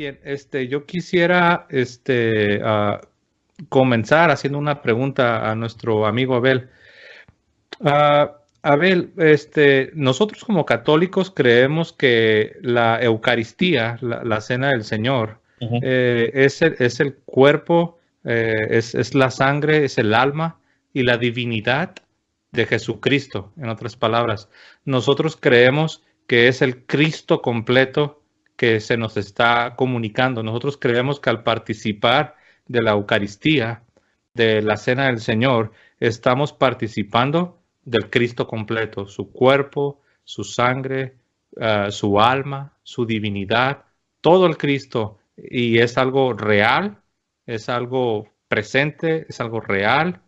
Bien, este, yo quisiera este, ah, comenzar haciendo una pregunta a nuestro amigo Abel. Ah, Abel, este, nosotros como católicos creemos que la Eucaristía, la, cena del Señor, eh, es, el, cuerpo, eh, es, es, la sangre, es el alma y la divinidad de Jesucristo, en otras palabras. Nosotros creemos que es el Cristo completo que se nos está comunicando. Nosotros creemos que al participar de la Eucaristía, de la Cena del Señor, estamos participando del Cristo completo, su cuerpo, su sangre, eh, su alma, su divinidad, todo el Cristo. Y es algo real, es algo presente, es algo real.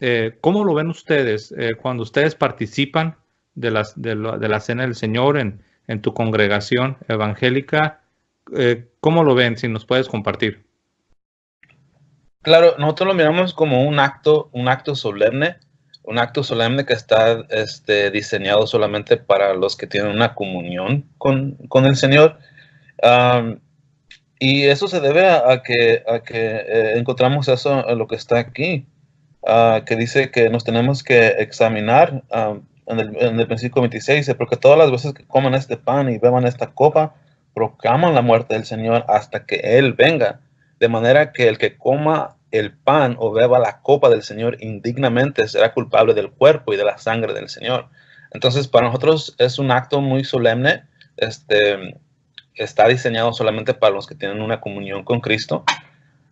Eh, ¿Cómo lo ven ustedes eh, cuando ustedes participan de, las, la, de la Cena del Señor en, en tu congregación evangélica. Eh, ¿Cómo lo ven? Si nos puedes compartir. Claro, nosotros lo miramos como un acto, un acto solemne, un acto solemne que está este, diseñado solamente para los que tienen una comunión con, el Señor. y eso se debe a, que, eh, encontramos eso, lo que está aquí, que dice que nos tenemos que examinar en el, versículo 26 porque todas las veces que coman este pan y beban esta copa, proclaman la muerte del Señor hasta que Él venga. De manera que el que coma el pan o beba la copa del Señor indignamente será culpable del cuerpo y de la sangre del Señor. Entonces, para nosotros es un acto muy solemne. Este, está diseñado solamente para los que tienen una comunión con Cristo.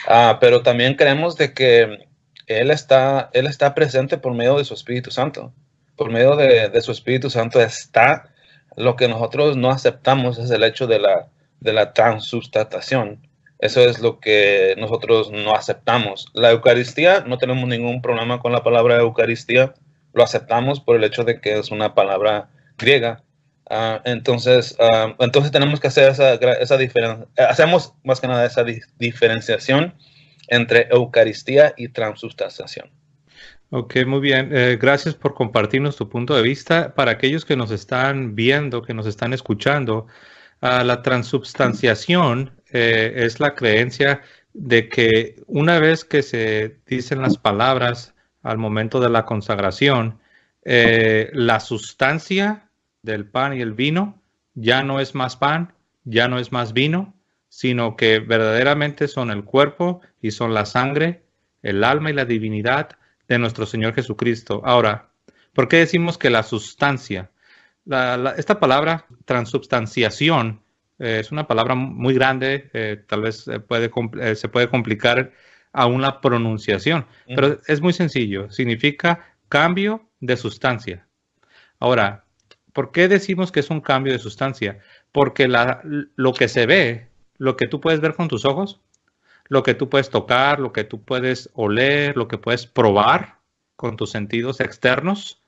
Ah, pero también creemos de que Él está, Él está presente por medio de su Espíritu Santo por medio de, su Espíritu Santo está lo que nosotros no aceptamos, es el hecho de la, de Eso es lo que nosotros no aceptamos. La Eucaristía, no tenemos ningún problema con la palabra Eucaristía, lo aceptamos por el hecho de que es una palabra griega. Ah, entonces, ah, entonces tenemos que hacer esa, diferencia, hacemos más que nada esa diferenciación entre Eucaristía y transubstanciación. Ok, muy bien. Eh, gracias por compartirnos tu punto de vista. Para aquellos que nos están viendo, que nos están escuchando, ah, la transubstanciación eh, es la creencia de que una vez que se dicen las palabras al momento de la consagración, eh, la sustancia del pan y el vino ya no es más pan, ya no es más vino, sino que verdaderamente son el cuerpo y son la sangre, el alma y la divinidad de nuestro Señor Jesucristo. Ahora, ¿por qué decimos que la sustancia? esta palabra transubstanciación eh, es una palabra muy grande, eh, tal vez eh, puede, se puede complicar a la pronunciación, pero es muy sencillo, significa cambio de sustancia. Ahora, ¿por qué decimos que es un cambio de sustancia? Porque la, lo que se ve, lo que tú puedes ver con tus ojos, lo que tú puedes tocar, lo que tú puedes oler, lo que puedes probar con tus sentidos externos,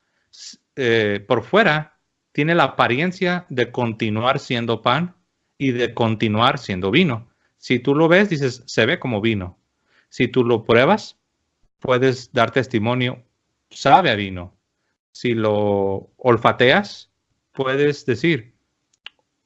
eh, por fuera tiene la apariencia de continuar siendo pan y de continuar siendo vino. Si tú lo ves, dices, se ve como vino. Si tú lo pruebas, puedes dar testimonio, sabe a vino. Si lo olfateas, puedes decir,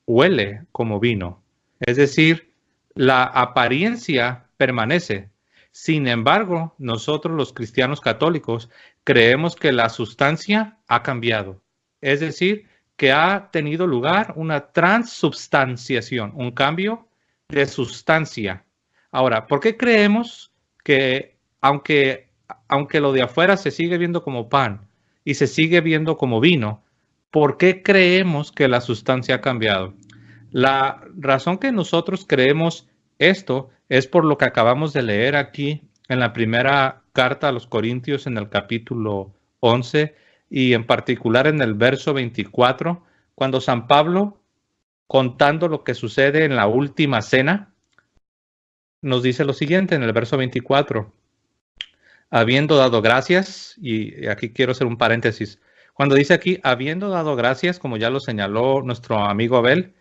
huele como vino. Es decir, la apariencia permanece. Sin embargo, nosotros los cristianos católicos creemos que la sustancia ha cambiado. Es decir, que ha tenido lugar una transubstanciación, un cambio de sustancia. Ahora, ¿por qué creemos que aunque, aunque lo de afuera se sigue viendo como pan y se sigue viendo como vino, ¿por qué creemos que la sustancia ha cambiado? La razón que nosotros creemos esto es por lo que acabamos de leer aquí en la primera carta a los Corintios en el capítulo 11 y en particular en el verso 24, cuando San Pablo, contando lo que sucede en la última cena, nos dice lo siguiente en el verso 24, habiendo dado gracias, y aquí quiero hacer un paréntesis, cuando dice aquí, habiendo dado gracias, como ya lo señaló nuestro amigo Abel,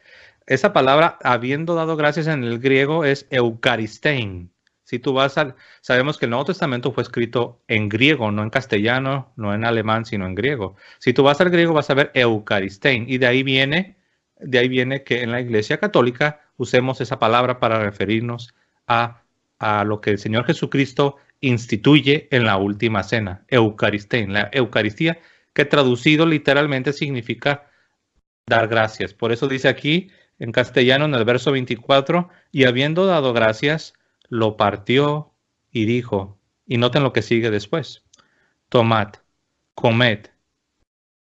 esa palabra, habiendo dado gracias en el griego, es eucaristein. Si tú vas al, sabemos que el Nuevo Testamento fue escrito en griego, no en castellano, no en alemán, sino en griego. Si tú vas al griego, vas a ver eucaristein. Y de ahí viene, de ahí viene que en la Iglesia Católica usemos esa palabra para referirnos a, a lo que el Señor Jesucristo instituye en la última cena, eucaristein. La Eucaristía, que traducido literalmente significa dar gracias. Por eso dice aquí en castellano en el verso 24, y habiendo dado gracias, lo partió y dijo, y noten lo que sigue después, tomad, comed,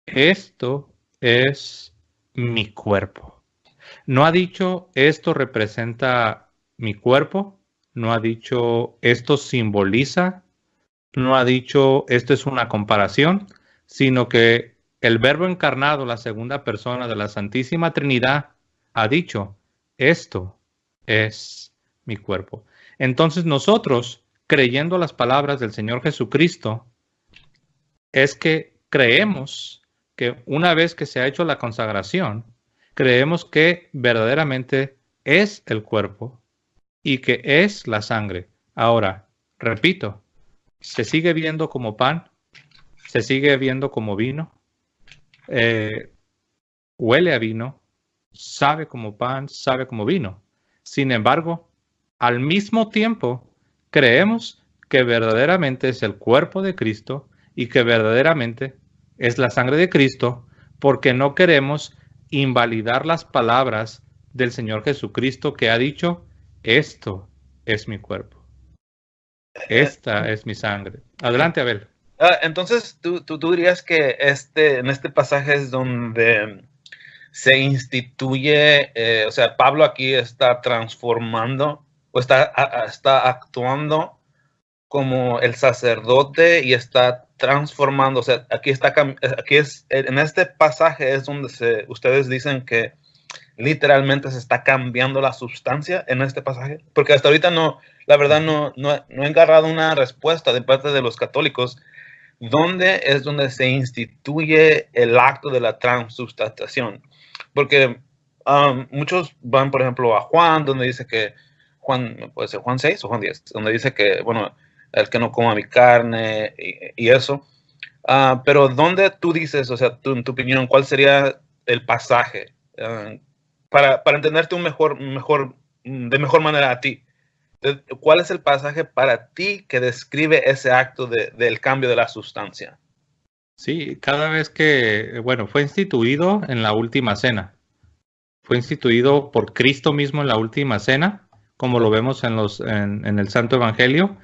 esto es mi cuerpo. No ha dicho esto representa mi cuerpo, no ha dicho esto simboliza, no ha dicho esto es una comparación, sino que el verbo encarnado, la segunda persona de la Santísima Trinidad, ha dicho, esto es mi cuerpo. Entonces nosotros, creyendo las palabras del Señor Jesucristo, es que creemos que una vez que se ha hecho la consagración, creemos que verdaderamente es el cuerpo y que es la sangre. Ahora, repito, se sigue viendo como pan, se sigue viendo como vino, eh, huele a vino, sabe como pan, sabe como vino. Sin embargo, al mismo tiempo, creemos que verdaderamente es el cuerpo de Cristo y que verdaderamente es la sangre de Cristo, porque no queremos invalidar las palabras del Señor Jesucristo que ha dicho, esto es mi cuerpo. Esta eh, es mi sangre. Adelante, Abel. Ah, entonces, ¿tú, tú, tú, dirías que este, en este pasaje es donde se instituye, eh, o sea, Pablo aquí está transformando o está, está actuando como el sacerdote y está transformando, o sea, aquí está, eh, aquí es, en este pasaje es donde ustedes dicen que literalmente se está cambiando la sustancia en este pasaje, porque hasta ahorita no, la verdad no, no, he agarrado una respuesta de parte de los católicos, donde es donde se instituye el acto de la transubstanciación. Porque um, muchos van, por ejemplo, a Juan, donde dice que Juan, puede ser Juan 6 o Juan 10, donde dice que, bueno, el que no coma mi carne y, eso. Ah, pero ¿dónde tú dices, o sea, en tu opinión, cuál sería el pasaje eh, para, para, entenderte un mejor, mejor, de mejor manera a ti? ¿Cuál es el pasaje para ti que describe ese acto de, del cambio de la sustancia? Sí, cada vez que, bueno, fue instituido en la última cena. Fue instituido por Cristo mismo en la última cena, como lo vemos en, los, en, el Santo Evangelio.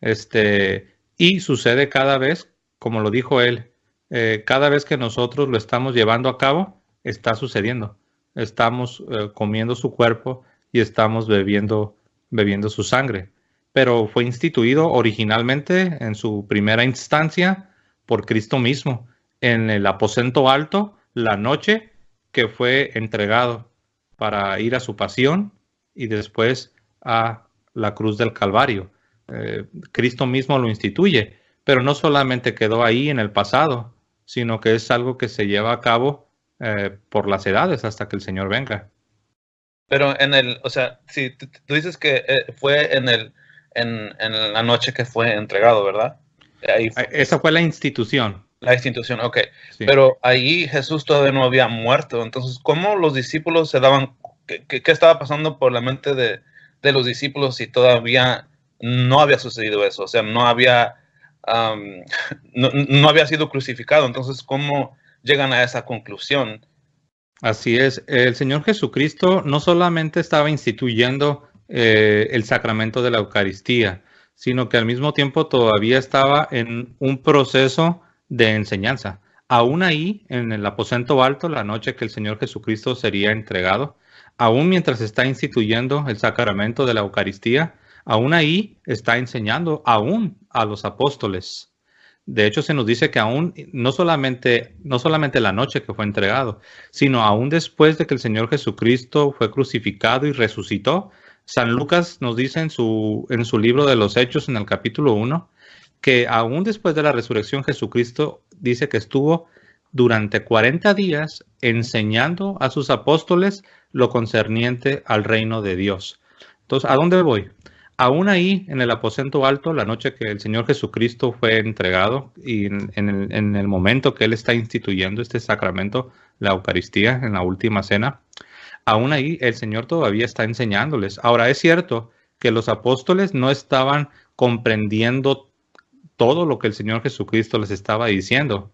Este, y sucede cada vez, como lo dijo él, eh, cada vez que nosotros lo estamos llevando a cabo, está sucediendo. Estamos eh, comiendo su cuerpo y estamos bebiendo, bebiendo su sangre. Pero fue instituido originalmente en su primera instancia por Cristo mismo en el aposento alto la noche que fue entregado para ir a su pasión y después a la cruz del Calvario. Eh, Cristo mismo lo instituye, pero no solamente quedó ahí en el pasado, sino que es algo que se lleva a cabo eh, por las edades hasta que el Señor venga. Pero en el, o sea, si tú dices que eh, fue en el, en, en la noche que fue entregado, ¿verdad? Ah, esa fue la institución. La institución, ok. Pero ahí Jesús todavía no había muerto. Entonces, ¿cómo los discípulos se daban, qué, estaba pasando por la mente de, de, los discípulos si todavía no había sucedido eso? O sea, no había, no, había sido crucificado. Entonces, ¿cómo llegan a esa conclusión? Así es, el Señor Jesucristo no solamente estaba instituyendo eh, el sacramento de la Eucaristía, sino que al mismo tiempo todavía estaba en un proceso de enseñanza. Aún ahí, en el aposento alto, la noche que el Señor Jesucristo sería entregado, aún mientras está instituyendo el sacramento de la Eucaristía, aún ahí está enseñando aún a los apóstoles. De hecho, se nos dice que aún no solamente, no solamente la noche que fue entregado, sino aún después de que el Señor Jesucristo fue crucificado y resucitó, San Lucas nos dice en su, en su libro de los Hechos, en el capítulo 1, que aún después de la resurrección Jesucristo dice que estuvo durante 40 días enseñando a sus apóstoles lo concerniente al reino de Dios. Entonces, ¿a dónde voy? Aún ahí, en el aposento alto, la noche que el Señor Jesucristo fue entregado y el, en el momento que Él está instituyendo este sacramento, la Eucaristía, en la última cena, aún ahí el Señor todavía está enseñándoles. Ahora es cierto que los apóstoles no estaban comprendiendo todo lo que el Señor Jesucristo les estaba diciendo.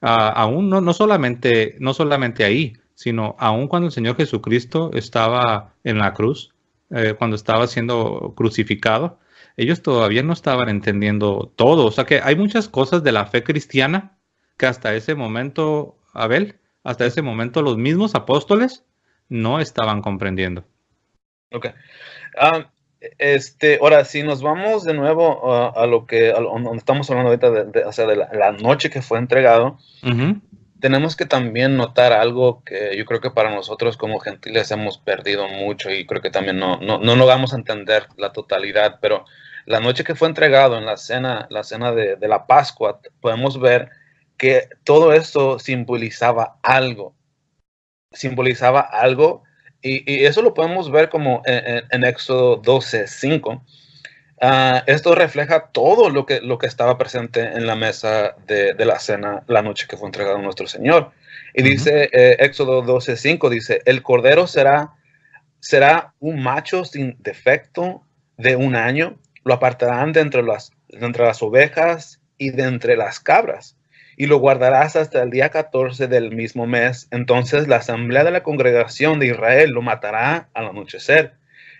Ah, aún no, solamente, no solamente ahí, sino aún cuando el Señor Jesucristo estaba en la cruz, eh, cuando estaba siendo crucificado, ellos todavía no estaban entendiendo todo. O sea que hay muchas cosas de la fe cristiana que hasta ese momento, Abel, hasta ese momento los mismos apóstoles no estaban comprendiendo. Ok. Ah, este, ahora, si nos vamos de nuevo ah, a lo que estamos hablando ahorita, de, o sea, de la, noche que fue entregado, tenemos que también notar algo que yo creo que para nosotros como gentiles hemos perdido mucho y creo que también no, no, no a entender la totalidad, pero la noche que fue entregado en la cena, la cena de, de la Pascua, podemos ver que todo esto simbolizaba algo simbolizaba algo y, eso lo podemos ver como en, Éxodo 12, 5. Ah, esto refleja todo lo que, lo que estaba presente en la mesa de, la cena la noche que fue entregado nuestro Señor. Y dice eh, Éxodo 12, 5, dice, el cordero será, será un macho sin defecto de un año, lo apartarán de entre las, de entre las ovejas y de entre las cabras y lo guardarás hasta el día 14 del mismo mes. Entonces la asamblea de la congregación de Israel lo matará al anochecer.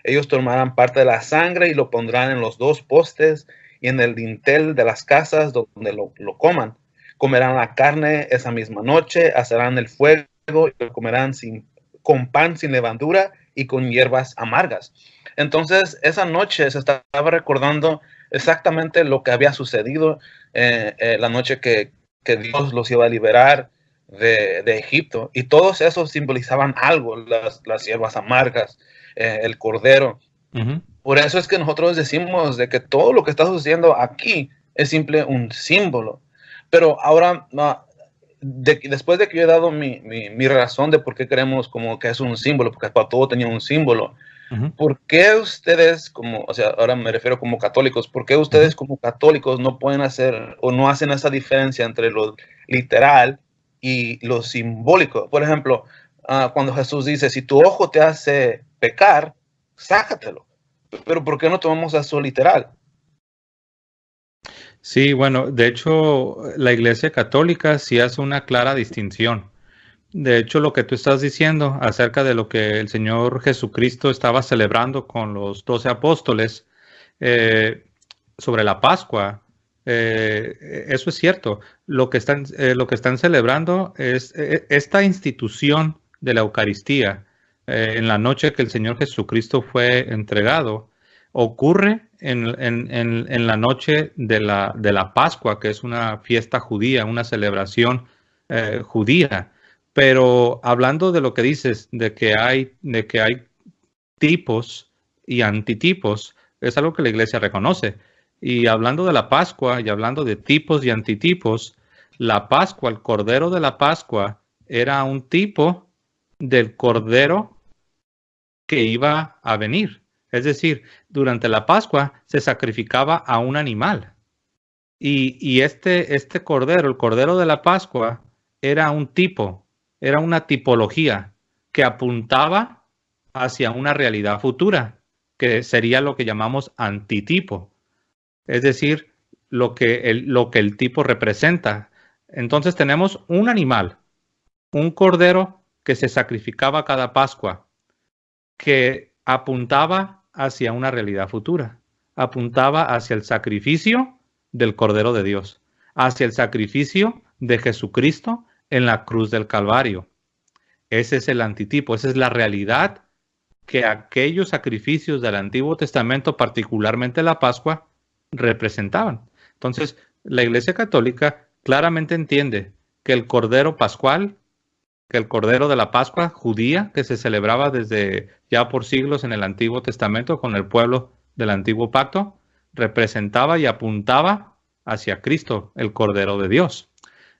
Ellos tomarán parte de la sangre y lo pondrán en los dos postes y en el dintel de las casas donde lo, coman. Comerán la carne esa misma noche, hacerán el fuego y lo comerán sin, con pan sin levadura y con hierbas amargas. Entonces, esa noche se estaba recordando exactamente lo que había sucedido eh, eh, la noche que, que Dios los iba a liberar de, Egipto. Y todos esos simbolizaban algo, las, las hierbas amargas, eh, el cordero. Por eso es que nosotros decimos de que todo lo que está sucediendo aquí es simple un símbolo. Pero ahora, ah, después de que yo he dado mi, razón de por qué creemos como que es un símbolo, porque para todo tenía un símbolo, ¿Por qué ustedes, como, o sea, ahora me refiero como católicos, por qué ustedes como católicos no pueden hacer o no hacen esa diferencia entre lo literal y lo simbólico? Por ejemplo, ah, cuando Jesús dice, si tu ojo te hace pecar, sácatelo. Pero ¿por qué no tomamos eso literal? Sí, bueno, de hecho, la Iglesia Católica sí hace una clara distinción de hecho, lo que tú estás diciendo acerca de lo que el Señor Jesucristo estaba celebrando con los doce apóstoles eh, sobre la Pascua, eh, eso es cierto. Lo que están, eh, lo que están celebrando es esta institución de la Eucaristía en la noche que el Señor Jesucristo fue entregado. Ocurre en, la noche de la, de la, Pascua, que es una fiesta judía, una celebración judía. Pero hablando de lo que dices, de que hay, de que hay tipos y antitipos, es algo que la iglesia reconoce. Y hablando de la Pascua y hablando de tipos y antitipos, la Pascua, el Cordero de la Pascua, era un tipo del Cordero que iba a venir. Es decir, durante la Pascua se sacrificaba a un animal. Y, y este, este Cordero, el Cordero de la Pascua, era un tipo, era una tipología que apuntaba hacia una realidad futura, que sería lo que llamamos antitipo, es decir, lo que el, lo que el tipo representa. Entonces tenemos un animal, un cordero que se sacrificaba cada Pascua, que apuntaba hacia una realidad futura, apuntaba hacia el sacrificio del Cordero de Dios, hacia el sacrificio de Jesucristo en la cruz del Calvario. Ese es el antitipo, esa es la realidad que aquellos sacrificios del Antiguo Testamento, particularmente la Pascua, representaban. Entonces, la Iglesia Católica claramente entiende que el Cordero Pascual, que el Cordero de la Pascua judía, que se celebraba desde ya por siglos en el Antiguo Testamento con el pueblo del Antiguo Pacto, representaba y apuntaba hacia Cristo, el Cordero de Dios.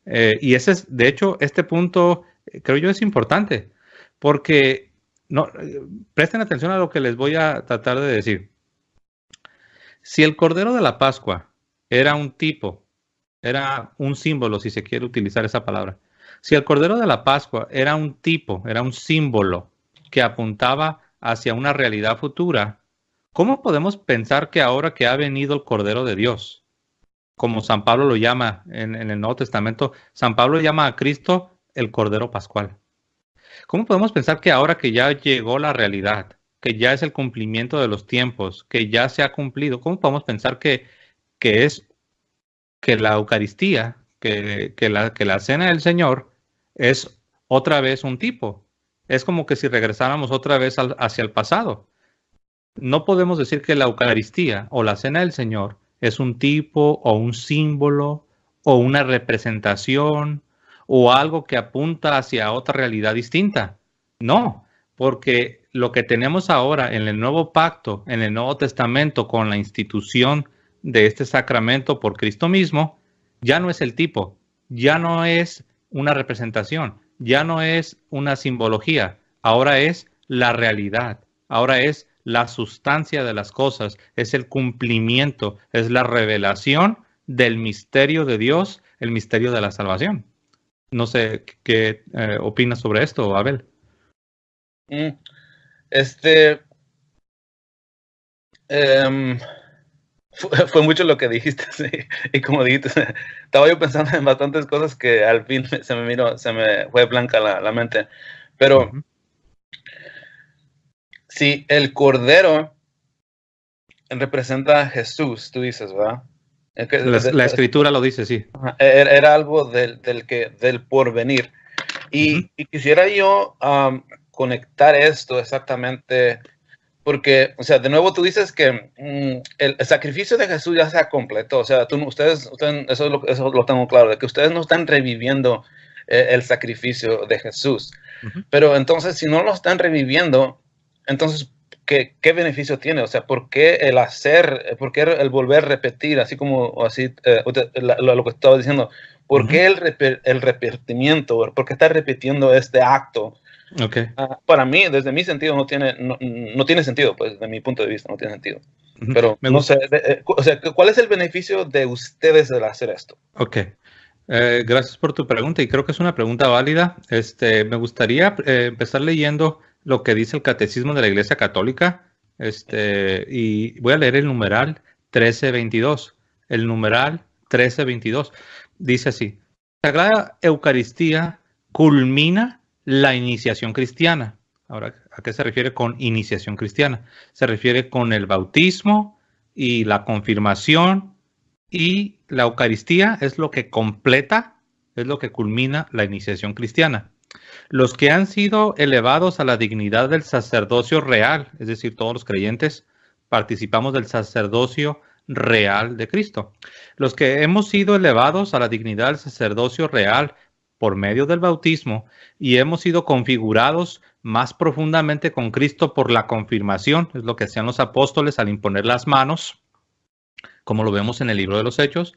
Eh, y ese es, de hecho, este punto eh, creo yo es importante, porque no, presten atención a lo que les voy a tratar de decir. Si el Cordero de la Pascua era un tipo, era un símbolo, si se quiere utilizar esa palabra, si el Cordero de la Pascua era un tipo, era un símbolo que apuntaba hacia una realidad futura, ¿cómo podemos pensar que ahora que ha venido el Cordero de Dios, como San Pablo lo llama en, el Nuevo Testamento, San Pablo llama a Cristo el Cordero Pascual. ¿Cómo podemos pensar que ahora que ya llegó la realidad, que ya es el cumplimiento de los tiempos, que ya se ha cumplido, cómo podemos pensar que, que es que la Eucaristía, que, que, la, cena del Señor es otra vez un tipo? Es como que si regresáramos otra vez hacia el pasado. No podemos decir que la Eucaristía o la cena del Señor es un tipo o un símbolo o una representación o algo que apunta hacia otra realidad distinta. No, porque lo que tenemos ahora en el nuevo pacto, en el Nuevo Testamento, con la institución de este sacramento por Cristo mismo, ya no es el tipo, ya no es una representación, ya no es una simbología, ahora es la realidad, ahora es la sustancia de las cosas, es el cumplimiento, es la revelación del misterio de Dios, el misterio de la salvación. No sé qué eh, opinas sobre esto, Abel. Mm. Este. Em, fue, mucho lo que dijiste, Y como dijiste, estaba yo pensando en bastantes cosas que al fin se me miró, se me fue blanca la, mente. Pero si el cordero representa a Jesús, tú dices, ¿verdad? La, escritura lo dice, sí. E-, era, algo del, que, del porvenir. Y, quisiera yo conectar esto exactamente, porque, o sea, de nuevo tú dices que mm, el, sacrificio de Jesús ya se ha completo. o sea, ustedes, eso, lo, tengo claro, de que ustedes no están reviviendo eh, el sacrificio de Jesús. Pero entonces, si no lo están reviviendo, entonces, ¿qué, beneficio tiene? O sea, ¿por qué el hacer, por qué el volver a repetir, así como así, eh, lo, que estaba diciendo, ¿por qué el, el repetimiento? ¿Por qué estar repitiendo este acto? Okay. Ah, para mí, desde mi sentido, no tiene, no, tiene sentido, pues desde mi punto de vista, no tiene sentido. Pero, no sé, eh, o sea, ¿cuál es el beneficio de ustedes de hacer esto? Ok. Eh, gracias por tu pregunta y creo que es una pregunta válida. Este, me gustaría empezar leyendo lo que dice el Catecismo de la Iglesia Católica. Este, y voy a leer el numeral 1322. El numeral 1322 dice así: La Sagrada Eucaristía culmina la iniciación cristiana. Ahora, ¿a qué se refiere con iniciación cristiana? Se refiere con el bautismo y la confirmación y la Eucaristía es lo que completa, es lo que culmina la iniciación cristiana. Los que han sido elevados a la dignidad del sacerdocio real, es decir, todos los creyentes participamos del sacerdocio real de Cristo. Los que hemos sido elevados a la dignidad del sacerdocio real por medio del bautismo y hemos sido configurados más profundamente con Cristo por la confirmación, es lo que hacían los apóstoles al imponer las manos, como lo vemos en el libro de los Hechos.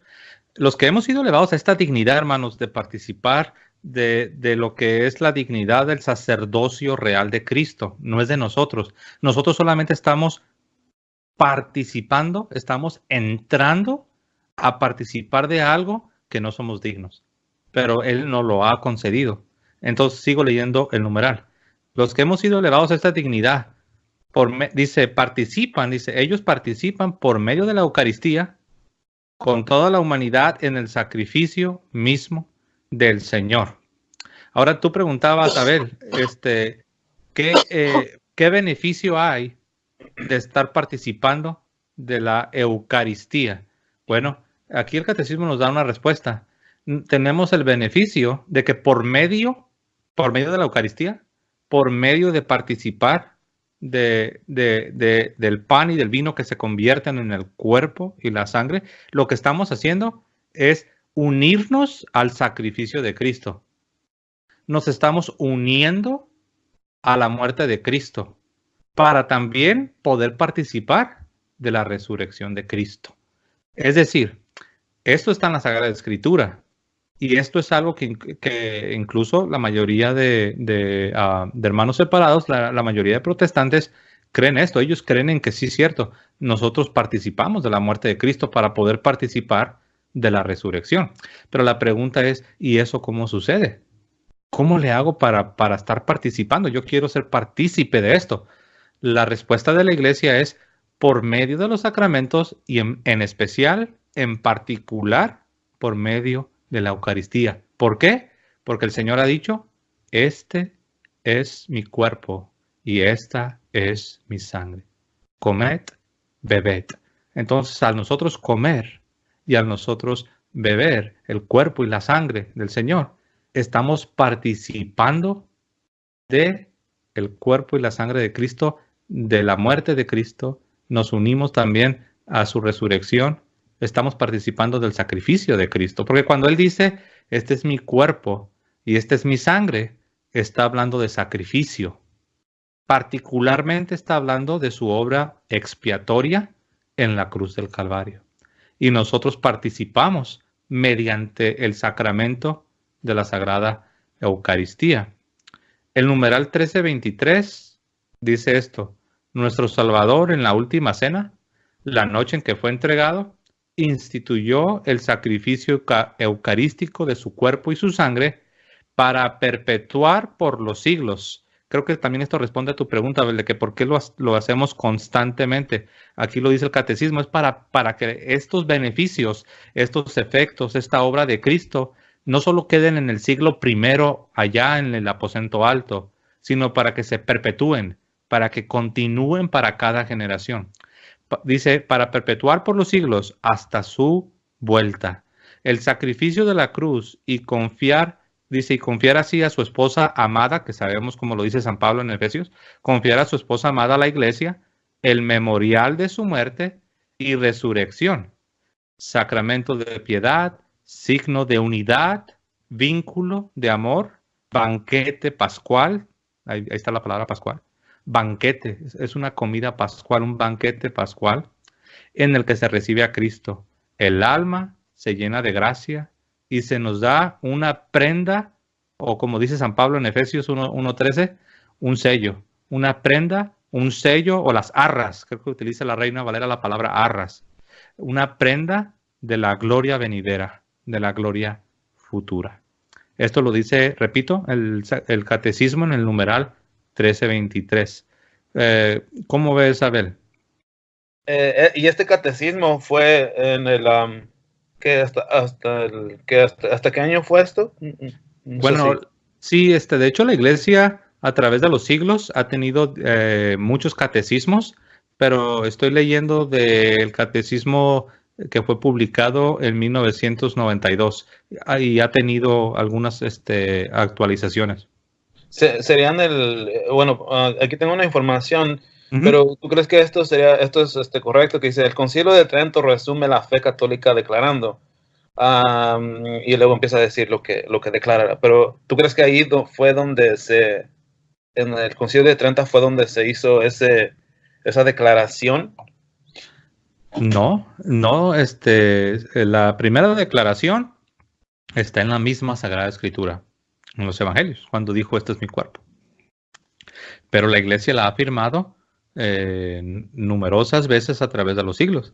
Los que hemos sido elevados a esta dignidad, hermanos, de participar de, lo que es la dignidad del sacerdocio real de Cristo, no es de nosotros. Nosotros solamente estamos participando, estamos entrando a participar de algo que no somos dignos, pero Él nos lo ha concedido. Entonces sigo leyendo el numeral. Los que hemos sido elevados a esta dignidad, dice, participan, dice, ellos participan por medio de la Eucaristía con toda la humanidad en el sacrificio mismo del Señor. Ahora tú preguntabas, Abel, este, ¿qué, eh, ¿qué beneficio hay de estar participando de la Eucaristía? Bueno, aquí el catecismo nos da una respuesta. Tenemos el beneficio de que por medio, por medio de la Eucaristía, por medio de participar de, del pan y del vino que se convierten en el cuerpo y la sangre, lo que estamos haciendo es unirnos al sacrificio de Cristo. Nos estamos uniendo a la muerte de Cristo para también poder participar de la resurrección de Cristo. Es decir, esto está en la Sagrada Escritura y esto es algo que, incluso la mayoría de, ah, hermanos separados, la, mayoría de protestantes creen esto. Ellos creen en que sí es cierto, nosotros participamos de la muerte de Cristo para poder participar de la resurrección. Pero la pregunta es, ¿y eso cómo sucede? ¿Cómo le hago para, para estar participando? Yo quiero ser partícipe de esto. La respuesta de la iglesia es por medio de los sacramentos y en, especial, en particular, por medio de la Eucaristía. ¿Por qué? Porque el Señor ha dicho, este es mi cuerpo y esta es mi sangre. Comed, bebed. Entonces, al nosotros comer y a nosotros beber el cuerpo y la sangre del Señor, estamos participando de el cuerpo y la sangre de Cristo, de la muerte de Cristo, nos unimos también a su resurrección, estamos participando del sacrificio de Cristo, porque cuando él dice, este es mi cuerpo y esta es mi sangre, está hablando de sacrificio. Particularmente está hablando de su obra expiatoria en la cruz del Calvario y nosotros participamos mediante el sacramento de la Sagrada Eucaristía. El numeral 1323 dice esto, nuestro Salvador en la última cena, la noche en que fue entregado, instituyó el sacrificio eucarístico de su cuerpo y su sangre para perpetuar por los siglos creo que también esto responde a tu pregunta, de que por qué lo, lo hacemos constantemente. Aquí lo dice el catecismo, es para, para que estos beneficios, estos efectos, esta obra de Cristo, no solo queden en el siglo primero allá en el aposento alto, sino para que se perpetúen, para que continúen para cada generación. Dice, para perpetuar por los siglos hasta su vuelta. El sacrificio de la cruz y confiar Dice, y confiar así a su esposa amada, que sabemos como lo dice San Pablo en Efesios, confiar a su esposa amada a la iglesia, el memorial de su muerte y resurrección, sacramento de piedad, signo de unidad, vínculo de amor, banquete pascual, ahí está la palabra pascual, banquete, es una comida pascual, un banquete pascual, en el que se recibe a Cristo. El alma se llena de gracia y se nos da una prenda, o como dice San Pablo en Efesios 1.13, un sello, una prenda, un sello o las arras, creo que utiliza la reina Valera la palabra arras, una prenda de la gloria venidera, de la gloria futura. Esto lo dice, repito, el, el catecismo en el numeral 1323. Eh, ¿Cómo ve Isabel eh, eh, y este catecismo fue en el hasta, hasta, el, hasta, qué año fue esto. Mm, mm, bueno, sí. este, de hecho la iglesia a través de los siglos ha tenido eh, muchos catecismos, pero estoy leyendo del catecismo que fue publicado en 1992 ah, y ha tenido algunas este, actualizaciones. serían el, eh, bueno, ah, aquí tengo una información pero ¿tú crees que esto sería esto es este, correcto? Que dice, el concilio de Trento resume la fe católica declarando. y luego empieza a decir lo que, lo que declara. Pero ¿tú crees que ahí fue donde se, en el concilio de Trento fue donde se hizo ese, esa declaración? No, no, este, la primera declaración está en la misma Sagrada Escritura, en los Evangelios, cuando dijo, este es mi cuerpo. Pero la iglesia la ha afirmado eh, numerosas veces a través de los siglos.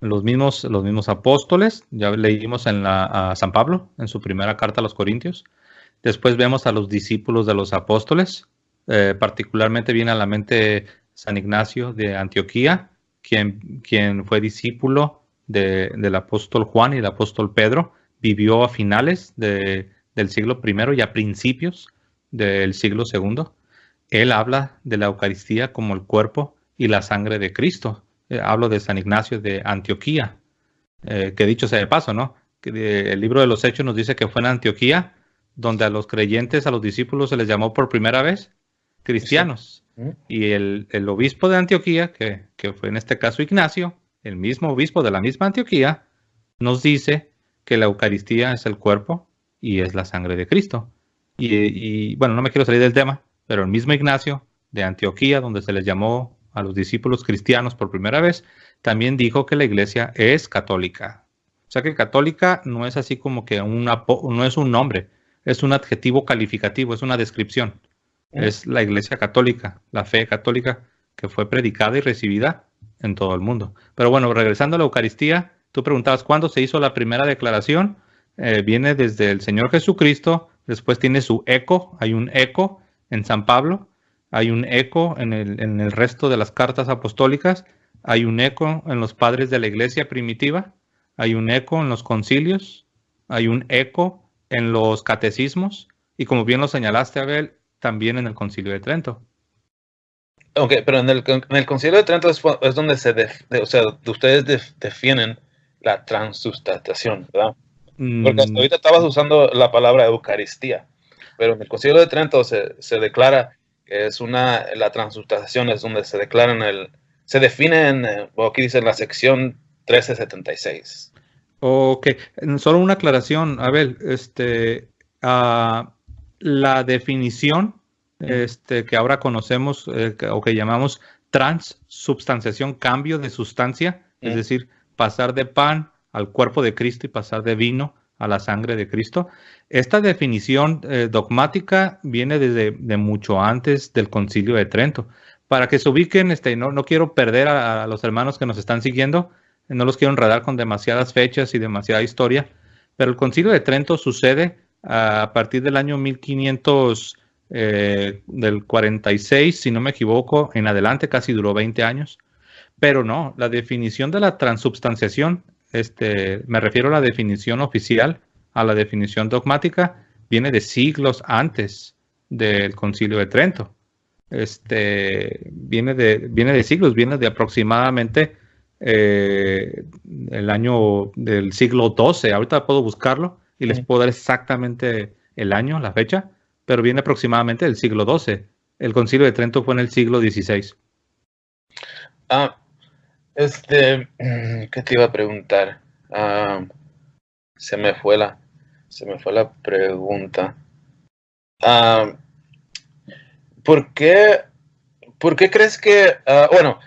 Los mismos, los mismos apóstoles, ya leímos en la, a San Pablo en su primera carta a los Corintios. Después vemos a los discípulos de los apóstoles, eh, particularmente viene a la mente San Ignacio de Antioquía, quien, quien fue discípulo de, del apóstol Juan y el apóstol Pedro, vivió a finales del siglo I y a principios del siglo II. Él habla de la Eucaristía como el cuerpo y la sangre de Cristo. Eh, hablo de San Ignacio de Antioquía, eh, que dicho sea de paso, ¿no? el libro de los Hechos nos dice que fue en Antioquía donde a los creyentes, a los discípulos, se les llamó por primera vez cristianos. ¿Mm? Y el, obispo de Antioquía, que, fue en este caso Ignacio, el mismo obispo de la misma Antioquía, nos dice que la Eucaristía es el cuerpo y es la sangre de Cristo. y, bueno, no me quiero salir del tema, pero el mismo Ignacio de Antioquía, donde se les llamó a los discípulos cristianos por primera vez, también dijo que la iglesia es católica. O sea que católica no es así como que una, no es un nombre, es un adjetivo calificativo, es una descripción. Es la iglesia católica, la fe católica que fue predicada y recibida en todo el mundo. Pero bueno, regresando a la Eucaristía, tú preguntabas cuándo se hizo la primera declaración. Eh, viene desde el Señor Jesucristo, después tiene su eco, hay un eco en San Pablo, hay un eco en el, resto de las cartas apostólicas, hay un eco en los padres de la iglesia primitiva, hay un eco en los concilios, hay un eco en los catecismos y como bien lo señalaste, Abel, también en el concilio de Trento. Ok, pero en el, concilio de Trento es, donde se o sea, ustedes defienden la transustatación, ¿verdad? Mm. Porque hasta ahorita estabas usando la palabra Eucaristía pero en el Concilio de Trento se, declara que es una, la transubstanciación es donde se declaran el, se define en, eh, aquí dice en la sección 1376. Ok, solo una aclaración, Abel, este, la definición este, que ahora conocemos eh, o que llamamos transubstanciación, cambio de sustancia, es decir, pasar de pan al cuerpo de Cristo y pasar de vino a la sangre de Cristo. Esta definición eh, dogmática viene desde de mucho antes del concilio de Trento. Para que se ubiquen, este, no, no quiero perder a, los hermanos que nos están siguiendo, no los quiero enredar con demasiadas fechas y demasiada historia, pero el concilio de Trento sucede a partir del año 1500, eh, del 46, si no me equivoco, en adelante, casi duró 20 años. Pero no, la definición de la transubstanciación este, me refiero a la definición oficial, a la definición dogmática, viene de siglos antes del Concilio de Trento. Este, viene, de, viene de siglos, viene de aproximadamente eh, el año del siglo XII. Ahorita puedo buscarlo y les puedo dar exactamente el año, la fecha, pero viene aproximadamente del siglo XII. El Concilio de Trento fue en el siglo XVI. Ah, este, ¿qué te iba a preguntar? Ah, se me fue la, se me fue la pregunta. Ah, porque ¿por, qué, crees que, ah, bueno,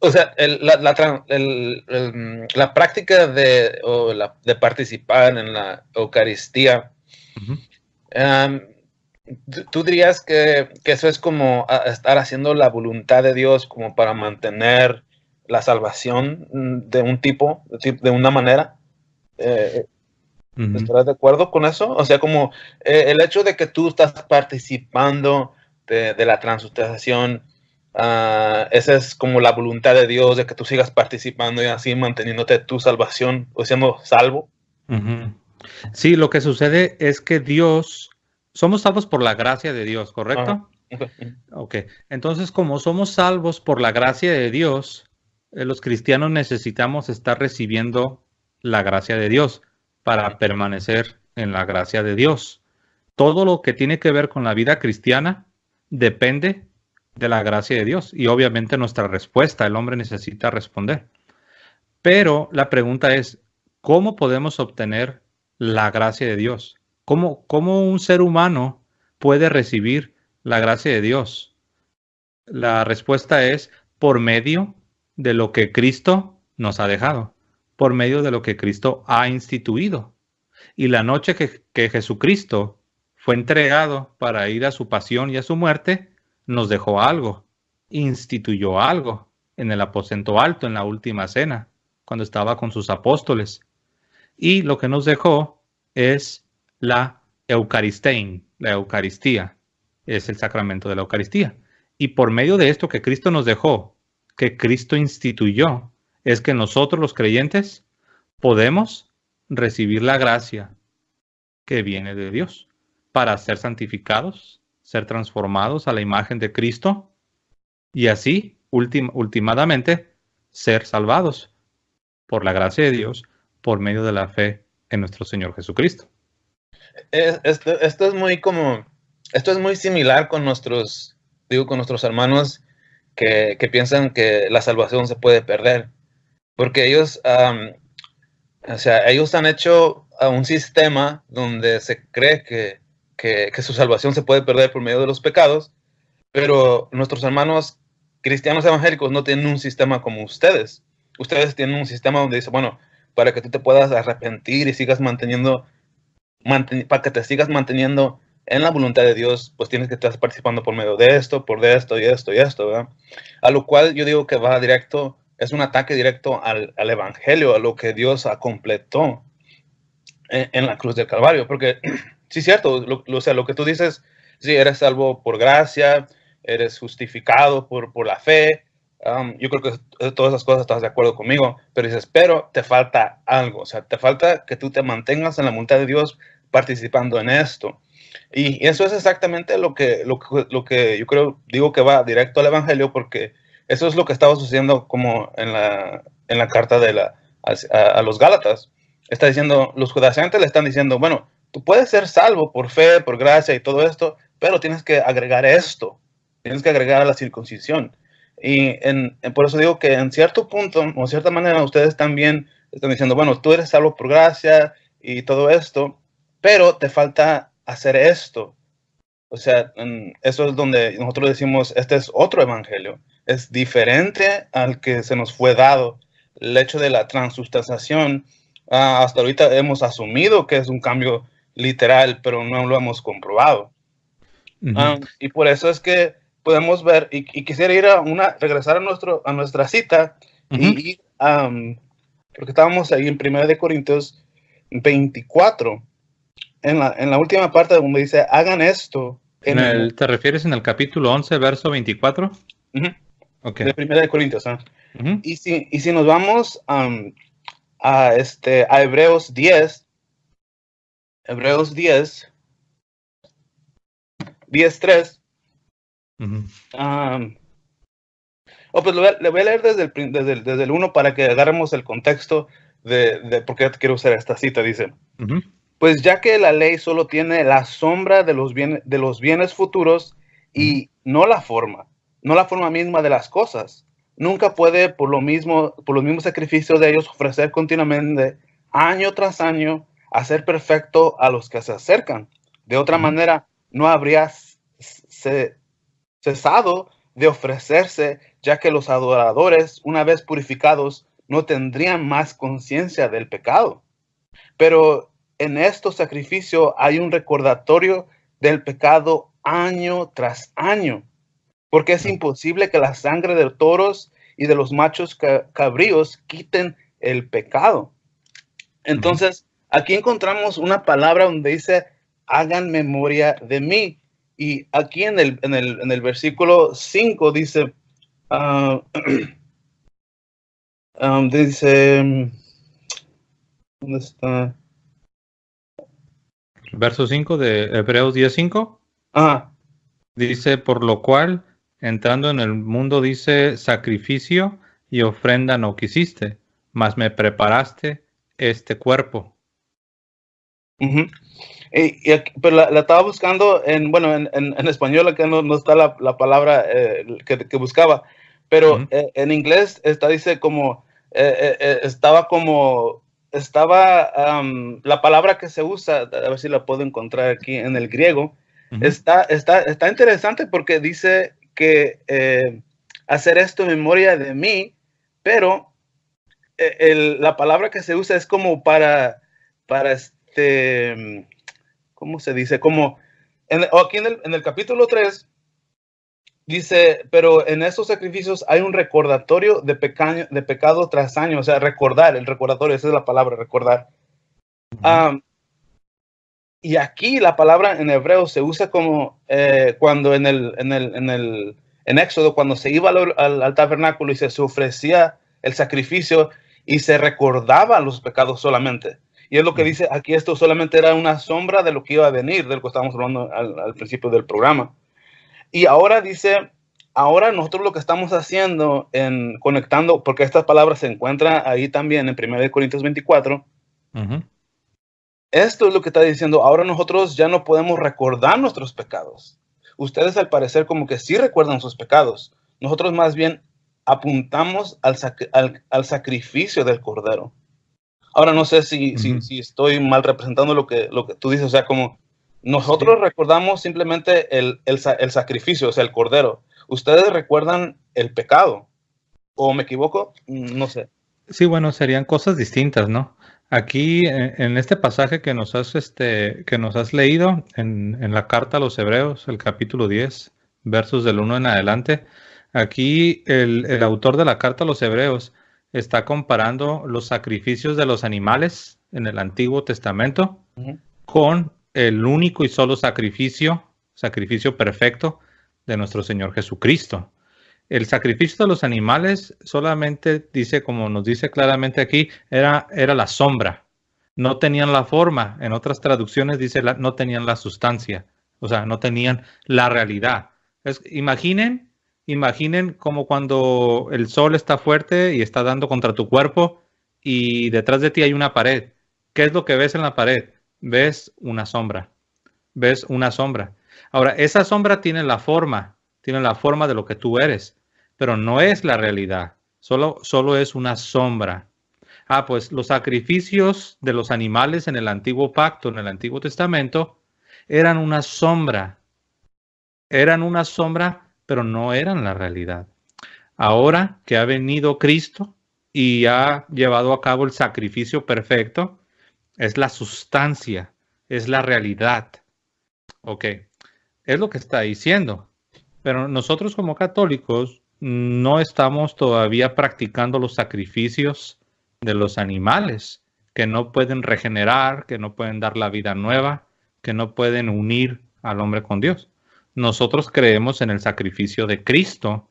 o sea, la, la, práctica de, participar en la Eucaristía, ¿Tú dirías que, que, eso es como estar haciendo la voluntad de Dios como para mantener la salvación mm, de un tipo, de una manera. Eh, ¿Estás de acuerdo con eso? O sea, como eh, el hecho de que tú estás participando de, la transustración ah, esa es como la voluntad de Dios, de que tú sigas participando y así manteniéndote tu salvación o siendo salvo. Sí, lo que sucede es que Dios, somos salvos por la gracia de Dios, ¿correcto? Ok, entonces como somos salvos por la gracia de Dios, eh, los cristianos necesitamos estar recibiendo la gracia de Dios para permanecer en la gracia de Dios. Todo lo que tiene que ver con la vida cristiana depende de la gracia de Dios y obviamente nuestra respuesta, el hombre necesita responder. Pero la pregunta es, ¿cómo podemos obtener la gracia de Dios? ¿Cómo, cómo un ser humano puede recibir la gracia de Dios? La respuesta es por medio de lo que Cristo nos ha dejado, por medio de lo que Cristo ha instituido. Y la noche que, Jesucristo fue entregado para ir a su pasión y a su muerte, nos dejó algo, instituyó algo en el aposento alto, en la última cena, cuando estaba con sus apóstoles. Y lo que nos dejó es la Eucaristein, la Eucaristía, es el sacramento de la Eucaristía. Y por medio de esto que Cristo nos dejó, que Cristo instituyó es que nosotros los creyentes podemos recibir la gracia que viene de Dios para ser santificados, ser transformados a la imagen de Cristo y así, últimamente, ser salvados por la gracia de Dios por medio de la fe en nuestro Señor Jesucristo. Esto, esto es muy como, esto es muy similar con nuestros, digo, con nuestros hermanos que, piensan que la salvación se puede perder, porque ellos, o sea, ellos han hecho un sistema donde se cree que, su salvación se puede perder por medio de los pecados, pero nuestros hermanos cristianos evangélicos no tienen un sistema como ustedes. Ustedes tienen un sistema donde dice, bueno, para que tú te puedas arrepentir y sigas manteniendo, para que te sigas manteniendo en la voluntad de Dios, pues tienes que estar participando por medio de esto, por de esto y esto y esto, ¿verdad? A lo cual yo digo que va directo, es un ataque directo al, al Evangelio, a lo que Dios completó en, la cruz del Calvario, porque sí, cierto, lo, o sea, lo que tú dices, sí, eres salvo por gracia, eres justificado por, por la fe, um, yo creo que todas esas cosas estás de acuerdo conmigo, pero dices, pero te falta algo, o sea, te falta que tú te mantengas en la voluntad de Dios participando en esto. Y, eso es exactamente lo que, lo, que yo creo, digo que va directo al Evangelio, porque eso es lo que estaba sucediendo como en la, carta de la, a, los Gálatas. Está diciendo, los judacentes le están diciendo, bueno, tú puedes ser salvo por fe, por gracia y todo esto, pero tienes que agregar esto, tienes que agregar a la circuncisión. Y por eso digo que en cierto punto, o cierta manera, ustedes también están diciendo, bueno, tú eres salvo por gracia y todo esto, pero te falta hacer esto. O sea, eso es donde nosotros decimos, este es otro evangelio, es diferente al que se nos fue dado. El hecho de la transustanciación, ah, hasta ahorita hemos asumido que es un cambio literal, pero no lo hemos comprobado. Ah, y por eso es que podemos ver, y, quisiera ir a una, regresar a, nuestro, a nuestra cita, y, porque estábamos ahí en 1 Corintios 24, en la, en la última parte donde dice, hagan esto. En el, ¿Te refieres en el capítulo 11, verso 24? De Primera de Corintios. Ah. y, si, y si nos vamos a, este, a Hebreos 10, Hebreos 10, 10, 3. pues le voy, a leer desde el, desde, el, desde el 1 para que agarremos el contexto de, de por qué quiero usar esta cita. Dice, pues ya que la ley solo tiene la sombra de los, bienes futuros y no la forma, no la forma misma de las cosas. Nunca puede, por, lo mismo, por los mismos sacrificios de ellos, ofrecer continuamente, año tras año, hacer perfecto a los que se acercan. De otra manera, no habría cesado de ofrecerse, ya que los adoradores, una vez purificados, no tendrían más conciencia del pecado. Pero en estos sacrificio hay un recordatorio del pecado año tras año, porque es imposible que la sangre de toros y de los machos cabríos quiten el pecado. Entonces, aquí encontramos una palabra donde dice, hagan memoria de mí. Y aquí en el, en el, versículo 5 dice, ah, ah, dice, ¿dónde está? verso 5 de Hebreos 10:5. Ajá. Dice, por lo cual, entrando en el mundo, dice, sacrificio y ofrenda no quisiste, mas me preparaste este cuerpo. Eh, pero la, estaba buscando en, bueno, en, en, español acá no, está la, palabra eh, que, buscaba, pero eh, en inglés está, dice como, estaba como estaba la palabra que se usa, a ver si la puedo encontrar aquí en el griego, está, está, está interesante porque dice que eh, hacer esto en memoria de mí, pero eh, la palabra que se usa es como para, para este, ¿cómo se dice? Como aquí en el, en el capítulo 3 Dice, pero en estos sacrificios hay un recordatorio de, de pecado tras año, o sea, recordar, el recordatorio, esa es la palabra, recordar. y aquí la palabra en hebreo se usa como eh, cuando en el, en el, Éxodo, cuando se iba al, tabernáculo y se, ofrecía el sacrificio y se recordaba los pecados solamente. Y es lo que dice aquí, esto solamente era una sombra de lo que iba a venir, del que estábamos hablando al principio del programa. Y ahora dice, ahora nosotros lo que estamos haciendo en conectando, porque estas palabras se encuentran ahí también en 1 Corintios 24, esto es lo que está diciendo, ahora nosotros ya no podemos recordar nuestros pecados. Ustedes al parecer como que sí recuerdan sus pecados. Nosotros más bien apuntamos al, al, sacrificio del cordero. Ahora no sé si, si, estoy mal representando lo que, lo que tú dices, o sea, como nosotros recordamos simplemente el, sacrificio, o sea, el cordero. Ustedes recuerdan el pecado. ¿O me equivoco? Mm, no sé. Sí, bueno, serían cosas distintas, ¿no? Aquí, en este pasaje que nos has, este, que nos has leído, en, la carta a los Hebreos, el capítulo 10, versos del 1 en adelante, aquí el, autor de la carta a los Hebreos está comparando los sacrificios de los animales en el Antiguo Testamento con el único y solo sacrificio, sacrificio perfecto de nuestro Señor Jesucristo. El sacrificio de los animales solamente dice, como nos dice claramente aquí, era, era la sombra. No tenían la forma. En otras traducciones dice, no tenían la sustancia. O sea, no tenían la realidad. imaginen, imaginen como cuando el sol está fuerte y está dando contra tu cuerpo y detrás de ti hay una pared. ¿Qué es lo que ves en la pared? ves una sombra, ves una sombra. Ahora, esa sombra tiene la forma, tiene la forma de lo que tú eres, pero no es la realidad, solo, solo es una sombra. Ah, pues los sacrificios de los animales en el antiguo pacto, en el antiguo testamento, eran una sombra, eran una sombra, pero no eran la realidad. Ahora que ha venido Cristo y ha llevado a cabo el sacrificio perfecto, es la sustancia, es la realidad. Ok, es lo que está diciendo. Pero nosotros como católicos no estamos todavía practicando los sacrificios de los animales que no pueden regenerar, que no pueden dar la vida nueva, que no pueden unir al hombre con Dios. Nosotros creemos en el sacrificio de Cristo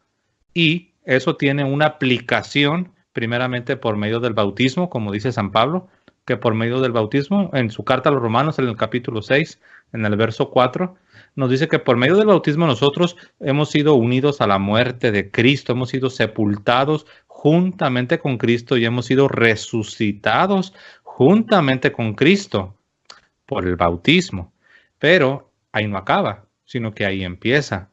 y eso tiene una aplicación primeramente por medio del bautismo, como dice San Pablo, que por medio del bautismo, en su carta a los romanos, en el capítulo 6, en el verso 4, nos dice que por medio del bautismo nosotros hemos sido unidos a la muerte de Cristo, hemos sido sepultados juntamente con Cristo y hemos sido resucitados juntamente con Cristo por el bautismo. Pero ahí no acaba, sino que ahí empieza.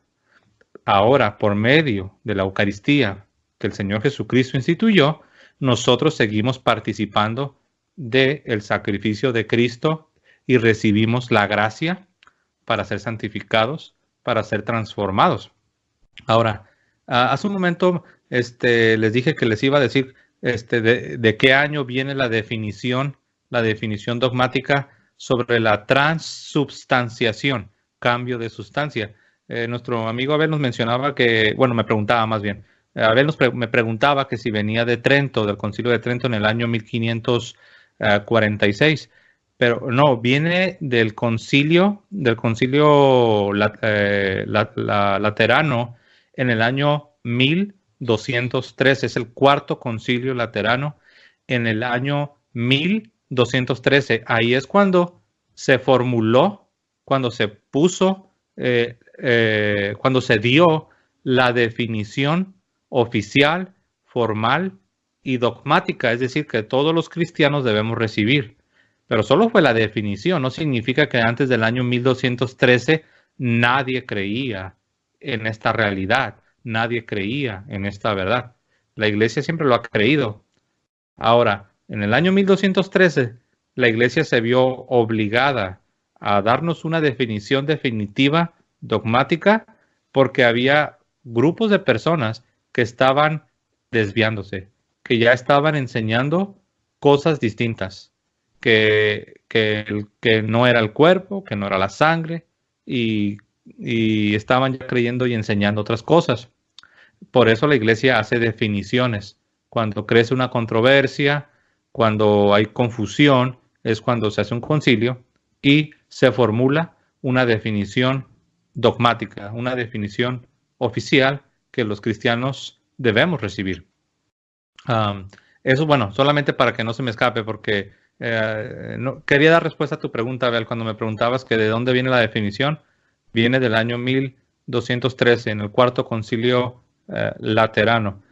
Ahora, por medio de la Eucaristía que el Señor Jesucristo instituyó, nosotros seguimos participando del sacrificio de Cristo y recibimos la gracia para ser santificados, para ser transformados. Ahora, hace un momento este, les dije que les iba a decir este, de, qué año viene la definición, la definición dogmática sobre la transubstanciación, cambio de sustancia. Eh, nuestro amigo Abel nos mencionaba que, bueno, me preguntaba más bien, Abel nos me preguntaba que si venía de Trento, del Concilio de Trento en el año 1500. 46. Pero no, viene del concilio, del concilio eh, laterano en el año 1213. Es el cuarto concilio laterano en el año 1213. Ahí es cuando se formuló, cuando se puso, eh, eh, cuando se dio la definición oficial, formal y dogmática, es decir, que todos los cristianos debemos recibir. Pero solo fue la definición, no significa que antes del año 1213 nadie creía en esta realidad, nadie creía en esta verdad. La iglesia siempre lo ha creído. Ahora, en el año 1213, la iglesia se vio obligada a darnos una definición definitiva, dogmática, porque había grupos de personas que estaban desviándose, que ya estaban enseñando cosas distintas, que, no era el cuerpo, que no era la sangre, y, y estaban ya creyendo y enseñando otras cosas. Por eso la iglesia hace definiciones. Cuando crece una controversia, cuando hay confusión, es cuando se hace un concilio y se formula una definición dogmática, una definición oficial que los cristianos debemos recibir eso, bueno, solamente para que no se me escape, porque eh, no, quería dar respuesta a tu pregunta, Abel, cuando me preguntabas que de dónde viene la definición. Viene del año 1213, en el cuarto concilio eh, laterano.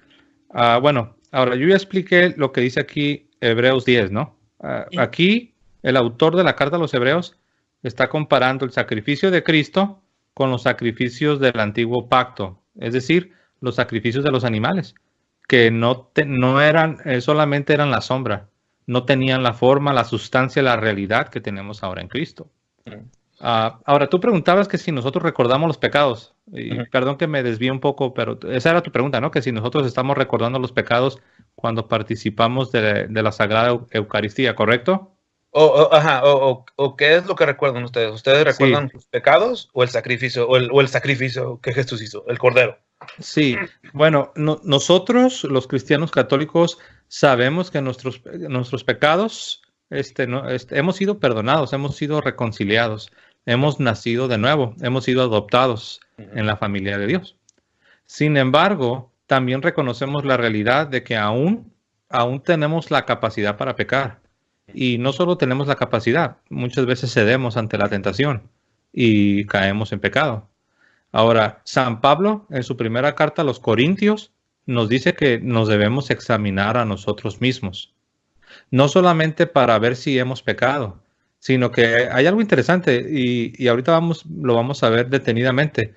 Ah, bueno, ahora yo ya expliqué lo que dice aquí Hebreos 10, ¿no? Ah, aquí el autor de la carta a los Hebreos está comparando el sacrificio de Cristo con los sacrificios del antiguo pacto, es decir, los sacrificios de los animales que no, te, no eran, eh, solamente eran la sombra, no tenían la forma, la sustancia, la realidad que tenemos ahora en Cristo. Mm. Ah, ahora, tú preguntabas que si nosotros recordamos los pecados, y perdón que me desvíe un poco, pero esa era tu pregunta, ¿no? Que si nosotros estamos recordando los pecados cuando participamos de la Sagrada Eucaristía, ¿correcto? O, ajá, o, qué es lo que recuerdan ustedes. ¿Ustedes recuerdan sus pecados o el sacrificio, o el, sacrificio que Jesús hizo, el Cordero? Sí, bueno, nosotros los cristianos católicos sabemos que nuestros, nuestros pecados este, este, hemos sido perdonados, hemos sido reconciliados, hemos nacido de nuevo, hemos sido adoptados en la familia de Dios. Sin embargo, también reconocemos la realidad de que aún, aún tenemos la capacidad para pecar y no solo tenemos la capacidad, muchas veces cedemos ante la tentación y caemos en pecado. Ahora, San Pablo en su primera carta a los Corintios nos dice que nos debemos examinar a nosotros mismos, no solamente para ver si hemos pecado, sino que hay algo interesante y, y ahorita vamos, lo vamos a ver detenidamente.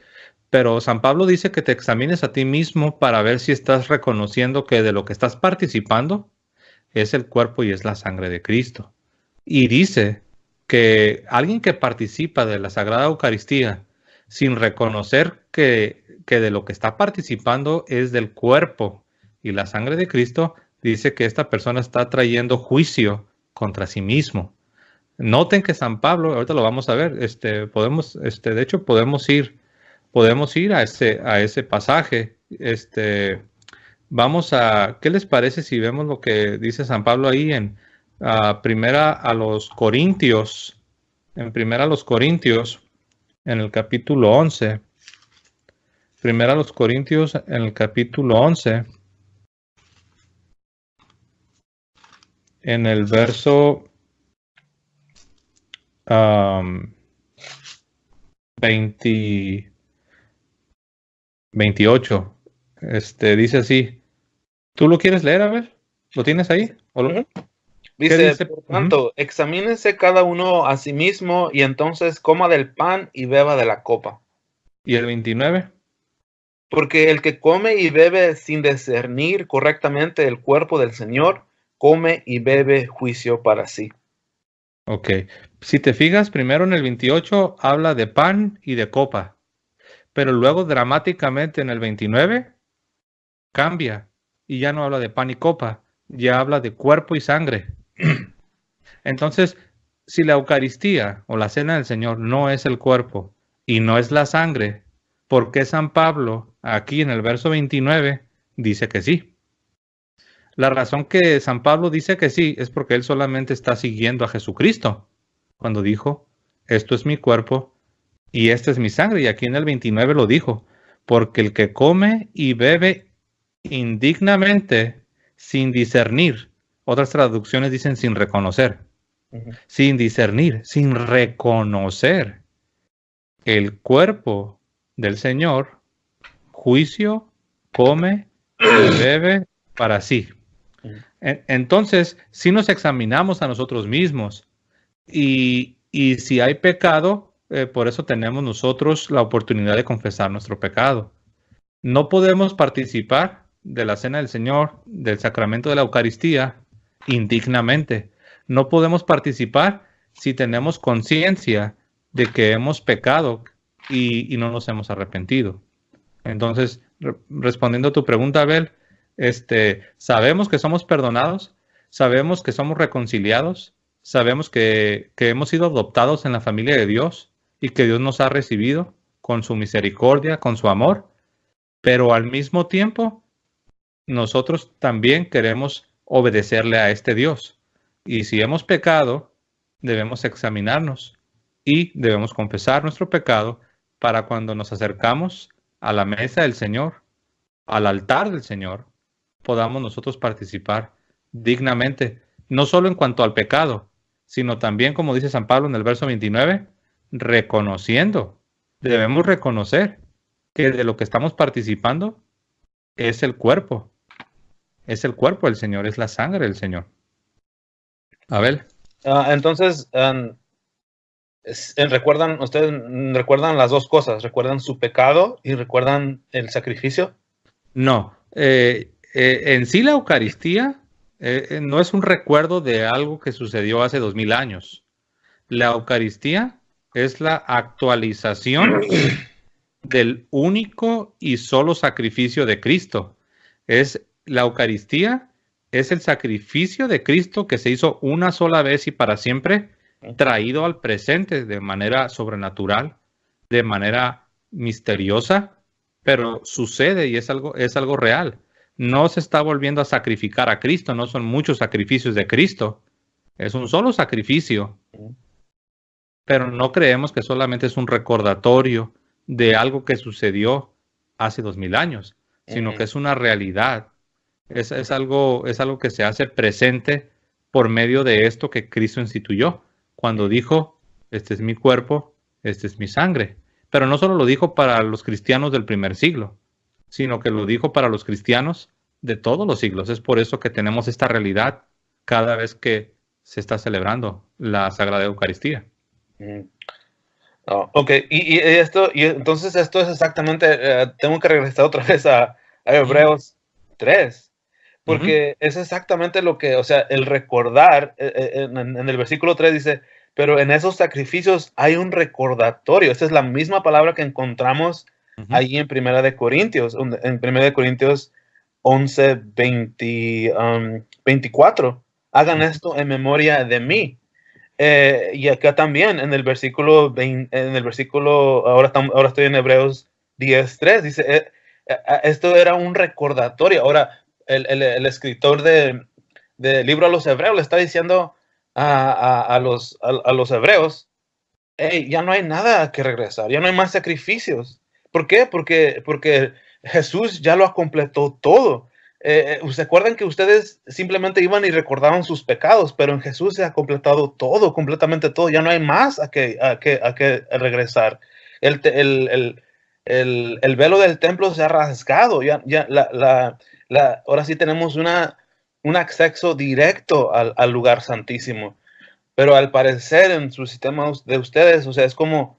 Pero San Pablo dice que te examines a ti mismo para ver si estás reconociendo que de lo que estás participando es el cuerpo y es la sangre de Cristo. Y dice que alguien que participa de la Sagrada Eucaristía sin reconocer que, que de lo que está participando es del cuerpo y la sangre de Cristo, dice que esta persona está trayendo juicio contra sí mismo. Noten que San Pablo, ahorita lo vamos a ver, este, podemos, este, de hecho podemos ir, podemos ir a ese, a ese pasaje, este, Vamos a, ¿qué les parece si vemos lo que dice San Pablo ahí en primera a los Corintios, en primera a los Corintios, en el capítulo 11? Primera a los Corintios, en el capítulo 11, en el verso veintiocho. 28. Este, dice así. ¿Tú lo quieres leer? A ver, ¿lo tienes ahí? Dice, por tanto, examínese cada uno a sí mismo y entonces coma del pan y beba de la copa. ¿Y el 29? Porque el que come y bebe sin discernir correctamente el cuerpo del Señor, come y bebe juicio para sí. Ok, si te fijas, primero en el 28 habla de pan y de copa, pero luego dramáticamente en el 29 cambia y ya no habla de pan y copa, ya habla de cuerpo y sangre. Entonces, si la Eucaristía o la cena del Señor no es el cuerpo y no es la sangre, ¿por qué San Pablo aquí en el verso 29 dice que sí? La razón que San Pablo dice que sí es porque él solamente está siguiendo a Jesucristo cuando dijo, esto es mi cuerpo y esta es mi sangre. Y aquí en el 29 lo dijo, porque el que come y bebe indignamente sin discernir. Otras traducciones dicen sin reconocer. Sin discernir, sin reconocer el cuerpo del Señor, juicio, come bebe para sí. Entonces, si nos examinamos a nosotros mismos y, si hay pecado, eh, por eso tenemos nosotros la oportunidad de confesar nuestro pecado. No podemos participar de la Cena del Señor, del sacramento de la Eucaristía, indignamente. No podemos participar si tenemos conciencia de que hemos pecado y, no nos hemos arrepentido. Entonces, respondiendo a tu pregunta, Abel, este, sabemos que somos perdonados, sabemos que somos reconciliados, sabemos que, que hemos sido adoptados en la familia de Dios y que Dios nos ha recibido con su misericordia, con su amor, pero al mismo tiempo nosotros también queremos obedecerle a este Dios. Y si hemos pecado, debemos examinarnos y debemos confesar nuestro pecado para cuando nos acercamos a la mesa del Señor, al altar del Señor, podamos nosotros participar dignamente, no solo en cuanto al pecado, sino también, como dice San Pablo en el verso 29, reconociendo, debemos reconocer que de lo que estamos participando es el cuerpo es el cuerpo del Señor, es la sangre del Señor. Abel. ver. Ah, entonces, recuerdan, ustedes recuerdan las dos cosas, recuerdan su pecado y recuerdan el sacrificio. No, eh, eh, en sí la Eucaristía eh, no es un recuerdo de algo que sucedió hace dos mil años. La Eucaristía es la actualización del único y solo sacrificio de Cristo. Es la Eucaristía es el sacrificio de Cristo que se hizo una sola vez y para siempre, traído al presente de manera sobrenatural, de manera misteriosa, pero sucede y es algo, es algo real. No se está volviendo a sacrificar a Cristo, no son muchos sacrificios de Cristo, es un solo sacrificio. Pero no creemos que solamente es un recordatorio de algo que sucedió hace dos mil años, sino que es una realidad es, algo, es algo que se hace presente por medio de esto que Cristo instituyó, cuando dijo, este es mi cuerpo, este es mi sangre. Pero no solo lo dijo para los cristianos del primer siglo, sino que lo dijo para los cristianos de todos los siglos. Es por eso que tenemos esta realidad cada vez que se está celebrando la Sagrada Eucaristía. Mm. Oh, ok, y, esto, y entonces esto es exactamente, eh, tengo que regresar otra vez a, a Hebreos 3. Porque es exactamente lo que, o sea, el recordar, eh, eh, en, el versículo 3 dice, pero en esos sacrificios hay un recordatorio. Esa es la misma palabra que encontramos ahí en Primera de Corintios, en Primera de Corintios 11, 24. Um, Hagan esto en memoria de mí. Eh, y acá también en el versículo, en el versículo, ahora, ahora estoy en Hebreos 10-3, dice, esto era un recordatorio. Ahora, el, escritor del libro a los hebreos le está diciendo a, los, los hebreos, hey, ya no hay nada que regresar, ya no hay más sacrificios. ¿Por qué? Porque, porque Jesús ya lo ha completado todo. Eh, eh, ¿Se acuerdan que ustedes simplemente iban y recordaban sus pecados? Pero en Jesús se ha completado todo, completamente todo. Ya no hay más a que, a que, a que regresar. El, el, el, velo del templo se ha rasgado. Ya, ya la, la, ahora sí tenemos una, un acceso directo al, lugar santísimo. Pero al parecer en su sistema de ustedes, o sea, es como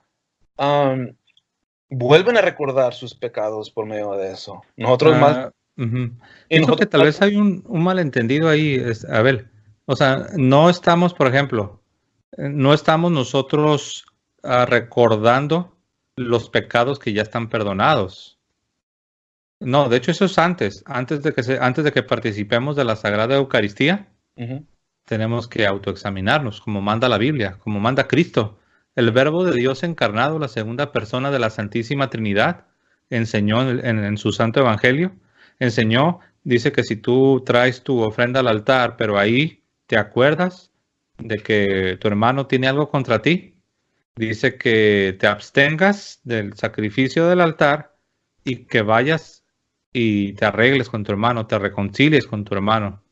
vuelven a recordar sus pecados por medio de eso. Nosotros ah, más... que tal vez hay un, malentendido ahí, Abel. O sea, no estamos, por ejemplo, no estamos nosotros ah, recordando los pecados que ya están perdonados. No, de hecho eso es antes, antes de que, se, antes de que participemos de la Sagrada Eucaristía, tenemos que autoexaminarnos, como manda la Biblia, como manda Cristo. El Verbo de Dios encarnado, la segunda persona de la Santísima Trinidad, enseñó en, en su Santo Evangelio, enseñó, dice que si tú traes tu ofrenda al altar, pero ahí te acuerdas de que tu hermano tiene algo contra ti, dice que te abstengas del sacrificio del altar y que vayas y te arregles con tu hermano, te reconcilies con tu hermano,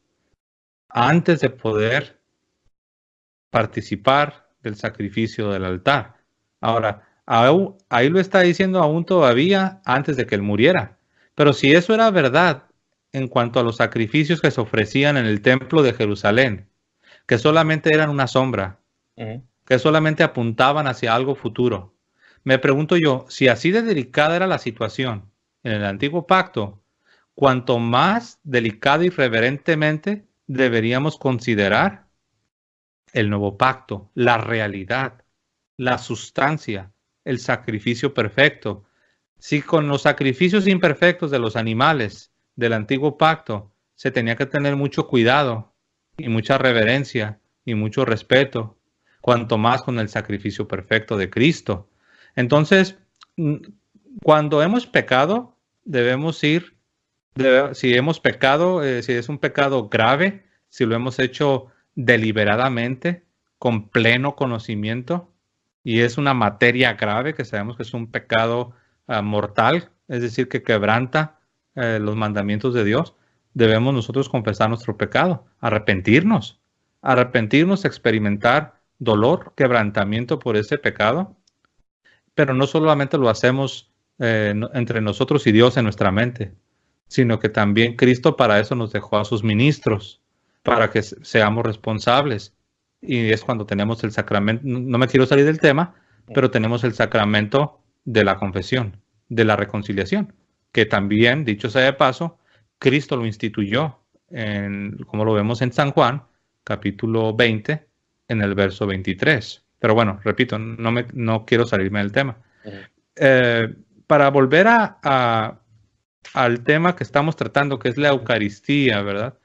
antes de poder participar del sacrificio del altar. Ahora, ahí lo está diciendo aún todavía antes de que él muriera. Pero si eso era verdad en cuanto a los sacrificios que se ofrecían en el templo de Jerusalén, que solamente eran una sombra, que solamente apuntaban hacia algo futuro, me pregunto yo, si así de delicada era la situación, en el antiguo pacto, cuanto más delicado y reverentemente deberíamos considerar el nuevo pacto, la realidad, la sustancia, el sacrificio perfecto. Si con los sacrificios imperfectos de los animales del antiguo pacto se tenía que tener mucho cuidado y mucha reverencia y mucho respeto, cuanto más con el sacrificio perfecto de Cristo. Entonces, cuando hemos pecado, debemos ir, si hemos pecado, eh, si es un pecado grave, si lo hemos hecho deliberadamente, con pleno conocimiento, y es una materia grave que sabemos que es un pecado ah, mortal, es decir, que quebranta eh, los mandamientos de Dios, debemos nosotros confesar nuestro pecado, arrepentirnos, arrepentirnos, experimentar dolor, quebrantamiento por ese pecado. Pero no solamente lo hacemos eh, entre nosotros y Dios en nuestra mente, sino que también Cristo para eso nos dejó a sus ministros, para que seamos responsables. Y es cuando tenemos el sacramento, no me quiero salir del tema, pero tenemos el sacramento de la confesión, de la reconciliación, que también, dicho sea de paso, Cristo lo instituyó, en, como lo vemos en San Juan, capítulo 20, en el verso 23. Pero bueno, repito, no, no quiero salirme del tema. Eh, para volver a, al tema que estamos tratando, que es la Eucaristía, ¿verdad?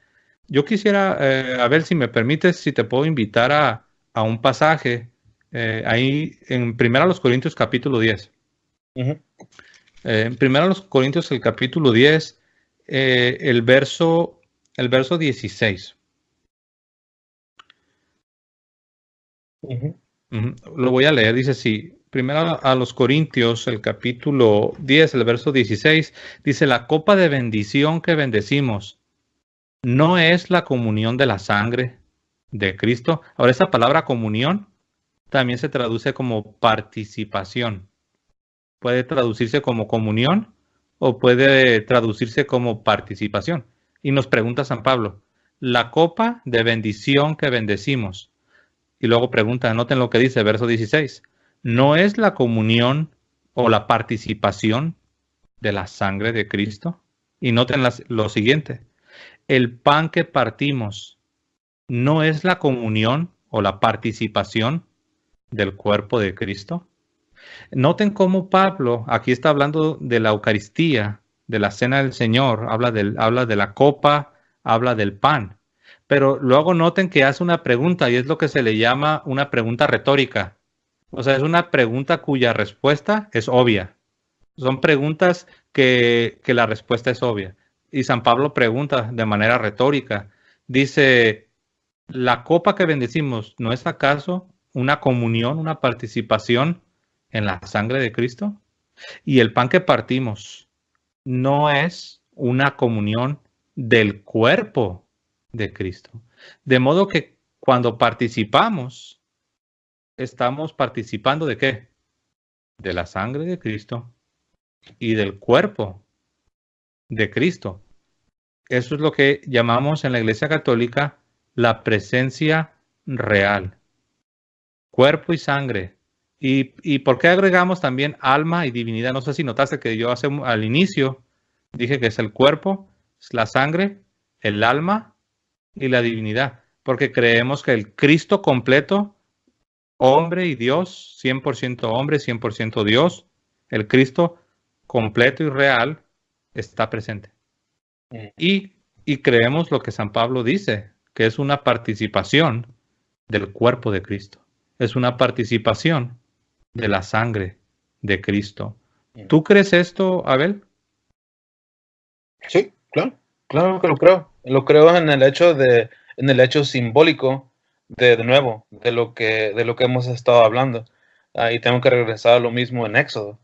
Yo quisiera, eh, a ver si me permites, si te puedo invitar a, un pasaje eh, ahí en Primera los Corintios capítulo 10. Eh, en los Corintios el capítulo 10, el, verso, el verso 16. Lo voy a leer, dice así, Primero a los Corintios, el capítulo 10, el verso 16, dice, la copa de bendición que bendecimos no es la comunión de la sangre de Cristo. Ahora, esa palabra comunión también se traduce como participación. Puede traducirse como comunión o puede traducirse como participación. Y nos pregunta San Pablo, la copa de bendición que bendecimos. Y luego pregunta, anoten lo que dice, verso 16 ¿no es la comunión o la participación de la sangre de Cristo? Y noten lo siguiente, el pan que partimos no es la comunión o la participación del cuerpo de Cristo. Noten cómo Pablo aquí está hablando de la Eucaristía, de la cena del Señor, habla de la copa, habla del pan. Pero luego noten que hace una pregunta y es lo que se le llama una pregunta retórica. O sea, es una pregunta cuya respuesta es obvia. Son preguntas que, que la respuesta es obvia. Y San Pablo pregunta de manera retórica. Dice, ¿la copa que bendecimos no es acaso una comunión, una participación en la sangre de Cristo? Y el pan que partimos no es una comunión del cuerpo de Cristo. De modo que cuando participamos, estamos participando de qué? De la sangre de Cristo y del cuerpo de Cristo. Eso es lo que llamamos en la Iglesia Católica la presencia real. Cuerpo y sangre. ¿Y, y por qué agregamos también alma y divinidad? No sé si notaste que yo hace, al inicio dije que es el cuerpo, la sangre, el alma y la divinidad. Porque creemos que el Cristo completo hombre y Dios, 100% hombre, 100% Dios, el Cristo completo y real está presente. Mm. Y, creemos lo que San Pablo dice, que es una participación del cuerpo de Cristo, es una participación de la sangre de Cristo. Mm. ¿Tú crees esto, Abel? Sí, claro, claro que lo creo. Lo creo en el hecho de, en el hecho simbólico de, nuevo de lo que de lo que hemos estado hablando ahí y tengo que regresar a lo mismo en Éxodo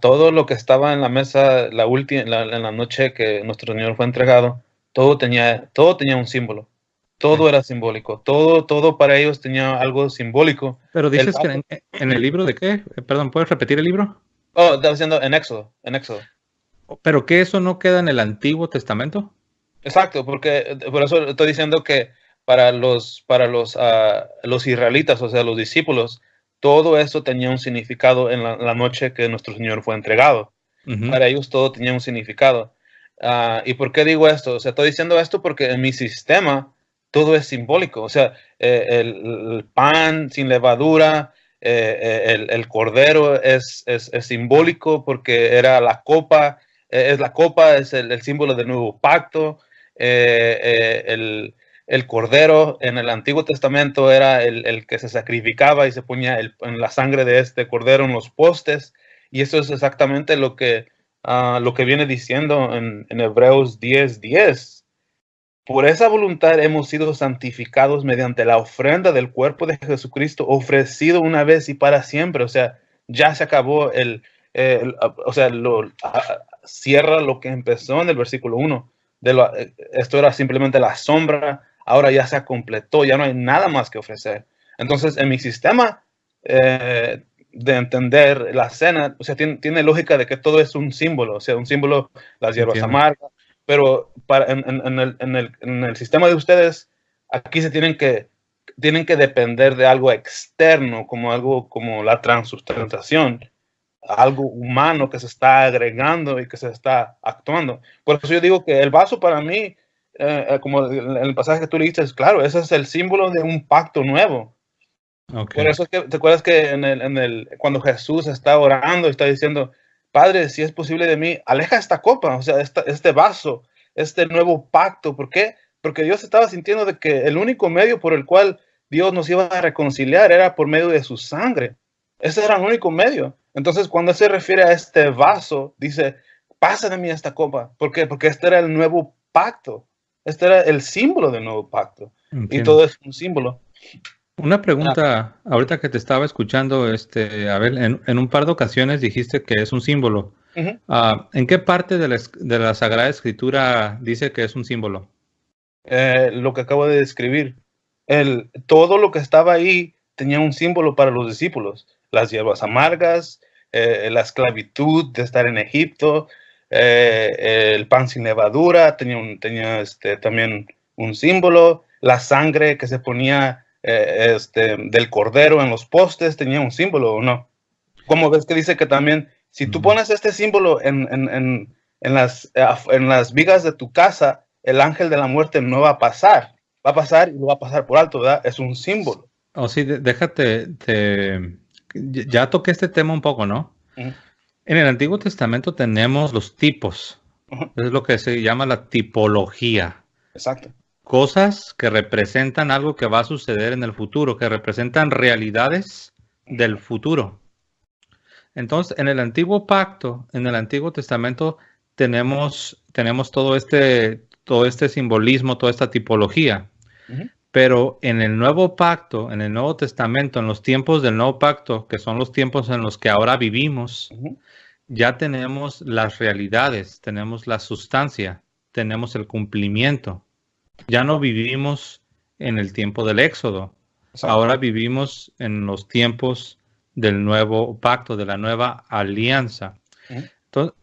todo lo que estaba en la mesa la última en la noche que nuestro Señor fue entregado todo tenía todo tenía un símbolo todo era simbólico, todo, todo para ellos tenía algo simbólico. Pero dices que en, el libro de qué? Eh, perdón, ¿puedes repetir el libro? Oh, estaba diciendo en Éxodo, en Éxodo. ¿Pero que eso no queda en el Antiguo Testamento? Exacto, porque por eso estoy diciendo que para los, para los, ah, los israelitas, o sea, los discípulos, todo eso tenía un significado en la, noche que nuestro Señor fue entregado. Para ellos todo tenía un significado. Ah, ¿Y por qué digo esto? O sea, estoy diciendo esto porque en mi sistema todo es simbólico. O sea, eh, el, pan sin levadura, eh, eh, el, cordero es, es, simbólico porque era la copa, es la copa, es el, el símbolo del nuevo pacto. el, el cordero en el Antiguo Testamento era el, que se sacrificaba y se ponía en la sangre de este cordero en los postes. Y eso es exactamente lo que, ah, lo que viene diciendo en, Hebreos 10:10. Por esa voluntad hemos sido santificados mediante la ofrenda del cuerpo de Jesucristo ofrecido una vez y para siempre. O sea, ya se acabó el, eh, ah, o sea, lo, ah, cierra lo que empezó en el versículo 1. De eh, esto era simplemente la sombra ahora ya se completó, ya no hay nada más que ofrecer. Entonces, en mi sistema eh, de entender la cena, o sea, tiene, lógica de que todo es un símbolo, o sea, un símbolo, las hierbas amargas, pero en, el, sistema de ustedes, aquí se tienen que, tienen que depender de algo externo, como algo como la transubstanciación, algo humano que se está agregando y que se está actuando. Por eso yo digo que el vaso para mí eh, eh, como en el pasaje que tú leíste, es claro, ese es el símbolo de un pacto nuevo. Por eso es que, te acuerdas que en el, cuando Jesús está orando, está diciendo, Padre, si es posible de mí, aleja esta copa, o sea, este vaso, este nuevo pacto. ¿Por qué? Porque Dios estaba sintiendo de que el único medio por el cual Dios nos iba a reconciliar era por medio de su sangre. Ese era el único medio. Entonces, cuando se refiere a este vaso, dice, pasa de mí esta copa. ¿Por qué? Porque este era el nuevo pacto. Este era el símbolo del nuevo pacto. Y todo es un símbolo. Una pregunta, ah. ahorita que te estaba escuchando, este, a ver, en, un par de ocasiones dijiste que es un símbolo. Ah, ¿En qué parte de la, Sagrada Escritura dice que es un símbolo? Eh, lo que acabo de describir. todo lo que estaba ahí tenía un símbolo para los discípulos. Las hierbas amargas, eh, la esclavitud de estar en Egipto, eh, el pan sin levadura, tenía, tenía este, también un símbolo, la sangre que se ponía eh, este, del cordero en los postes tenía un símbolo o no. Como ves que dice que también, si tú mm. pones este símbolo en, las, eh, en las vigas de tu casa, el ángel de la muerte no va a pasar, va a pasar y lo va a pasar por alto, ¿verdad? Es un símbolo. Oh, sí, déjate, ya toqué este tema un poco, ¿no? En el Antiguo Testamento tenemos los tipos. Es lo que se llama la tipología. Exacto. Cosas que representan algo que va a suceder en el futuro, que representan realidades del futuro. Entonces, en el Antiguo Pacto, en el Antiguo Testamento, tenemos, tenemos todo, este, todo este simbolismo, toda esta tipología. Pero en el nuevo pacto, en el Nuevo Testamento, en los tiempos del nuevo pacto, que son los tiempos en los que ahora vivimos, ya tenemos las realidades, tenemos la sustancia, tenemos el cumplimiento. Ya no vivimos en el tiempo del éxodo, ahora vivimos en los tiempos del nuevo pacto, de la nueva alianza. Entonces,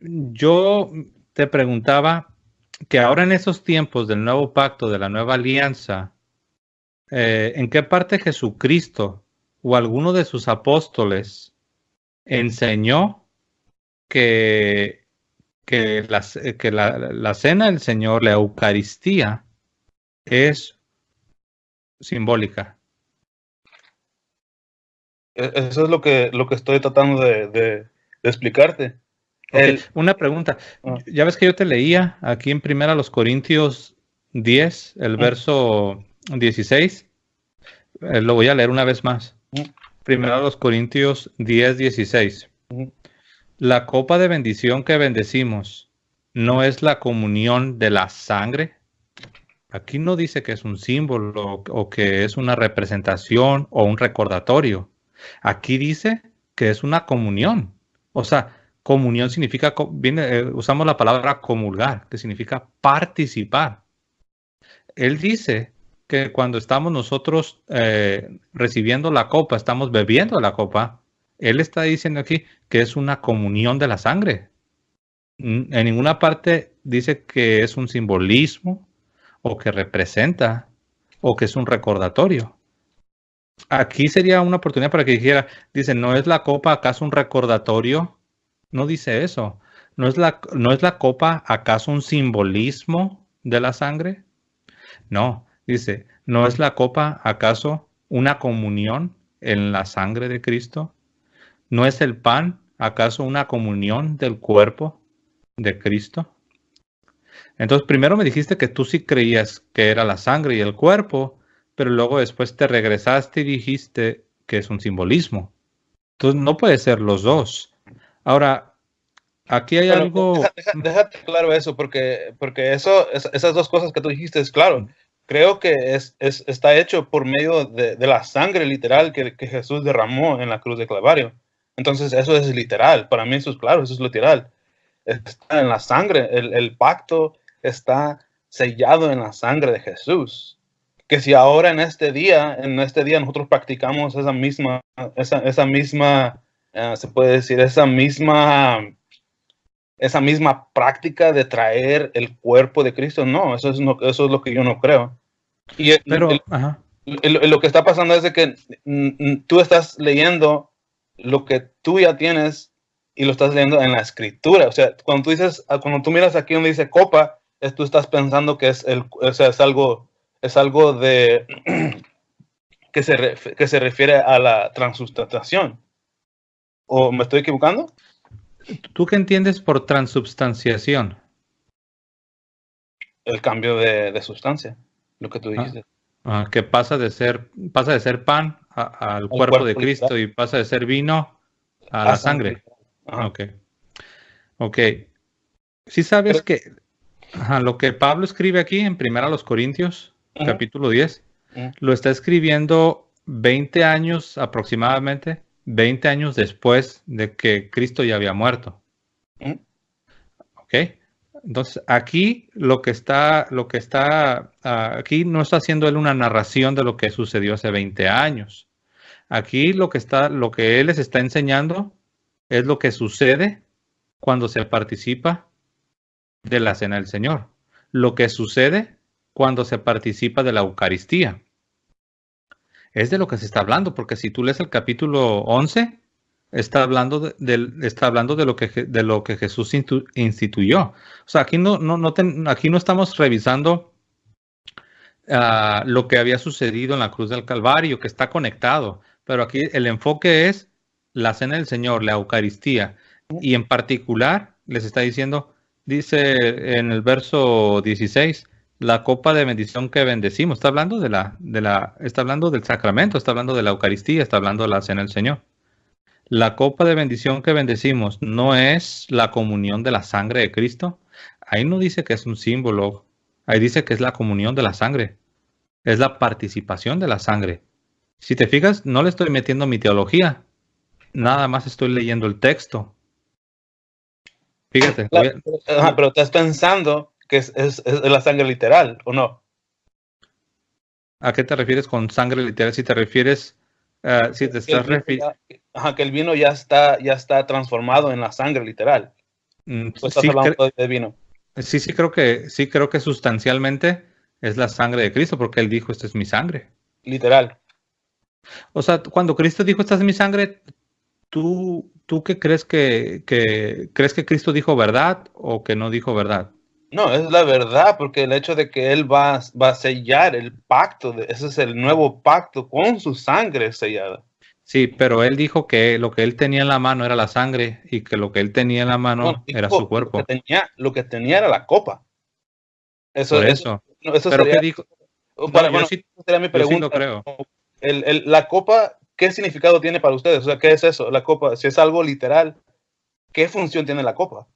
yo te preguntaba que ahora en esos tiempos del nuevo pacto, de la nueva alianza, eh, ¿en qué parte Jesucristo o alguno de sus apóstoles enseñó que, que, eh, la, que la, cena del Señor, la Eucaristía, es simbólica? E, eso es lo que, lo que estoy tratando de, explicarte. una pregunta. Ah. Ya ves que yo te leía aquí en primera los Corintios 10, el ah. verso 16. Eh, lo voy a leer una vez más. Primero a los Corintios 10, 16. La copa de bendición que bendecimos no es la comunión de la sangre. Aquí no dice que es un símbolo o que es una representación o un recordatorio. Aquí dice que es una comunión. O sea, comunión significa, eh, usamos la palabra comulgar, que significa participar. Él dice que cuando estamos nosotros eh, recibiendo la copa, estamos bebiendo la copa, él está diciendo aquí que es una comunión de la sangre. En ninguna parte dice que es un simbolismo o que representa o que es un recordatorio. Aquí sería una oportunidad para que dijera, dice, ¿no es la copa acaso un recordatorio? No dice eso. ¿No es la, no es la copa acaso un simbolismo de la sangre? No, Dice, ¿no es la copa acaso una comunión en la sangre de Cristo? ¿No es el pan acaso una comunión del cuerpo de Cristo? Entonces, primero me dijiste que tú sí creías que era la sangre y el cuerpo, pero luego después te regresaste y dijiste que es un simbolismo. Entonces, no puede ser los dos. Ahora, aquí hay algo... Déjate, claro eso, porque, porque eso, esas dos cosas que tú dijiste es claro creo que es, está hecho por medio de, la sangre literal que, Jesús derramó en la cruz de Calvario. Entonces eso es literal, para mí eso es claro, eso es literal. Está en la sangre, el, pacto está sellado en la sangre de Jesús. Que si ahora en este día, en este día nosotros practicamos esa misma, esa, misma, eh, se puede decir, esa misma esa misma práctica de traer el cuerpo de Cristo. No, eso es, eso es lo que yo no creo. Y Pero, lo que está pasando es que mm, mm, tú estás leyendo lo que tú ya tienes y lo estás leyendo en la escritura. O sea, cuando tú dices, ah, cuando tú miras aquí donde dice copa, es, tú estás pensando que es, el, es algo, es algo de, que, se que se refiere a la transustanciación ¿O me estoy equivocando? ¿Tú qué entiendes por transubstanciación? El cambio de, sustancia, lo que tú ah, dijiste. Ah, que pasa de ser, pasa de ser pan al cuerpo, de Cristo y pasa de ser vino a, la sangre. Ok. Ok. Si ¿Sí sabes que lo que Pablo escribe aquí en Primera los Corintios, capítulo 10, lo está escribiendo 20 años aproximadamente 20 años después de que Cristo ya había muerto. ¿Ok? Entonces, aquí lo que está, lo que está, ah, aquí no está haciendo él una narración de lo que sucedió hace 20 años. Aquí lo que está, lo que él les está enseñando es lo que sucede cuando se participa de la cena del Señor. Lo que sucede cuando se participa de la Eucaristía es de lo que se está hablando, porque si tú lees el capítulo 11, está hablando de, está hablando de lo que, de lo que Jesús instituyó. O sea, aquí no, no, no, aquí no estamos revisando ah, lo que había sucedido en la cruz del Calvario, que está conectado, pero aquí el enfoque es la cena del Señor, la Eucaristía, y en particular les está diciendo, dice en el verso 16, la copa de bendición que bendecimos. Está hablando de la, de la, está hablando del sacramento, está hablando de la Eucaristía, está hablando de la cena del Señor. La copa de bendición que bendecimos no es la comunión de la sangre de Cristo. Ahí no dice que es un símbolo, ahí dice que es la comunión de la sangre, es la participación de la sangre. Si te fijas, no le estoy metiendo mi teología, nada más estoy leyendo el texto. Fíjate. pero estás pensando que es, la sangre literal, ¿o no? ¿A qué te refieres con sangre literal? Si te refieres, eh, si te estás refiriendo... Ajá, que el vino ya está, ya está transformado en la sangre literal. Pues sí, hablando de vino. Sí, sí creo que, sí creo que sustancialmente es la sangre de Cristo, porque él dijo, esta es mi sangre. Literal. O sea, cuando Cristo dijo, esta es mi sangre, ¿tú, tú qué crees que, crees que Cristo dijo verdad o que no dijo verdad? No, es la verdad, porque el hecho de que él va, a sellar el pacto, ese es el nuevo pacto con su sangre sellada. Sí, pero él dijo que lo que él tenía en la mano era la sangre y que lo que él tenía en la mano era su cuerpo. Lo que, tenía, lo que tenía era la copa. Eso, Por eso. pero ¿qué dijo? bueno, mi pregunta. creo. la copa, ¿qué significado tiene para ustedes? O sea, ¿qué es eso? La copa, si es algo literal, ¿qué función tiene la copa?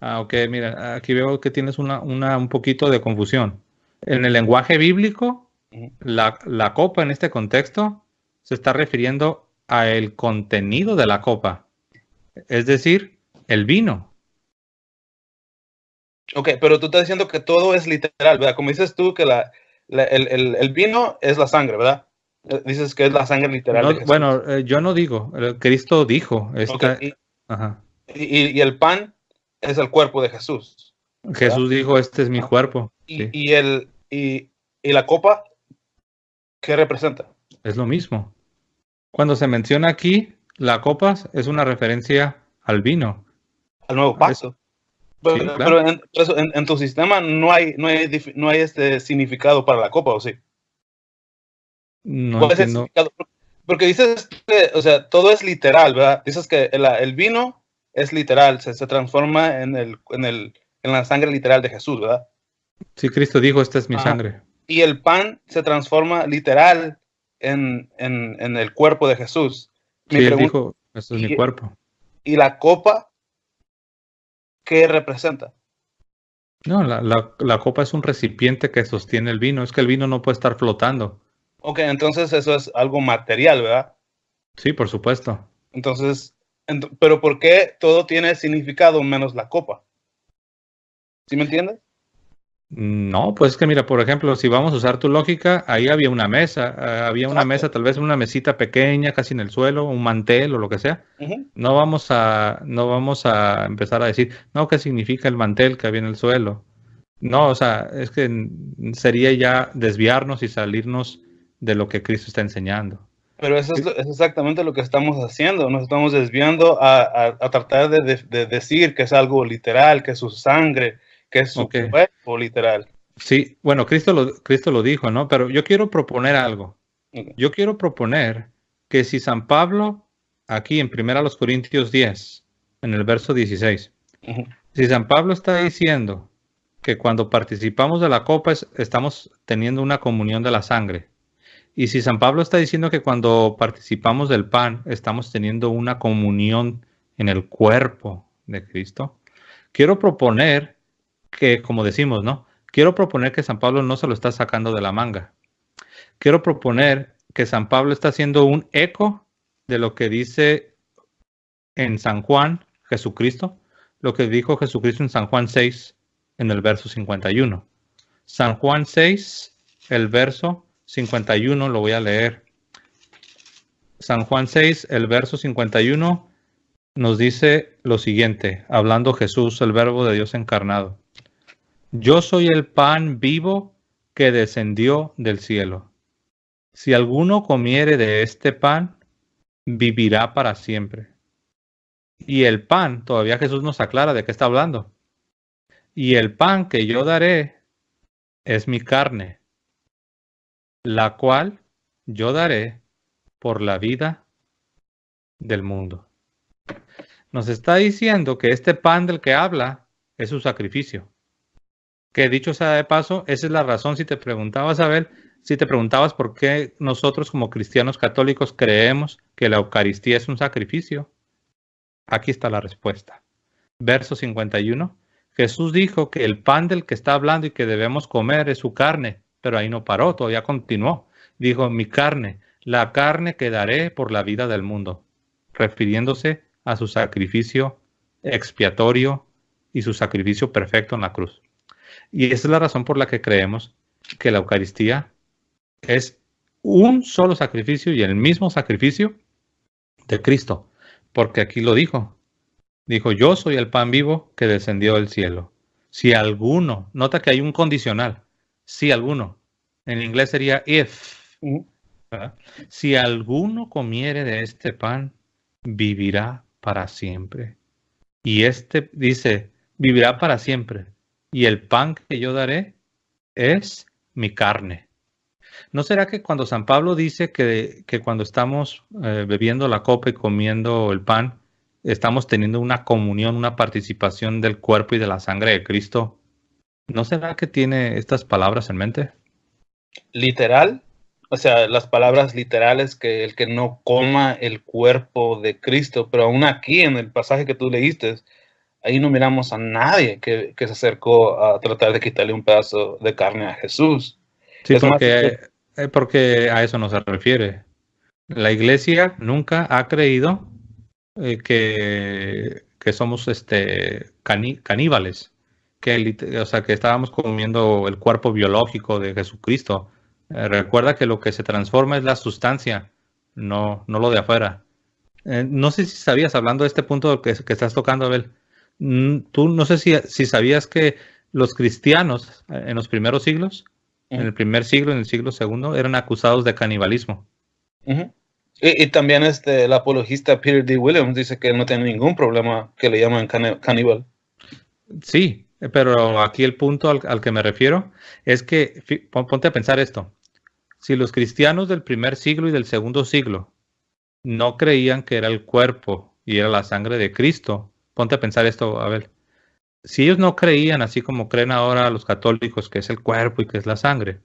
Ah, ok, mira, aquí veo que tienes una, un poquito de confusión. En el lenguaje bíblico, la, copa en este contexto se está refiriendo a el contenido de la copa, es decir, el vino. Ok, pero tú estás diciendo que todo es literal, ¿verdad? Como dices tú que la, el, vino es la sangre, ¿verdad? Eh, dices que es la sangre literal. bueno, eh, yo no digo, eh, Cristo dijo. y el pan es el cuerpo de Jesús. Jesús dijo, este es mi cuerpo. Y, y el, y, la copa, ¿qué representa? Es lo mismo. Cuando se menciona aquí, la copa es una referencia al vino. Al nuevo paso. Pero, en, tu sistema no hay, no hay, no hay este significado para la copa, ¿o sí? No Porque dices, que, o sea, todo es literal, ¿verdad? Dices que el, el vino es literal, se, transforma en, el, en, la sangre literal de Jesús, ¿verdad? Sí, Cristo dijo, esta es mi sangre. Y el pan se transforma literal en, el cuerpo de Jesús. sí, él dijo, esto es mi cuerpo. ¿Y la copa qué representa? No, la, la, copa es un recipiente que sostiene el vino. Es que el vino no puede estar flotando. Ok, entonces eso es algo material, ¿verdad? Sí, por supuesto. Entonces, pero ¿por qué todo tiene significado menos la copa? ¿Sí me entiendes? No, pues es que mira, por ejemplo, si vamos a usar tu lógica, ahí había una mesa, ah, había una mesa, tal vez una mesita pequeña, casi en el suelo, un mantel o lo que sea. No vamos a, no vamos a empezar a decir, no, ¿qué significa el mantel que había en el suelo? No, o sea, es que sería ya desviarnos y salirnos de lo que Cristo está enseñando. Pero eso es, exactamente lo que estamos haciendo. Nos estamos desviando a, tratar de, decir que es algo literal, que es su sangre, que es su cuerpo literal. Sí, bueno, Cristo lo, Cristo lo dijo, ¿no? Pero yo quiero proponer algo. Yo quiero proponer que si San Pablo, aquí en 1 Corintios 10, en el verso 16, si San Pablo está diciendo que cuando participamos de la copa estamos teniendo una comunión de la sangre, y si San Pablo está diciendo que cuando participamos del pan estamos teniendo una comunión en el cuerpo de Cristo, quiero proponer que, como decimos, ¿no? Quiero proponer que San Pablo no se lo está sacando de la manga. Quiero proponer que San Pablo está haciendo un eco de lo que dice en San Juan Jesucristo, lo que dijo Jesucristo en San Juan 6, en el verso 51. San Juan 6, el verso 51, lo voy a leer. San Juan 6, el verso 51, nos dice lo siguiente, hablando Jesús, el verbo de Dios encarnado. Yo soy el pan vivo que descendió del cielo. Si alguno comiere de este pan, vivirá para siempre. Y el pan, todavía Jesús nos aclara de qué está hablando. Y el pan que yo daré es mi carne la cual yo daré por la vida del mundo. Nos está diciendo que este pan del que habla es su sacrificio. Que dicho sea de paso, esa es la razón si te preguntabas, Abel, si te preguntabas por qué nosotros como cristianos católicos creemos que la Eucaristía es un sacrificio. Aquí está la respuesta. Verso 51. Jesús dijo que el pan del que está hablando y que debemos comer es su carne, pero ahí no paró, todavía continuó. Dijo, mi carne, la carne que daré por la vida del mundo, refiriéndose a su sacrificio expiatorio y su sacrificio perfecto en la cruz. Y esa es la razón por la que creemos que la Eucaristía es un solo sacrificio y el mismo sacrificio de Cristo, porque aquí lo dijo. Dijo, yo soy el pan vivo que descendió del cielo. Si alguno, nota que hay un condicional, si alguno. En inglés sería if. Mm. Si alguno comiere de este pan, vivirá para siempre. Y este dice, vivirá para siempre. Y el pan que yo daré es mi carne. ¿No será que cuando San Pablo dice que, cuando estamos eh, bebiendo la copa y comiendo el pan, estamos teniendo una comunión, una participación del cuerpo y de la sangre de Cristo ¿No será que tiene estas palabras en mente? Literal, o sea, las palabras literales que el que no coma el cuerpo de Cristo, pero aún aquí en el pasaje que tú leíste, ahí no miramos a nadie que, se acercó a tratar de quitarle un pedazo de carne a Jesús. Sí, es eh, porque, a eso no se refiere. La iglesia nunca ha creído eh, que, que, somos este, caníbales que, o sea, que estábamos comiendo el cuerpo biológico de Jesucristo. Eh, recuerda que lo que se transforma es la sustancia, no, no lo de afuera. Eh, no sé si sabías, hablando de este punto que, que estás tocando, Abel, mm, tú no sé si, sabías que los cristianos eh, en los primeros siglos, en el primer siglo, en el siglo segundo, eran acusados de canibalismo. y, también este, el apologista Peter D. Williams dice que no tiene ningún problema que le llaman caníbal. Sí, eh, pero aquí el punto al, que me refiero es que, ponte a pensar esto, si los cristianos del primer siglo y del segundo siglo no creían que era el cuerpo y era la sangre de Cristo, ponte a pensar esto, A ver, Si ellos no creían así como creen ahora los católicos que es el cuerpo y que es la sangre,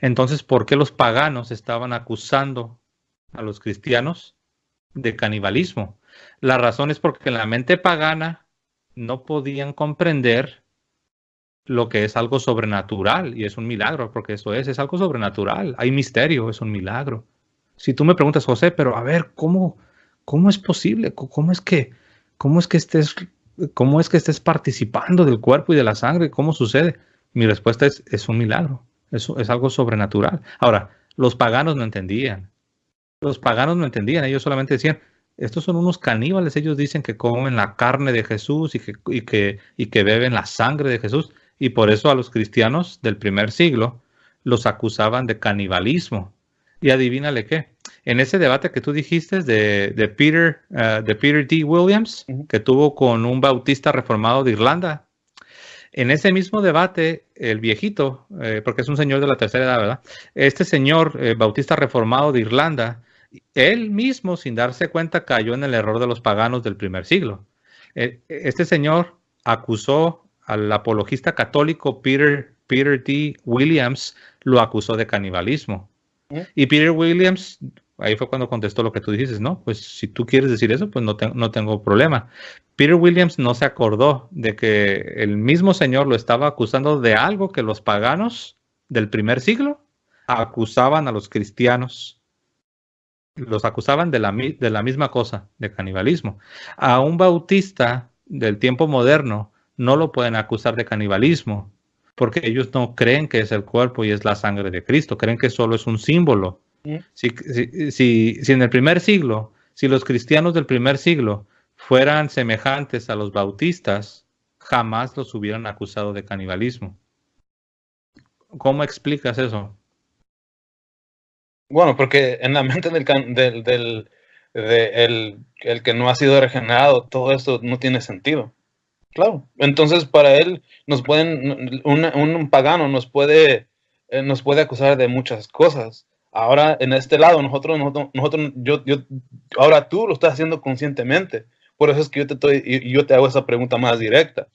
entonces ¿por qué los paganos estaban acusando a los cristianos de canibalismo? La razón es porque en la mente pagana no podían comprender lo que es algo sobrenatural y es un milagro, porque eso es, es algo sobrenatural, hay misterio, es un milagro. Si tú me preguntas, José, pero a ver, ¿cómo, cómo es posible? ¿Cómo es que, cómo es que estés, cómo es que estés participando del cuerpo y de la sangre? ¿Cómo sucede? Mi respuesta es, es un milagro, es, es algo sobrenatural. Ahora, los paganos no entendían, los paganos no entendían, ellos solamente decían, estos son unos caníbales, ellos dicen que comen la carne de Jesús y que, y que, beben la sangre de Jesús, y por eso a los cristianos del primer siglo los acusaban de canibalismo. Y adivínale qué. En ese debate que tú dijiste de, Peter, uh, de Peter D. Williams, que tuvo con un bautista reformado de Irlanda, en ese mismo debate, el viejito, eh, porque es un señor de la tercera edad, ¿verdad? Este señor eh, bautista reformado de Irlanda él mismo, sin darse cuenta, cayó en el error de los paganos del primer siglo. E, este señor acusó al apologista católico Peter, Peter D. Williams, lo acusó de canibalismo. ¿Eh? Y Peter Williams, ahí fue cuando contestó lo que tú dices, ¿no? Pues si tú quieres decir eso, pues no, no tengo problema. Peter Williams no se acordó de que el mismo señor lo estaba acusando de algo que los paganos del primer siglo acusaban a los cristianos los acusaban de la, de la misma cosa, de canibalismo. A un bautista del tiempo moderno no lo pueden acusar de canibalismo, porque ellos no creen que es el cuerpo y es la sangre de Cristo, creen que solo es un símbolo. si, en el primer siglo, si los cristianos del primer siglo fueran semejantes a los bautistas, jamás los hubieran acusado de canibalismo. ¿Cómo explicas eso? Bueno, porque en la mente del, del, del el, que no ha sido regenerado, todo esto no tiene sentido. Claro. Entonces, para él, nos pueden, un, pagano nos puede, eh, nos puede acusar de muchas cosas. Ahora, en este lado, nosotros, nosotros, yo, yo, ahora tú lo estás haciendo conscientemente. Por eso es que yo te, estoy, yo te hago esa pregunta más directa.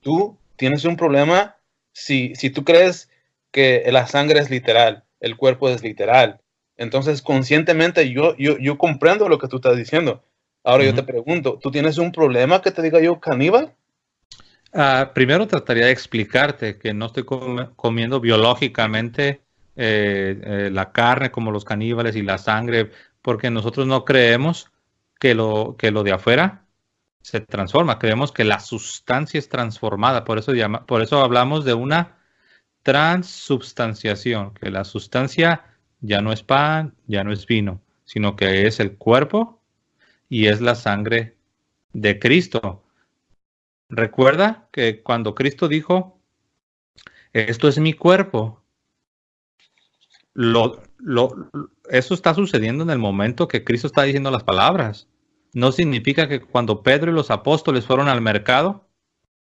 Tú tienes un problema si, si tú crees que la sangre es literal el cuerpo es literal. Entonces, conscientemente yo, yo, comprendo lo que tú estás diciendo. Ahora yo te pregunto, ¿tú tienes un problema que te diga yo caníbal? Ah, primero trataría de explicarte que no estoy comiendo biológicamente eh, eh, la carne como los caníbales y la sangre, porque nosotros no creemos que lo, que lo de afuera se transforma, creemos que la sustancia es transformada, por eso, por eso hablamos de una transubstanciación, que la sustancia ya no es pan, ya no es vino, sino que es el cuerpo y es la sangre de Cristo. Recuerda que cuando Cristo dijo, esto es mi cuerpo, lo, lo, eso está sucediendo en el momento que Cristo está diciendo las palabras. No significa que cuando Pedro y los apóstoles fueron al mercado,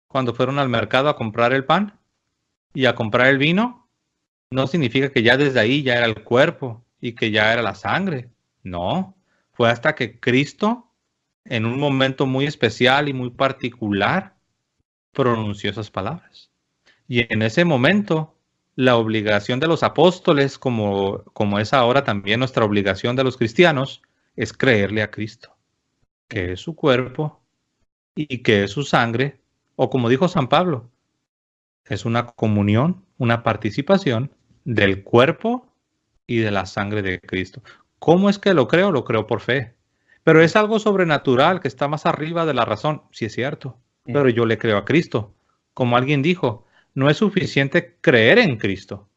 cuando fueron al mercado a comprar el pan, y a comprar el vino, no significa que ya desde ahí ya era el cuerpo y que ya era la sangre. No, fue hasta que Cristo, en un momento muy especial y muy particular, pronunció esas palabras. Y en ese momento, la obligación de los apóstoles, como, como es ahora también nuestra obligación de los cristianos, es creerle a Cristo, que es su cuerpo y que es su sangre, o como dijo San Pablo, es una comunión, una participación del cuerpo y de la sangre de Cristo. ¿Cómo es que lo creo? Lo creo por fe. Pero es algo sobrenatural que está más arriba de la razón, si es cierto. Pero yo le creo a Cristo. Como alguien dijo, no es suficiente creer en Cristo,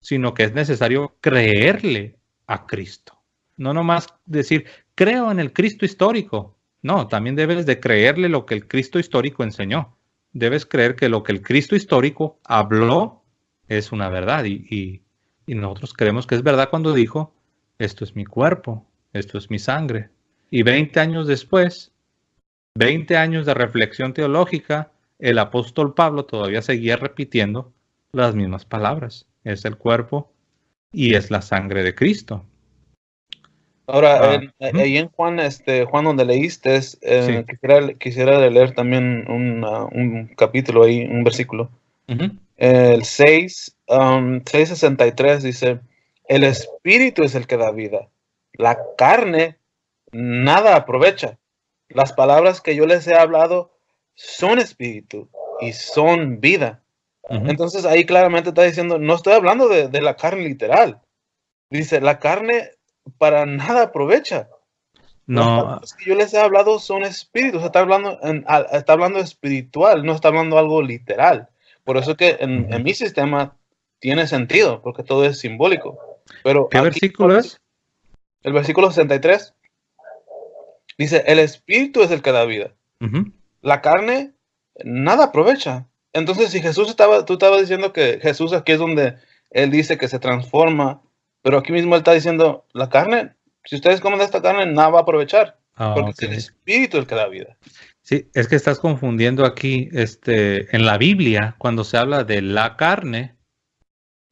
sino que es necesario creerle a Cristo. No nomás decir, creo en el Cristo histórico. No, también debes de creerle lo que el Cristo histórico enseñó debes creer que lo que el Cristo histórico habló es una verdad y, nosotros creemos que es verdad cuando dijo, esto es mi cuerpo, esto es mi sangre. Y 20 años después, 20 años de reflexión teológica, el apóstol Pablo todavía seguía repitiendo las mismas palabras. Es el cuerpo y es la sangre de Cristo. Ahora, ah, ahí en Juan, este, Juan, donde leíste, eh, quisiera, quisiera, leer también un ah, capítulo ahí, un versículo. El 6, um, 663 dice, el espíritu es el que da vida, la carne nada aprovecha. Las palabras que yo les he hablado son espíritu y son vida. Entonces ahí claramente está diciendo, no estoy hablando de, de la carne literal. Dice, la carne para nada aprovecha. No. yo les he hablado son espíritus, está hablando, está hablando espiritual, no está hablando algo literal. Por eso que en, mi sistema tiene sentido, porque todo es simbólico. Pero ¿Qué versículo es? El versículo 63 dice, el espíritu es el que da vida. La carne nada aprovecha. Entonces, si Jesús estaba, tú estabas diciendo que Jesús aquí es donde él dice que se transforma pero aquí mismo él está diciendo, la carne, si ustedes comen esta carne, nada va a aprovechar. Ah, porque es el espíritu el que da vida. Sí, es que estás confundiendo aquí, este, en la Biblia, cuando se habla de la carne,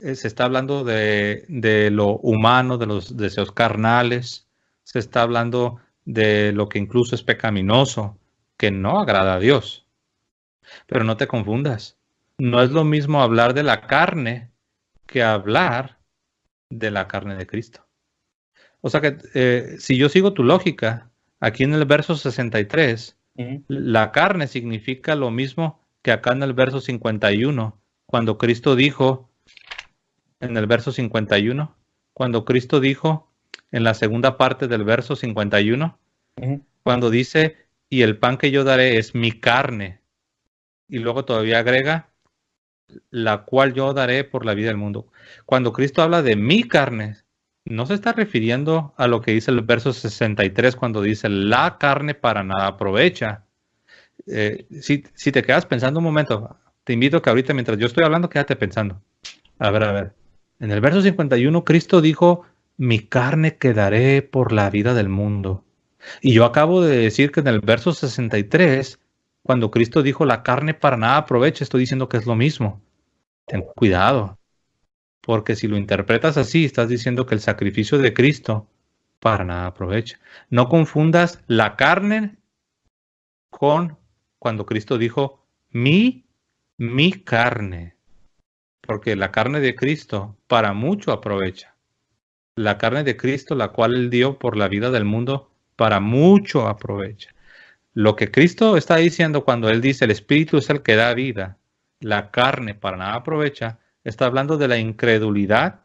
eh, se está hablando de, de lo humano, de los deseos carnales, se está hablando de lo que incluso es pecaminoso, que no agrada a Dios. Pero no te confundas, no es lo mismo hablar de la carne que hablar de la carne de Cristo. O sea que eh, si yo sigo tu lógica, aquí en el verso 63, la carne significa lo mismo que acá en el verso 51, cuando Cristo dijo, en el verso 51, cuando Cristo dijo, en la segunda parte del verso 51, cuando dice, y el pan que yo daré es mi carne. Y luego todavía agrega, la cual yo daré por la vida del mundo. Cuando Cristo habla de mi carne, no se está refiriendo a lo que dice el verso 63 cuando dice la carne para nada aprovecha. Eh, si, te quedas pensando un momento, te invito que ahorita mientras yo estoy hablando, quédate pensando. A ver, a ver. En el verso 51 Cristo dijo, mi carne quedaré por la vida del mundo. Y yo acabo de decir que en el verso 63 cuando Cristo dijo la carne para nada aprovecha, estoy diciendo que es lo mismo. Ten cuidado. Porque si lo interpretas así, estás diciendo que el sacrificio de Cristo para nada aprovecha. No confundas la carne con cuando Cristo dijo mi, mi carne. Porque la carne de Cristo para mucho aprovecha. La carne de Cristo, la cual él dio por la vida del mundo, para mucho aprovecha. Lo que Cristo está diciendo cuando él dice el Espíritu es el que da vida, la carne para nada aprovecha, está hablando de la incredulidad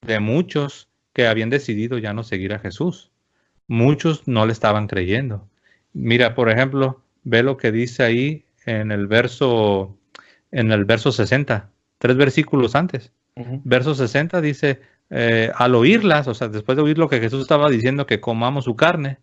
de muchos que habían decidido ya no seguir a Jesús. Muchos no le estaban creyendo. Mira, por ejemplo, ve lo que dice ahí en el verso en el verso 60, tres versículos antes. Verso 60 dice, eh, al oírlas, o sea, después de oír lo que Jesús estaba diciendo, que comamos su carne,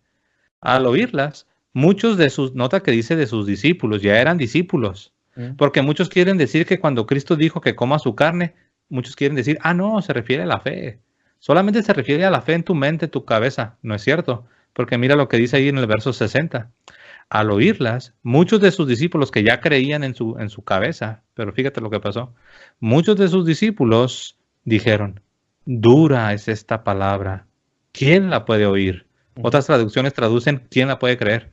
al oírlas, muchos de sus, nota que dice de sus discípulos, ya eran discípulos, mm. porque muchos quieren decir que cuando Cristo dijo que coma su carne, muchos quieren decir, ah, no, se refiere a la fe, solamente se refiere a la fe en tu mente, tu cabeza, no es cierto, porque mira lo que dice ahí en el verso 60. Al oírlas, muchos de sus discípulos que ya creían en su, en su cabeza, pero fíjate lo que pasó, muchos de sus discípulos dijeron, dura es esta palabra, ¿quién la puede oír? Otras traducciones traducen, ¿quién la puede creer?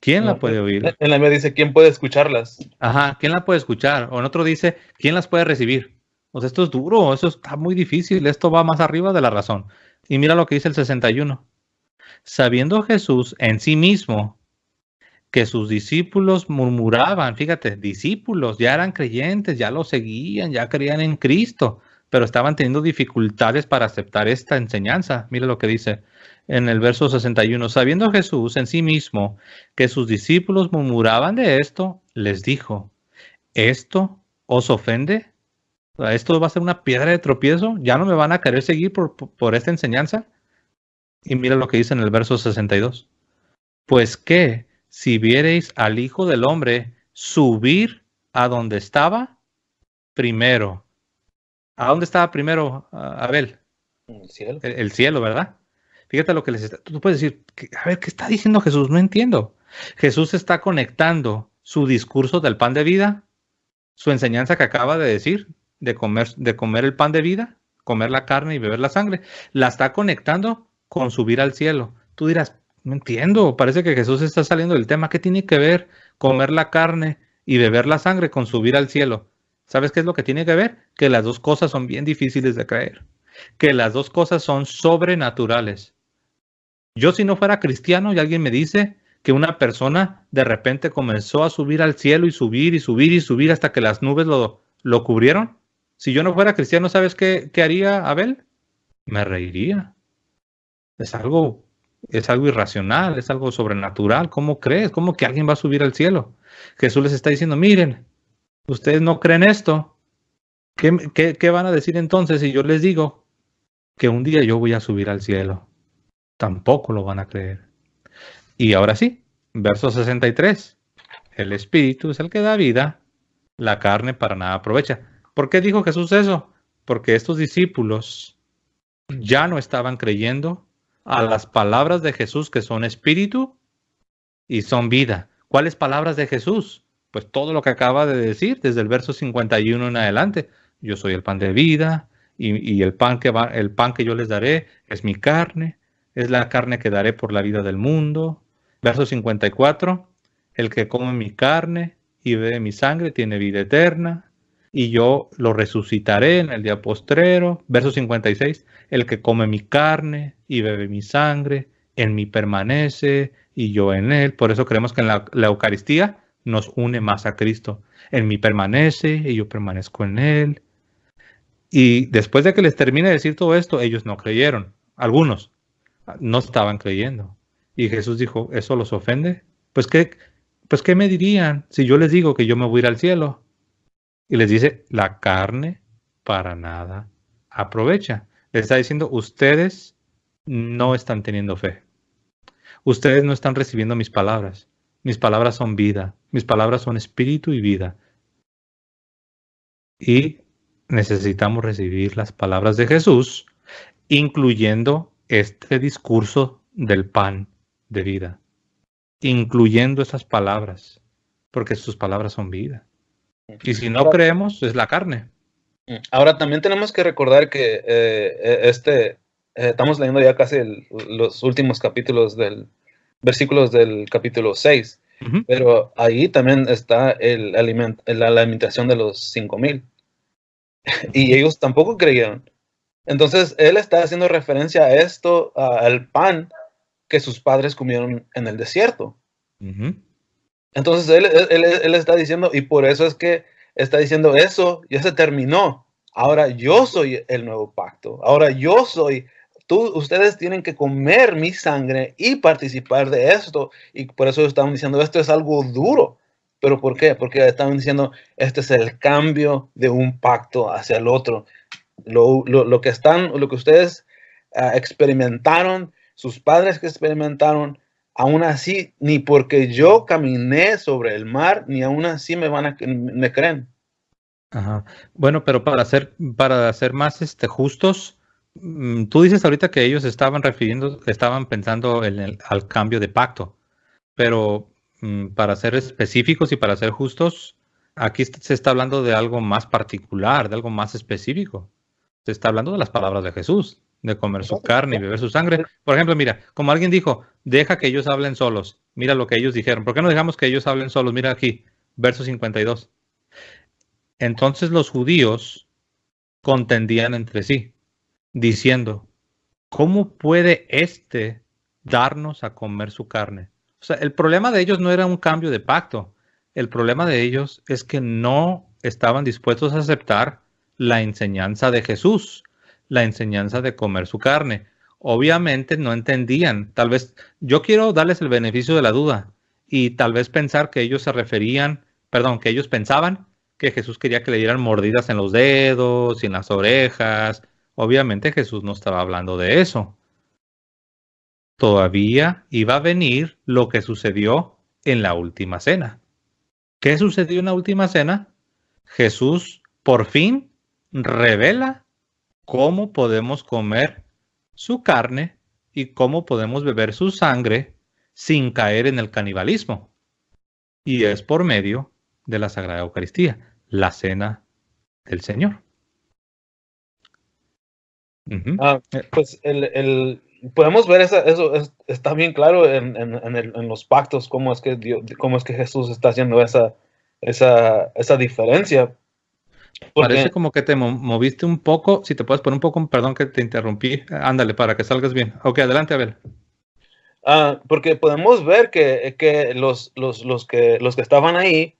¿Quién la pues, puede oír? E, en la mía dice, ¿quién puede escucharlas? Ajá, ¿quién la puede escuchar? O en otro dice, ¿quién las puede recibir? O sea, esto es duro, eso está muy difícil, esto va más arriba de la razón. Y mira lo que dice el 61. Sabiendo Jesús en sí mismo que sus discípulos murmuraban, fíjate, discípulos, ya eran creyentes, ya lo seguían, ya creían en Cristo, pero estaban teniendo dificultades para aceptar esta enseñanza. Mira lo que dice en el verso 61, sabiendo Jesús en sí mismo que sus discípulos murmuraban de esto, les dijo, ¿esto os ofende? ¿Esto va a ser una piedra de tropiezo? ¿Ya no me van a querer seguir por, esta enseñanza? Y mira lo que dice en el verso 62. Pues que si viereis al Hijo del Hombre subir a donde estaba primero. ¿A dónde estaba primero Abel? el cielo, ¿verdad? Fíjate lo que les está. Tú puedes decir, a ver, ¿qué está diciendo Jesús? No entiendo. Jesús está conectando su discurso del pan de vida, su enseñanza que acaba de decir, de comer, de comer el pan de vida, comer la carne y beber la sangre, la está conectando con subir al cielo. Tú dirás, no entiendo, parece que Jesús está saliendo del tema. ¿Qué tiene que ver comer la carne y beber la sangre con subir al cielo? ¿Sabes qué es lo que tiene que ver? Que las dos cosas son bien difíciles de creer, que las dos cosas son sobrenaturales. Yo si no fuera cristiano y alguien me dice que una persona de repente comenzó a subir al cielo y subir y subir y subir hasta que las nubes lo, lo cubrieron, si yo no fuera cristiano, ¿sabes qué, qué haría Abel? Me reiría. Es algo, es algo irracional, es algo sobrenatural. ¿Cómo crees? ¿Cómo que alguien va a subir al cielo? Jesús les está diciendo, miren, ustedes no creen esto. ¿Qué, qué, qué van a decir entonces si yo les digo que un día yo voy a subir al cielo? tampoco lo van a creer. Y ahora sí, verso 63. El espíritu es el que da vida, la carne para nada aprovecha. ¿Por qué dijo Jesús eso? Porque estos discípulos ya no estaban creyendo a las palabras de Jesús que son espíritu y son vida. ¿Cuáles palabras de Jesús? Pues todo lo que acaba de decir desde el verso 51 en adelante. Yo soy el pan de vida y, el, pan que el pan que yo les daré es mi carne es la carne que daré por la vida del mundo. Verso 54, el que come mi carne y bebe mi sangre tiene vida eterna, y yo lo resucitaré en el día postrero. Verso 56, el que come mi carne y bebe mi sangre, en mí permanece y yo en él. Por eso creemos que en la, la Eucaristía nos une más a Cristo. En mí permanece y yo permanezco en él. Y después de que les termine de decir todo esto, ellos no creyeron, algunos no estaban creyendo. Y Jesús dijo, ¿eso los ofende? Pues qué, pues qué me dirían si yo les digo que yo me voy a ir al cielo. Y les dice, la carne para nada aprovecha. Les está diciendo, ustedes no están teniendo fe. Ustedes no están recibiendo mis palabras. Mis palabras son vida. Mis palabras son espíritu y vida. Y necesitamos recibir las palabras de Jesús, incluyendo este discurso del pan de vida, incluyendo esas palabras, porque sus palabras son vida. Y si no creemos, es la carne. Ahora también tenemos que recordar que eh, eh, este, eh, estamos leyendo ya casi los últimos capítulos del, versículos del capítulo 6, pero ahí también está el la alimentación de los 5.000. Y ellos tampoco creyeron. Entonces, él está haciendo referencia a esto, al pan que sus padres comieron en el desierto. Entonces, él, está diciendo, y por eso es que está diciendo eso, ya se terminó. Ahora yo soy el nuevo pacto. Ahora yo soy... Tú, ustedes tienen que comer mi sangre y participar de esto. Y por eso estaban diciendo, esto es algo duro. ¿Pero por qué? Porque estaban diciendo, este es el cambio de un pacto hacia el otro lo, lo, que están, lo que ustedes ah, experimentaron, sus padres que experimentaron, aún así, ni porque yo caminé sobre el mar, ni aún así me van a me creen. Bueno, pero para ser, para ser más este, justos, mm, tú dices ahorita que ellos estaban refiriendo, estaban pensando en el, al cambio de pacto, pero mm, para ser específicos y para ser justos, aquí se está hablando de algo más particular, de algo más específico se está hablando de las palabras de Jesús, de comer su carne y beber su sangre. Por ejemplo, mira, como alguien dijo, deja que ellos hablen solos. Mira lo que ellos dijeron. ¿Por qué no dejamos que ellos hablen solos? Mira aquí, verso 52. Entonces los judíos contendían entre sí, diciendo, ¿cómo puede éste darnos a comer su carne? O sea, el problema de ellos no era un cambio de pacto. El problema de ellos es que no estaban dispuestos a aceptar la enseñanza de Jesús, la enseñanza de comer su carne. Obviamente no entendían, tal vez yo quiero darles el beneficio de la duda y tal vez pensar que ellos se referían, perdón, que ellos pensaban que Jesús quería que le dieran mordidas en los dedos y en las orejas. Obviamente Jesús no estaba hablando de eso. Todavía iba a venir lo que sucedió en la última cena. ¿Qué sucedió en la última cena? Jesús por fin revela cómo podemos comer su carne y cómo podemos beber su sangre sin caer en el canibalismo. Y es por medio de la Sagrada Eucaristía, la cena del Señor. Ah, pues el, podemos ver eso está bien claro en, los pactos, cómo es que cómo es que Jesús está haciendo esa, esa, esa diferencia, Parece como que te moviste un poco. Si te puedes poner un poco, perdón que te interrumpí. Ándale, para que salgas bien. Ok, adelante, Abel. Ah, porque podemos ver que, que los, los, los, que, los que estaban ahí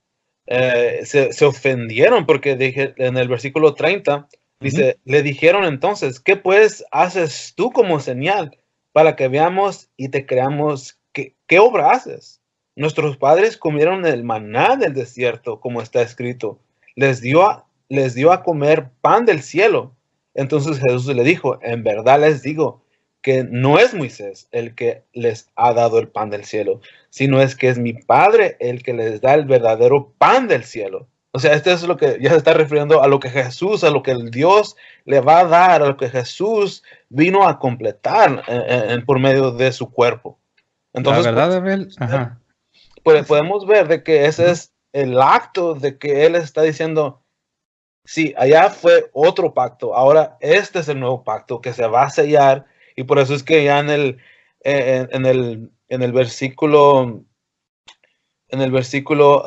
eh, se, se, ofendieron porque dije, en el versículo 30 dice, le dijeron entonces, ¿qué pues haces tú como señal para que veamos y te creamos? ¿Qué, qué obra haces? Nuestros padres comieron el maná del desierto, como está escrito. Les dio a, les dio a comer pan del cielo. Entonces Jesús le dijo, en verdad les digo que no es Moisés el que les ha dado el pan del cielo, sino es que es mi Padre el que les da el verdadero pan del cielo. O sea, esto es lo que ya se está refiriendo a lo que Jesús, a lo que el Dios le va a dar, a lo que Jesús vino a completar eh, eh, en, por medio de su cuerpo. Entonces, La verdad, pues, Abel, pues, pues, podemos ver de que ese es el acto de que Él está diciendo, Sí, allá fue otro pacto. Ahora este es el nuevo pacto que se va a sellar y por eso es que ya en el, en, el, en el versículo, en el versículo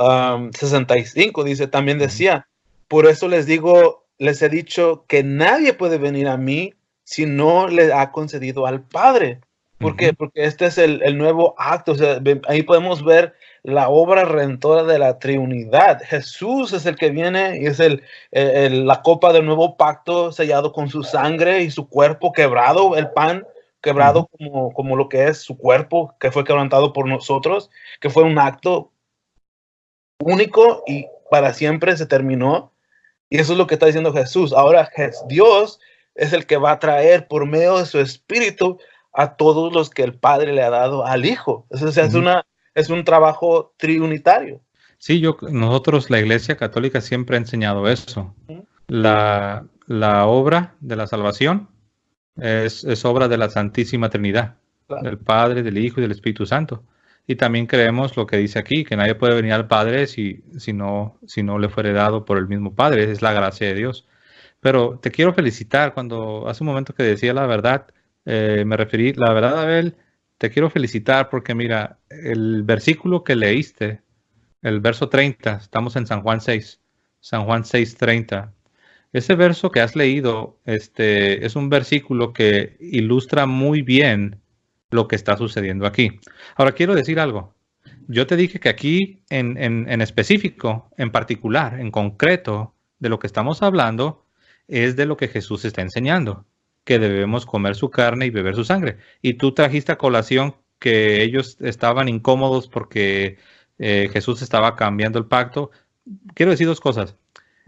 65 dice, también decía, por eso les digo, les he dicho que nadie puede venir a mí si no le ha concedido al Padre. ¿Por qué? Porque este es el, nuevo acto. O ahí podemos ver la obra redentora de la Trinidad. Jesús es el que viene y es el, la copa del nuevo pacto sellado con su sangre y su cuerpo quebrado, el pan quebrado como, como lo que es su cuerpo, que fue quebrantado por nosotros, que fue un acto único y para siempre se terminó. Y eso es lo que está diciendo Jesús. Ahora Dios es el que va a traer por medio de su espíritu a todos los que el Padre le ha dado al Hijo. es, una, es un trabajo triunitario. Sí, yo, nosotros, la Iglesia Católica siempre ha enseñado eso. La, obra de la salvación es, obra de la Santísima Trinidad, del Padre, del Hijo y del Espíritu Santo. Y también creemos lo que dice aquí, que nadie puede venir al Padre si, si, no, si no le fuere dado por el mismo Padre. Es la gracia de Dios. Pero te quiero felicitar cuando hace un momento que decía la verdad, eh, me referí, la verdad, Abel, te quiero felicitar porque mira, el versículo que leíste, el verso 30, estamos en San Juan 6, San Juan 6, 30. Ese verso que has leído este, es un versículo que ilustra muy bien lo que está sucediendo aquí. Ahora quiero decir algo. Yo te dije que aquí en específico, en particular, en concreto, de lo que estamos hablando es de lo que Jesús está enseñando que debemos comer su carne y beber su sangre. Y tú trajiste a colación que ellos estaban incómodos porque eh, Jesús estaba cambiando el pacto. Quiero decir dos cosas.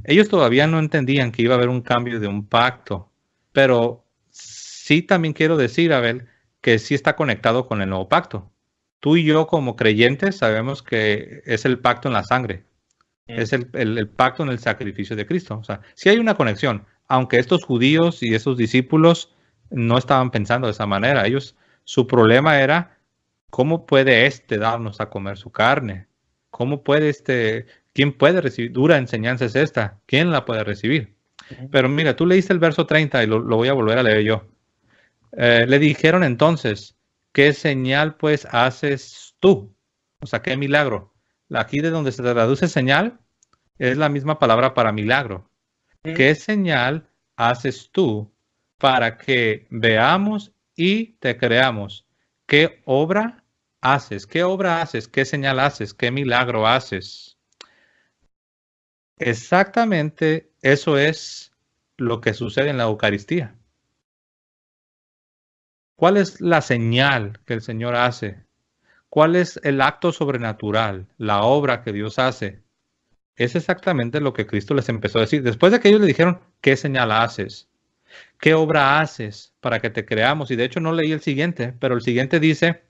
Ellos todavía no entendían que iba a haber un cambio de un pacto, pero sí también quiero decir, Abel, que sí está conectado con el nuevo pacto. Tú y yo como creyentes sabemos que es el pacto en la sangre, es el, el pacto en el sacrificio de Cristo. O sea, sí hay una conexión, aunque estos judíos y estos discípulos no estaban pensando de esa manera, ellos, su problema era, ¿cómo puede este darnos a comer su carne? ¿Cómo puede este, quién puede recibir, dura enseñanza es esta, quién la puede recibir? Pero mira, tú leíste el verso 30 y lo, voy a volver a leer yo. Eh, le dijeron entonces, ¿qué señal pues haces tú? O sea, ¿qué milagro? Aquí de donde se traduce señal es la misma palabra para milagro. ¿Qué señal haces tú para que veamos y te creamos? ¿Qué obra haces? ¿Qué obra haces? ¿Qué señal haces? ¿Qué milagro haces? Exactamente eso es lo que sucede en la Eucaristía. ¿Cuál es la señal que el Señor hace? ¿Cuál es el acto sobrenatural, la obra que Dios hace? Es exactamente lo que Cristo les empezó a decir. Después de que ellos le dijeron, ¿qué señal haces? ¿Qué obra haces para que te creamos? Y de hecho no leí el siguiente, pero el siguiente dice,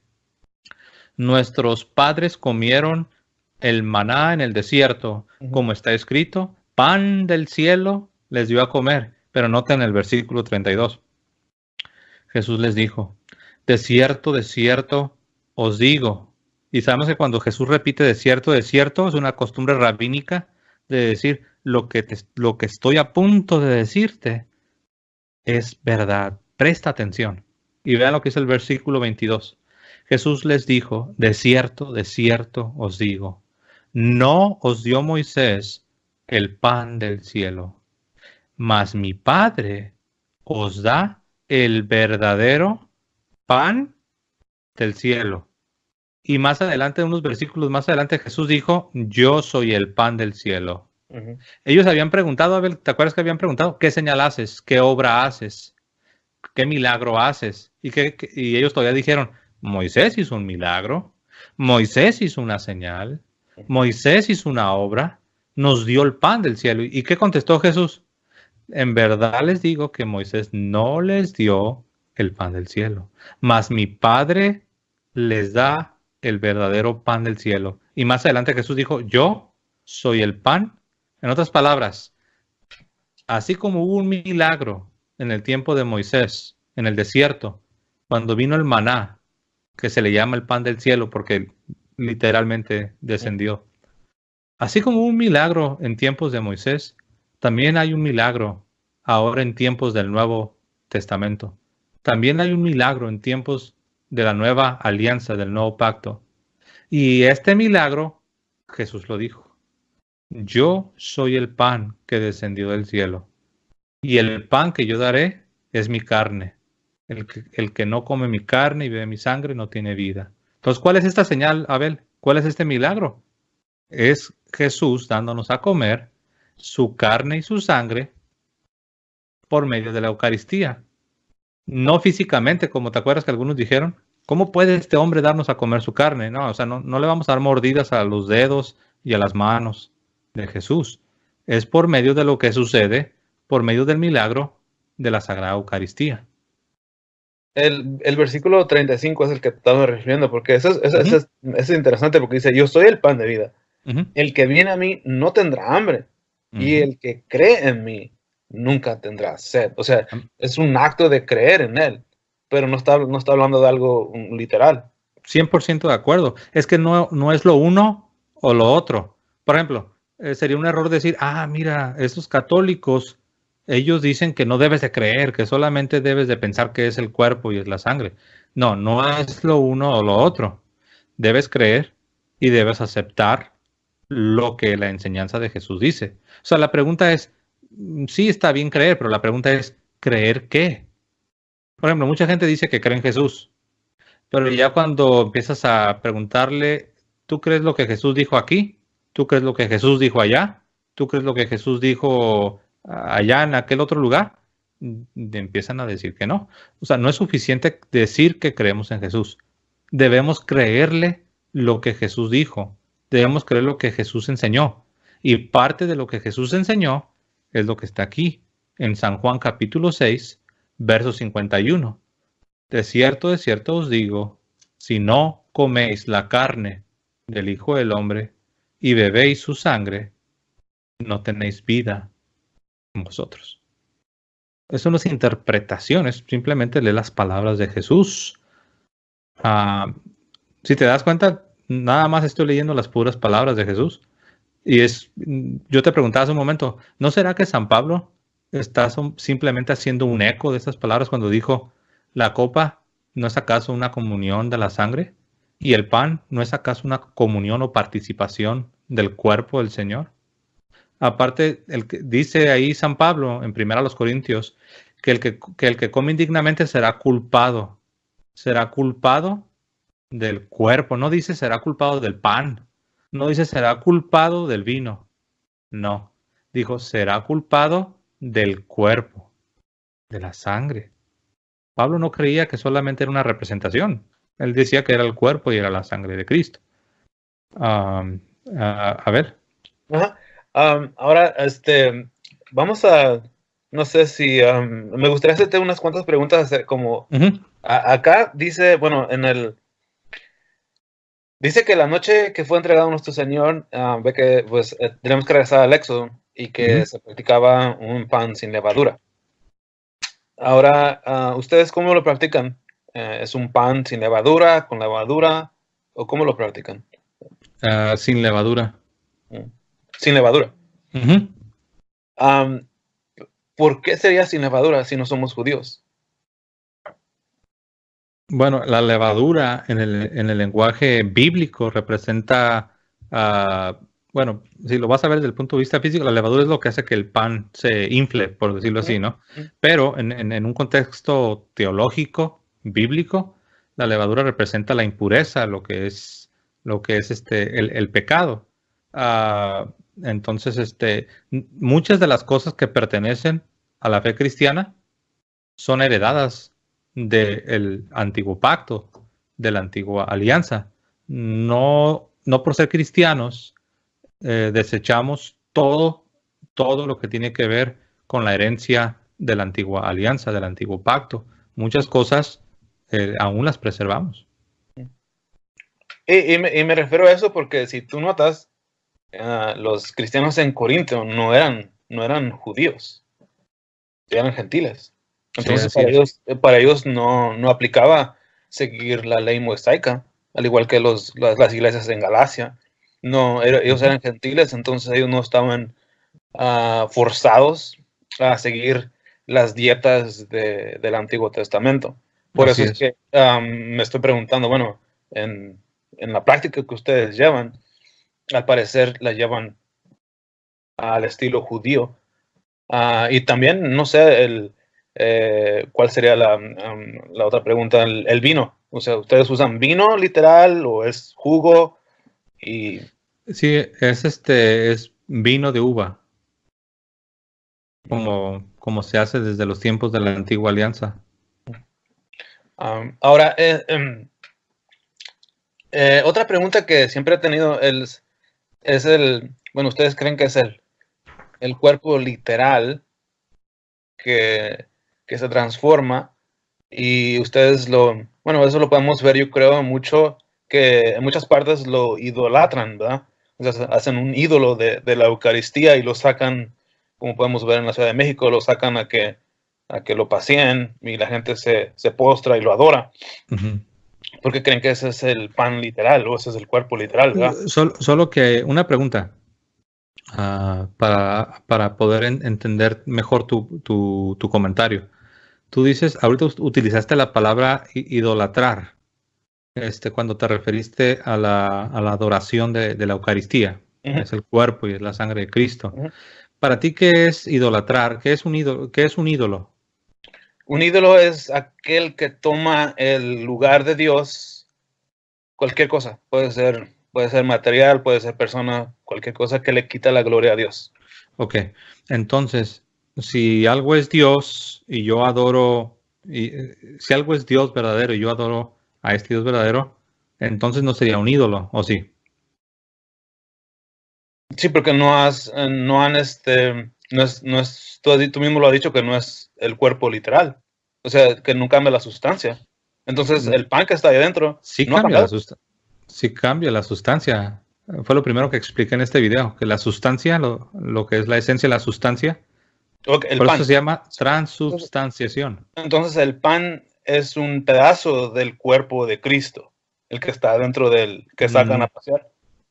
nuestros padres comieron el maná en el desierto, como está escrito, pan del cielo les dio a comer. Pero noten el versículo 32. Jesús les dijo, de cierto, de cierto, os digo, y sabemos que cuando Jesús repite de cierto, de cierto, es una costumbre rabínica de decir lo que, lo que estoy a punto de decirte es verdad. Presta atención. Y vean lo que es el versículo 22. Jesús les dijo, de cierto, de cierto os digo, no os dio Moisés el pan del cielo, mas mi Padre os da el verdadero pan del cielo. Y más adelante, unos versículos más adelante, Jesús dijo, yo soy el pan del cielo. Ellos habían preguntado, ¿te acuerdas que habían preguntado? ¿Qué señal haces? ¿Qué obra haces? ¿Qué milagro haces? Y, y ellos todavía dijeron, Moisés hizo un milagro, Moisés hizo una señal, Moisés hizo una obra, nos dio el pan del cielo. ¿Y qué contestó Jesús? En verdad les digo que Moisés no les dio el pan del cielo, mas mi Padre les da el verdadero pan del cielo. Y más adelante Jesús dijo, yo soy el pan. En otras palabras, así como hubo un milagro en el tiempo de Moisés, en el desierto, cuando vino el maná, que se le llama el pan del cielo porque literalmente descendió. Así como hubo un milagro en tiempos de Moisés, también hay un milagro ahora en tiempos del Nuevo Testamento. También hay un milagro en tiempos de la nueva alianza, del nuevo pacto. Y este milagro, Jesús lo dijo, yo soy el pan que descendió del cielo, y el pan que yo daré es mi carne. El que, no come mi carne y bebe mi sangre no tiene vida. Entonces, ¿cuál es esta señal, Abel? ¿Cuál es este milagro? Es Jesús dándonos a comer su carne y su sangre por medio de la Eucaristía no físicamente, como te acuerdas que algunos dijeron, ¿cómo puede este hombre darnos a comer su carne? No, o sea, no, le vamos a dar mordidas a los dedos y a las manos de Jesús. Es por medio de lo que sucede, por medio del milagro de la Sagrada Eucaristía. El, versículo 35 es el que estamos refiriendo, porque eso, es, interesante, porque dice, yo soy el pan de vida. El que viene a mí no tendrá hambre, y el que cree en mí nunca tendrá sed. O sea, es un acto de creer en Él, pero no está, no está hablando de algo literal. 100% de acuerdo. Es que no, no es lo uno o lo otro. Por ejemplo, eh, sería un error decir, ah, mira, estos católicos, ellos dicen que no debes de creer, que solamente debes de pensar que es el cuerpo y es la sangre. No, no es lo uno o lo otro. Debes creer y debes aceptar lo que la enseñanza de Jesús dice. O sea, la pregunta es, Mm, sí está bien creer, pero la pregunta es, ¿creer qué? Por ejemplo, mucha gente dice que cree en Jesús, pero ya cuando empiezas a preguntarle, ¿tú crees lo que Jesús dijo aquí? ¿Tú crees lo que Jesús dijo allá? ¿Tú crees lo que Jesús dijo ah, allá en aquel otro lugar? Mm, empiezan a decir que no. O sea, no es suficiente decir que creemos en Jesús. Debemos creerle lo que Jesús dijo. Debemos creer lo que Jesús enseñó. Y parte de lo que Jesús enseñó es lo que está aquí, en San Juan capítulo 6, verso 51. De cierto, de cierto os digo, si no coméis la carne del Hijo del Hombre y bebéis su sangre, no tenéis vida en vosotros. Eso no es interpretaciones, simplemente lee las palabras de Jesús. Ah, si te das cuenta, nada más estoy leyendo las puras palabras de Jesús. Y es, yo te preguntaba hace un momento, ¿no será que San Pablo está simplemente haciendo un eco de esas palabras cuando dijo, la copa no es acaso una comunión de la sangre y el pan no es acaso una comunión o participación del cuerpo del Señor? Aparte, el que dice ahí San Pablo en primera los Corintios que el que el que come indignamente será culpado, será culpado del cuerpo, no dice será culpado del pan, no dice será culpado del vino. No. Dijo será culpado del cuerpo, de la sangre. Pablo no creía que solamente era una representación. Él decía que era el cuerpo y era la sangre de Cristo. a ver. ahora, este, vamos a, no sé si, me gustaría hacerte unas cuantas preguntas, eh, como acá dice, bueno, en el, Dice que la noche que fue entregado nuestro Señor, ah, ve que pues eh, tenemos que regresar al Éxodo y que se practicaba un pan sin levadura. Ahora, ah, ¿ustedes cómo lo practican? Eh, ¿Es un pan sin levadura, con levadura o cómo lo practican? Ah, sin levadura. Mm. Sin levadura. ¿Por qué sería sin levadura si no somos judíos? Bueno, la levadura en el, en el lenguaje bíblico representa, ah, bueno, si lo vas a ver desde el punto de vista físico, la levadura es lo que hace que el pan se infle, por decirlo así, ¿no? Pero en, en, un contexto teológico, bíblico, la levadura representa la impureza, lo que es, lo que es este, el, pecado. Ah, entonces, este, muchas de las cosas que pertenecen a la fe cristiana son heredadas del antiguo pacto, de la antigua alianza. No, no por ser cristianos eh, desechamos todo, todo lo que tiene que ver con la herencia de la antigua alianza, del antiguo pacto. Muchas cosas eh, aún las preservamos. Y, me, refiero a eso porque si tú notas, eh, los cristianos en Corinto no eran, no eran judíos, eran gentiles. Entonces, para, ellos, eh, para, ellos, no, no aplicaba seguir la ley mosaica, al igual que los, las, iglesias en Galacia. No, ellos eran gentiles, entonces ellos no estaban ah, forzados a seguir las dietas de, del Antiguo Testamento. Por eso es, que me estoy preguntando, bueno, en, en, la práctica que ustedes llevan, al parecer la llevan al estilo judío. Ah, y también, no sé, el, eh, ¿Cuál sería la, em, otra pregunta? El, vino. O sea, ¿ustedes usan vino literal o es jugo? Y... Sí, es este, es vino de uva. Como, como se hace desde los tiempos de la antigua alianza. ahora, eh, em, eh, otra pregunta que siempre he tenido es, es el, bueno, ustedes creen que es el, el cuerpo literal que, que se transforma y ustedes lo, bueno, eso lo podemos ver yo creo mucho que en muchas partes lo idolatran, ¿verdad? O sea, hacen un ídolo de, la Eucaristía y lo sacan, como podemos ver en la Ciudad de México, lo sacan a que, a que lo pasien y la gente se, se postra y lo adora. Porque creen que ese es el pan literal o ese es el cuerpo literal, ¿verdad? Eh, solo, solo que una pregunta ah, para, para, poder entender mejor tu, tu comentario. Tú dices, ahorita utilizaste la palabra idolatrar, este, cuando te referiste a la, adoración de, la Eucaristía, es el cuerpo y es la sangre de Cristo. Para ti, ¿qué es idolatrar? ¿Qué es un ídolo? un ídolo? es aquel que toma el lugar de Dios, cualquier cosa. Puede ser, puede ser material, puede ser persona, cualquier cosa que le quita la gloria a Dios. Ok, entonces, si algo es Dios y yo adoro, y, eh, si algo es Dios verdadero y yo adoro a este Dios verdadero, entonces no sería un ídolo, ¿o sí? Sí, porque no has, eh, no han este, no es, tú, mismo lo has dicho que no es el cuerpo literal, o sea, que no cambia la sustancia. Entonces, mm. el pan que está ahí adentro. Sí, no cambia, la sí cambia la sustancia. Fue lo primero que expliqué en este video, que la sustancia, lo, lo que es la esencia de la sustancia, por eso se llama transubstanciación. Entonces el pan es un pedazo del cuerpo de Cristo, el que está dentro del que sacan mm. a pasear.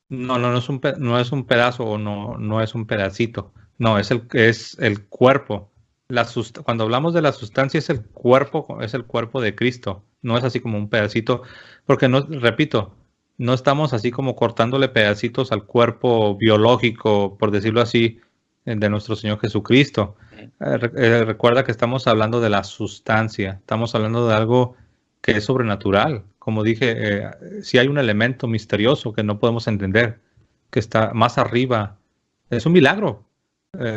No, no, no es un, no es un pedazo o no, no es un pedacito. No, es el, es el cuerpo. La cuando hablamos de la sustancia es el cuerpo, es el cuerpo de Cristo. No es así como un pedacito, porque no, repito, no estamos así como cortándole pedacitos al cuerpo biológico, por decirlo así, eh, de nuestro Señor Jesucristo. Eh, eh, recuerda que estamos hablando de la sustancia, estamos hablando de algo que es sobrenatural. Como dije, si hay un elemento misterioso que no podemos entender, que está más arriba, es un milagro.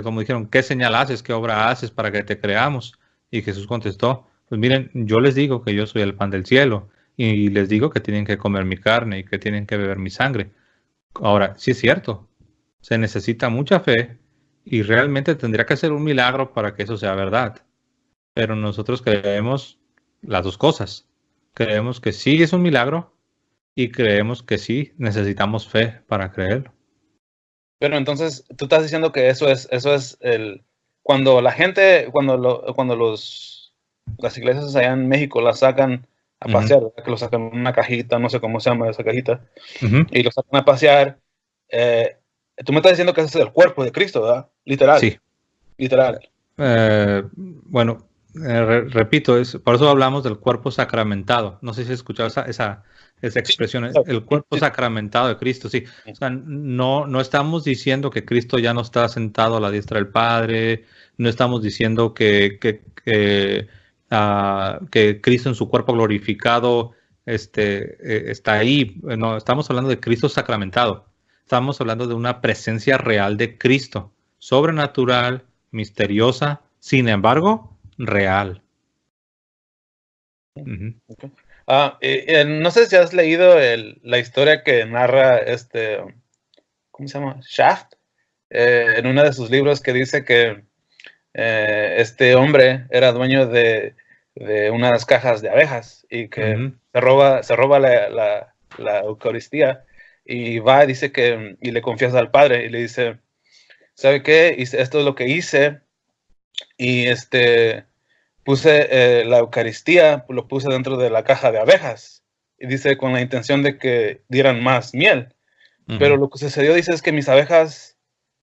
como dijeron, ¿qué señal haces? ¿Qué obra haces para que te creamos? Y Jesús contestó, pues miren, yo les digo que yo soy el pan del cielo y les digo que tienen que comer mi carne y que tienen que beber mi sangre. Ahora, sí es cierto, se necesita mucha fe y realmente tendría que ser un milagro para que eso sea verdad. Pero nosotros creemos las dos cosas. Creemos que sí es un milagro y creemos que sí necesitamos fe para creerlo. Pero entonces tú estás diciendo que eso es, eso es el, cuando la gente, cuando, cuando los, las iglesias allá en México las sacan a pasear, que lo sacan en una cajita, no sé cómo se llama esa cajita, y los sacan a pasear, eh, Tú me estás diciendo que ese es el cuerpo de Cristo, ¿verdad? Literal. Sí. Literal. Eh, bueno, eh, repito, es, por eso hablamos del cuerpo sacramentado. No sé si has escuchado esa, esa, expresión, el cuerpo sacramentado de Cristo, sí. O sea, no, no estamos diciendo que Cristo ya no está sentado a la diestra del Padre, no estamos diciendo que, que, ah, Cristo en su cuerpo glorificado este, eh, está ahí. No, estamos hablando de Cristo sacramentado estamos hablando de una presencia real de Cristo, sobrenatural, misteriosa, sin embargo, real. Ah, eh, eh, no sé si has leído la historia que narra este, ¿cómo se llama? Shaft, eh, en uno de sus libros que dice que este hombre era dueño de, de, unas cajas de abejas y que se roba, se roba la, la Eucaristía y va y dice que, y le confiesa al padre y le dice, ¿sabe qué? Esto es lo que hice y este, puse eh, la Eucaristía, lo puse dentro de la caja de abejas y dice con la intención de que dieran más miel. Pero lo que sucedió, dice, es que mis abejas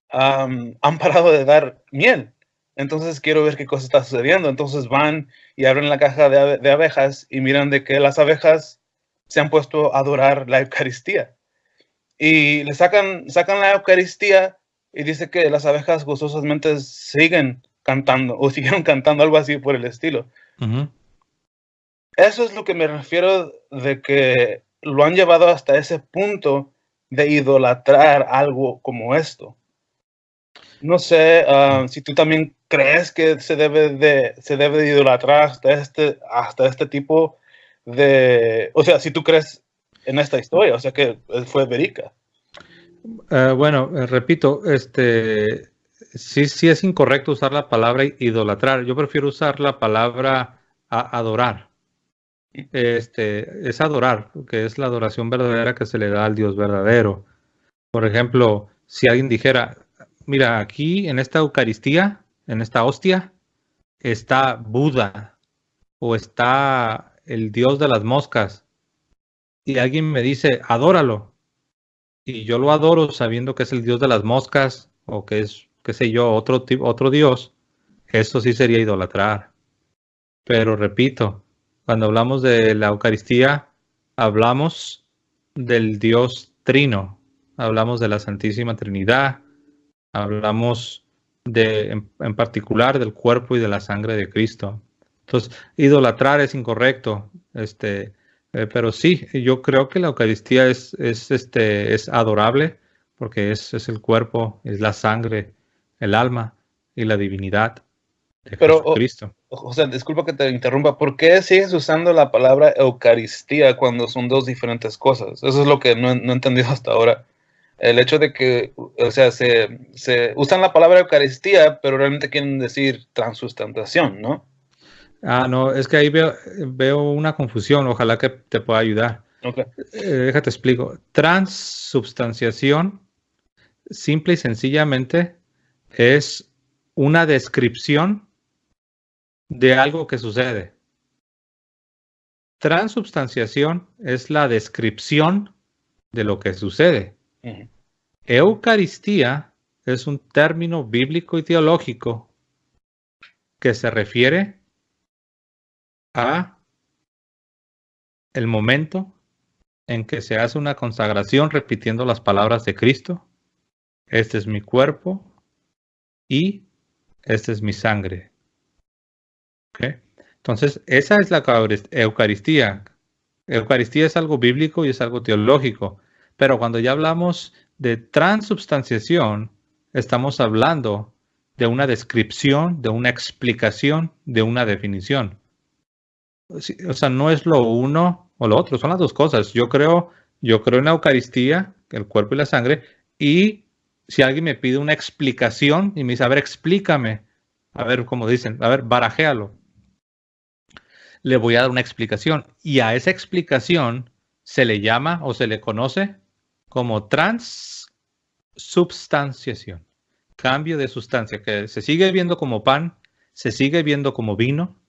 han parado de dar miel. Entonces quiero ver qué cosa está sucediendo. Entonces van y abren la caja de, de abejas y miran de que las abejas se han puesto a adorar la Eucaristía y le sacan, sacan la Eucaristía y dice que las abejas gozosamente siguen cantando o siguieron cantando algo así por el estilo. Eso es lo que me refiero de que lo han llevado hasta ese punto de idolatrar algo como esto. No sé ah, si tú también crees que se debe de, se debe idolatrar hasta este, hasta este tipo de, o sea, si tú crees en esta historia, o sea que fue Verica. Eh, bueno, eh, repito, este, sí, sí es incorrecto usar la palabra idolatrar. Yo prefiero usar la palabra a adorar. Este, es adorar, que es la adoración verdadera que se le da al Dios verdadero. Por ejemplo, si alguien dijera, mira, aquí en esta Eucaristía, en esta hostia, está Buda o está el Dios de las moscas y alguien me dice, adóralo, y yo lo adoro sabiendo que es el dios de las moscas o que es, qué sé yo, otro, otro dios, eso sí sería idolatrar. Pero repito, cuando hablamos de la Eucaristía, hablamos del Dios Trino, hablamos de la Santísima Trinidad, hablamos de, en, en, particular del cuerpo y de la sangre de Cristo. Entonces, idolatrar es incorrecto. Este, eh, pero sí, yo creo que la Eucaristía es, es, este, es adorable porque es, es, el cuerpo, es la sangre, el alma y la divinidad de pero, Cristo. sea, disculpa que te interrumpa, ¿por qué sigues usando la palabra Eucaristía cuando son dos diferentes cosas? Eso es lo que no, he entendido hasta ahora. El hecho de que, o sea, se, se usan la palabra Eucaristía, pero realmente quieren decir transustantación, ¿no? Ah, no, es que ahí veo, una confusión, ojalá que te pueda ayudar. Okay. Eh, déjate explico. Transubstanciación, simple y sencillamente, es una descripción de algo que sucede. Transubstanciación es la descripción de lo que sucede. Eucaristía es un término bíblico y teológico que se refiere a el momento en que se hace una consagración repitiendo las palabras de Cristo. Este es mi cuerpo y esta es mi sangre. Entonces, esa es la Eucaristía. Eucaristía es algo bíblico y es algo teológico. Pero cuando ya hablamos de transubstanciación, estamos hablando de una descripción, de una explicación, de una definición o sea, no es lo uno o lo otro, son las dos cosas. Yo creo, yo creo en la Eucaristía, el cuerpo y la sangre, y si alguien me pide una explicación y me dice, a ver, explícame, a ver, como dicen, a ver, barajéalo, le voy a dar una explicación. Y a esa explicación se le llama o se le conoce como transubstanciación, cambio de sustancia, que se sigue viendo como pan, se sigue viendo como vino,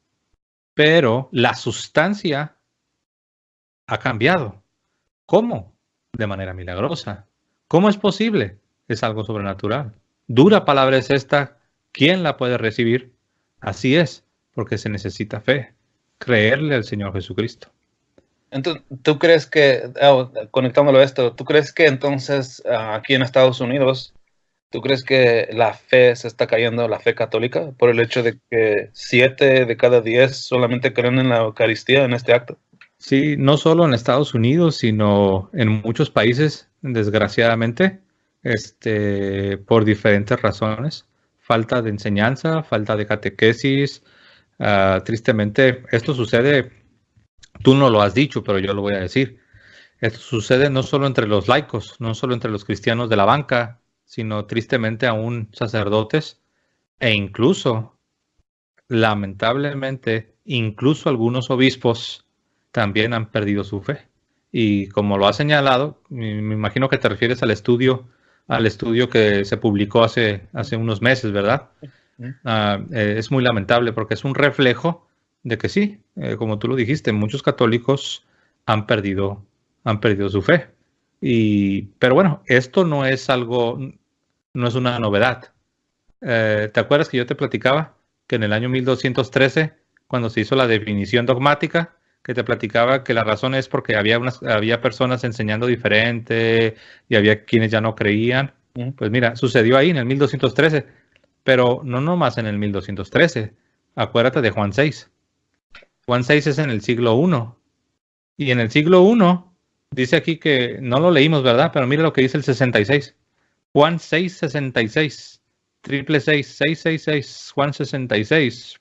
pero la sustancia ha cambiado. ¿Cómo? De manera milagrosa. ¿Cómo es posible? Es algo sobrenatural. Dura palabra es esta. ¿Quién la puede recibir? Así es, porque se necesita fe, creerle al Señor Jesucristo. Entonces, ¿tú crees que, ah, conectándolo a esto, ¿tú crees que entonces ah, aquí en Estados Unidos ¿Tú crees que la fe se está cayendo, la fe católica, por el hecho de que siete de cada diez solamente creen en la Eucaristía en este acto? Sí, no solo en Estados Unidos, sino en muchos países, desgraciadamente, este, por diferentes razones. Falta de enseñanza, falta de catequesis. Ah, tristemente, esto sucede, tú no lo has dicho, pero yo lo voy a decir. Esto sucede no solo entre los laicos, no solo entre los cristianos de la banca, sino tristemente aún sacerdotes e incluso, lamentablemente, incluso algunos obispos también han perdido su fe. Y como lo ha señalado, me imagino que te refieres al estudio, al estudio que se publicó hace, hace unos meses, ¿verdad? Ah, eh, es muy lamentable porque es un reflejo de que sí, eh, como tú lo dijiste, muchos católicos han perdido, han perdido su fe. Y, pero bueno, esto no es algo, no es una novedad. Eh, ¿Te acuerdas que yo te platicaba que en el año 1213, cuando se hizo la definición dogmática, que te platicaba que la razón es porque había, unas, había personas enseñando diferente y había quienes ya no creían? Pues mira, sucedió ahí en el 1213, pero no nomás en el 1213. Acuérdate de Juan 6. Juan 6 es en el siglo I. Y en el siglo I Dice aquí que no lo leímos, ¿verdad? Pero mira lo que dice el 66. Juan 666. Triple 6, 666, Juan 66.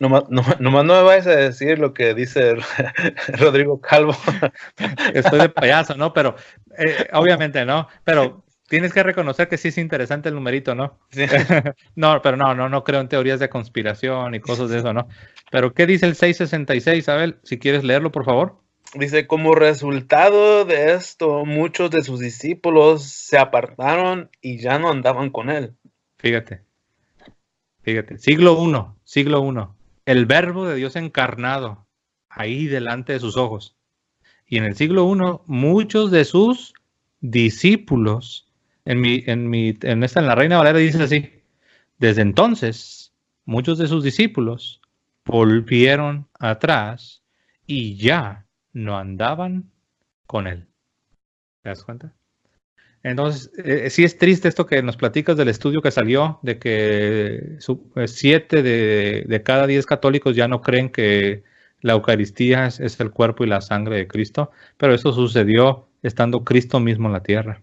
Nomás, no me vayas a decir lo que dice Rodrigo Calvo. Estoy de payaso, ¿no? Pero eh, obviamente, ¿no? Pero tienes que reconocer que sí es interesante el numerito, ¿no? no, pero no, no, no creo en teorías de conspiración y cosas de eso, ¿no? Pero ¿qué dice el 666, Abel? Si quieres leerlo, por favor. Dice, como resultado de esto, muchos de sus discípulos se apartaron y ya no andaban con él. Fíjate, fíjate, siglo I, siglo I, el verbo de Dios encarnado ahí delante de sus ojos. Y en el siglo I, muchos de sus discípulos, en, mi, en, en esta, en la Reina Valera dice así, desde entonces, muchos de sus discípulos volvieron atrás y ya no andaban con él. ¿Te das cuenta? Entonces, eh, eh, sí es triste esto que nos platicas del estudio que salió, de que eh, siete de, cada diez católicos ya no creen que la Eucaristía es, el cuerpo y la sangre de Cristo, pero eso sucedió estando Cristo mismo en la tierra.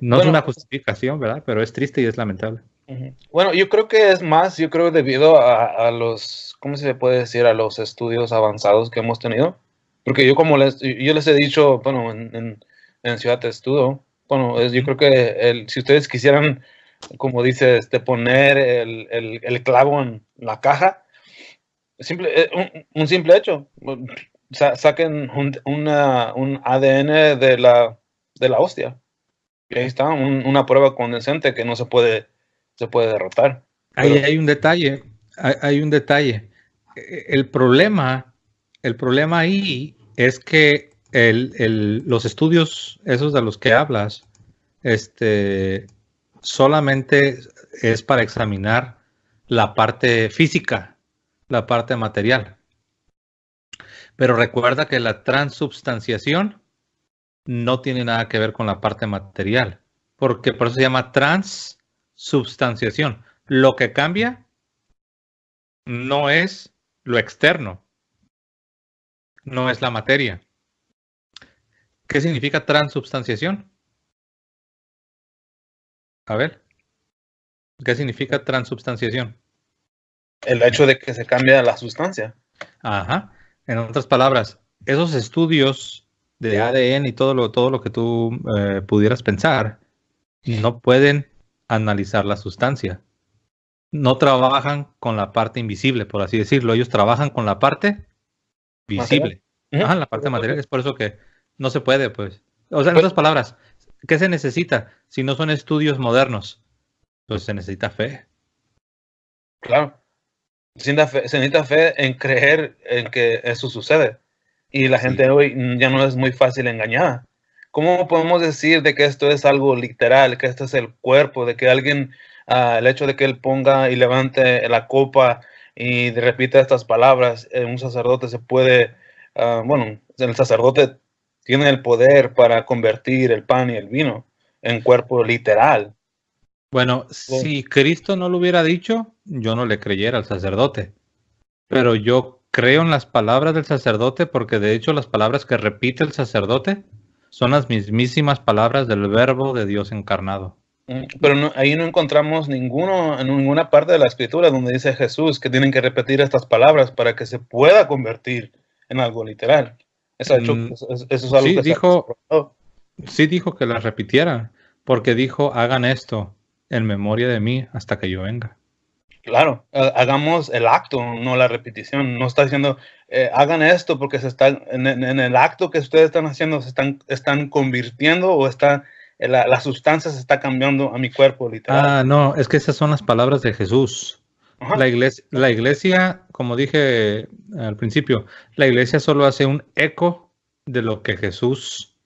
No es una justificación, ¿verdad? Pero es triste y es lamentable. Bueno, yo creo que es más, yo creo debido a, a los, ¿cómo se puede decir? A los estudios avanzados que hemos tenido porque yo como les, yo les he dicho, bueno, en, en, en Ciudad Estudo, bueno, yo creo que el, si ustedes quisieran, como dice, este, poner el, el, el, clavo en la caja, simple, eh, un, simple hecho, saquen un, un ADN de la, de la hostia. Y ahí está, una prueba condescente que no se puede, se puede derrotar. Ahí hay un detalle, hay, hay un detalle. E, el problema el problema ahí es que los estudios, esos de los que hablas, este, solamente es para examinar la parte física, la parte material. Pero recuerda que la transubstanciación no tiene nada que ver con la parte material, porque por eso se llama transubstanciación. Lo que cambia no es lo externo, no es la materia. ¿Qué significa transubstanciación? A ver, ¿qué significa transubstanciación? El hecho de que se cambia la sustancia. Ajá. En otras palabras, esos estudios de ADN y todo lo, todo lo que tú eh, pudieras pensar no pueden analizar la sustancia. No trabajan con la parte invisible, por así decirlo. Ellos trabajan con la parte visible. Material. la parte material, es por eso que no se puede, pues. O sea, en pues otras palabras, ¿qué se necesita si no son estudios modernos? Pues se necesita fe. Claro. Se necesita fe, se fe en creer en que eso sucede. Y la gente hoy ya no es muy fácil engañar. ¿Cómo podemos decir de que esto es algo literal, que este es el cuerpo, de que alguien, ah, el hecho de que él ponga y levante la copa y repite estas palabras, eh, un sacerdote se puede, ah, bueno, el sacerdote tiene el poder para convertir el pan y el vino en cuerpo literal. bueno, si Cristo no lo hubiera dicho, yo no le creyera al sacerdote. Pero yo creo en las palabras del sacerdote porque de hecho las palabras que repite el sacerdote son las mismísimas palabras del verbo de Dios encarnado. Pero no, ahí no encontramos ninguno, en ninguna parte de la escritura donde dice Jesús que tienen que repetir estas palabras para que se pueda convertir en algo literal. Mm, eso, es algo sí, dijo, sí dijo que las repitiera, porque dijo, hagan esto en memoria de mí hasta que yo venga. Claro, hagamos el acto, no la repetición. No está diciendo, eh, hagan esto porque se están, en, el acto que ustedes están haciendo, se están, están convirtiendo o están la, sustancia se está cambiando a mi cuerpo, literal. Ah, no, es que esas son las palabras de Jesús. La iglesia, la iglesia, como dije al principio, la iglesia solo hace un eco de lo que Jesús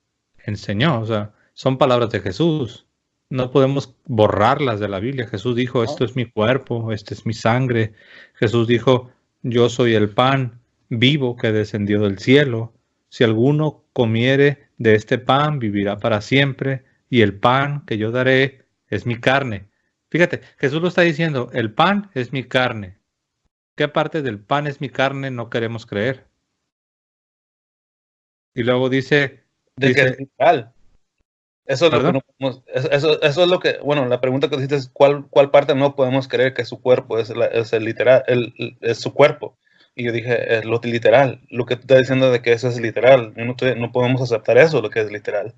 enseñó. O sea, son palabras de Jesús. No podemos borrarlas de la Biblia. Jesús dijo, esto es mi cuerpo, esta es mi sangre. Jesús dijo, yo soy el pan vivo que descendió del cielo. Si alguno comiere de este pan, vivirá para siempre y el pan que yo daré es mi carne. Fíjate, Jesús lo está diciendo, el pan es mi carne. ¿Qué parte del pan es mi carne no queremos creer? Y luego dice... De es Eso es, lo que bueno, la pregunta que dices es cuál, parte no podemos creer que su cuerpo es, literal, es su cuerpo. Y yo dije, es lo literal, lo que tú estás diciendo de que eso es literal, no podemos aceptar eso, lo que es literal.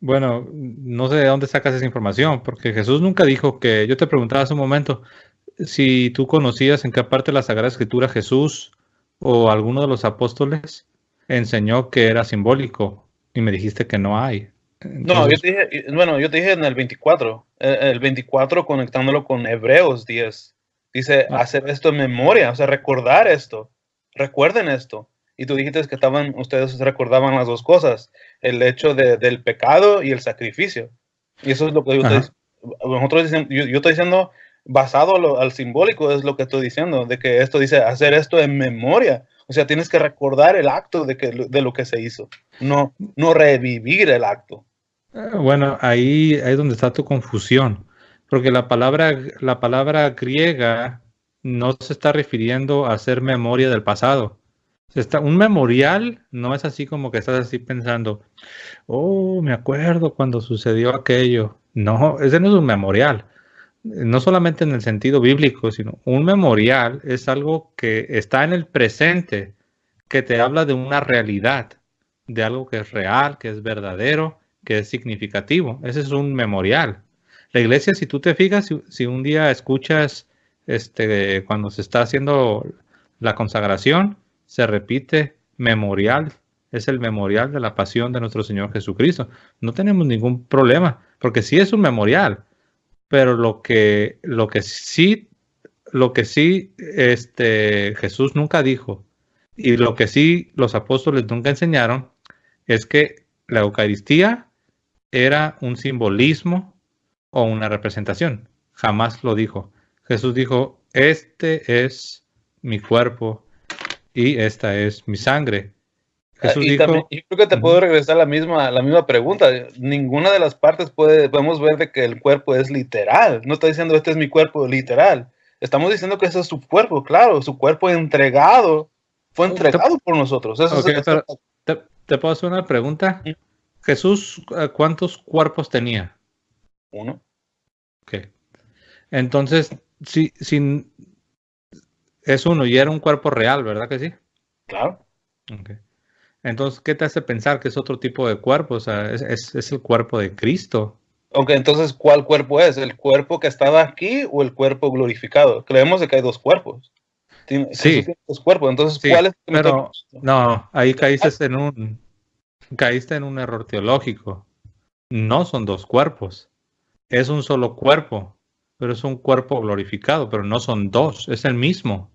Bueno, no sé de dónde sacas esa información, porque Jesús nunca dijo que, yo te preguntaba hace un momento, si tú conocías en qué parte de la Sagrada Escritura Jesús o alguno de los apóstoles enseñó que era simbólico y me dijiste que no hay. no, yo te dije, bueno, yo te dije en el 24, eh, el 24 conectándolo con Hebreos 10, dice ah. hacer esto en memoria, o sea, recordar esto, recuerden esto. Y tú dijiste que estaban, ustedes recordaban las dos cosas, el hecho del pecado y el sacrificio. Y eso es lo que yo estoy, yo, estoy diciendo, basado al simbólico, es lo que estoy diciendo, de que esto dice hacer esto en memoria. O sea, tienes que recordar el acto de, que, de lo que se hizo, no, no revivir el acto. Ah, bueno, ahí, es donde está tu confusión, porque la palabra, la palabra griega no se está refiriendo a hacer memoria del pasado. Está, un memorial no es así como que estás así pensando, oh, me acuerdo cuando sucedió aquello. No, ese no es un memorial. No solamente en el sentido bíblico, sino un memorial es algo que está en el presente, que te habla de una realidad, de algo que es real, que es verdadero, que es significativo. Ese es un memorial. La iglesia, si tú te fijas, si, un día escuchas este, cuando se está haciendo la consagración, se repite memorial, es el memorial de la pasión de nuestro Señor Jesucristo. No tenemos ningún problema, porque sí es un memorial, pero lo que, lo que sí, lo que sí este, Jesús nunca dijo y lo que sí los apóstoles nunca enseñaron es que la Eucaristía era un simbolismo o una representación. Jamás lo dijo. Jesús dijo, este es mi cuerpo y esta es mi sangre. Ah, Jesús y yo creo que te puedo regresar la misma, la misma pregunta. Ninguna de las partes puede, podemos ver de que el cuerpo es literal. No está diciendo este es mi cuerpo literal. Estamos diciendo que ese es su cuerpo, claro, su cuerpo entregado. Fue entregado por nosotros. es, te, puedo hacer una pregunta. Jesús, eh, ¿cuántos cuerpos tenía? Uno. Ok. Entonces, si, si es uno y era un cuerpo real, ¿verdad que sí? Claro. Entonces, ¿qué te hace pensar que es otro tipo de cuerpo? O sea, es, el cuerpo de Cristo. Ok, entonces, ¿cuál cuerpo es? ¿El cuerpo que estaba aquí o el cuerpo glorificado? Creemos que hay dos cuerpos. Sí. sí. Dos cuerpos. Entonces, ¿cuál es? El pero, no, ahí caíste en un caíste en un error teológico. No son dos cuerpos. Es un solo cuerpo, pero es un cuerpo glorificado, pero no son dos, es el mismo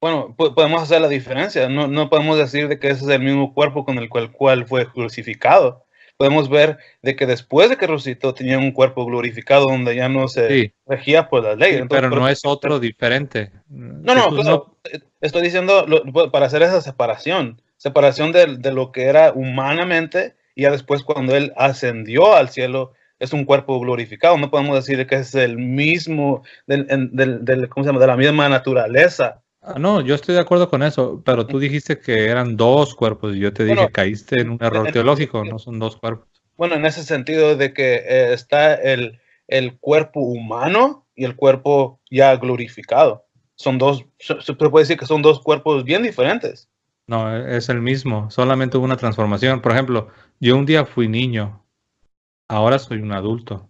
bueno, podemos hacer la diferencia. No, no, podemos decir de que ese es el mismo cuerpo con el cual, cual fue crucificado. Podemos ver de que después de que resucitó tenía un cuerpo glorificado donde ya no se regía por la ley pero no es otro diferente. No, no, estoy diciendo para hacer esa separación, separación de, de lo que era humanamente y ya después cuando él ascendió al cielo es un cuerpo glorificado. No podemos decir de que es el mismo, del, del, del, ¿cómo se llama? de la misma naturaleza Ah, no, yo estoy de acuerdo con eso, pero tú dijiste que eran dos cuerpos y yo te dije caíste en un error teológico, no son dos cuerpos. Bueno, en ese sentido de que eh, está el, cuerpo humano y el cuerpo ya glorificado. Son dos, se, puede decir que son dos cuerpos bien diferentes. No, e, es el mismo, solamente hubo una transformación. Por ejemplo, yo un día fui niño, ahora soy un adulto.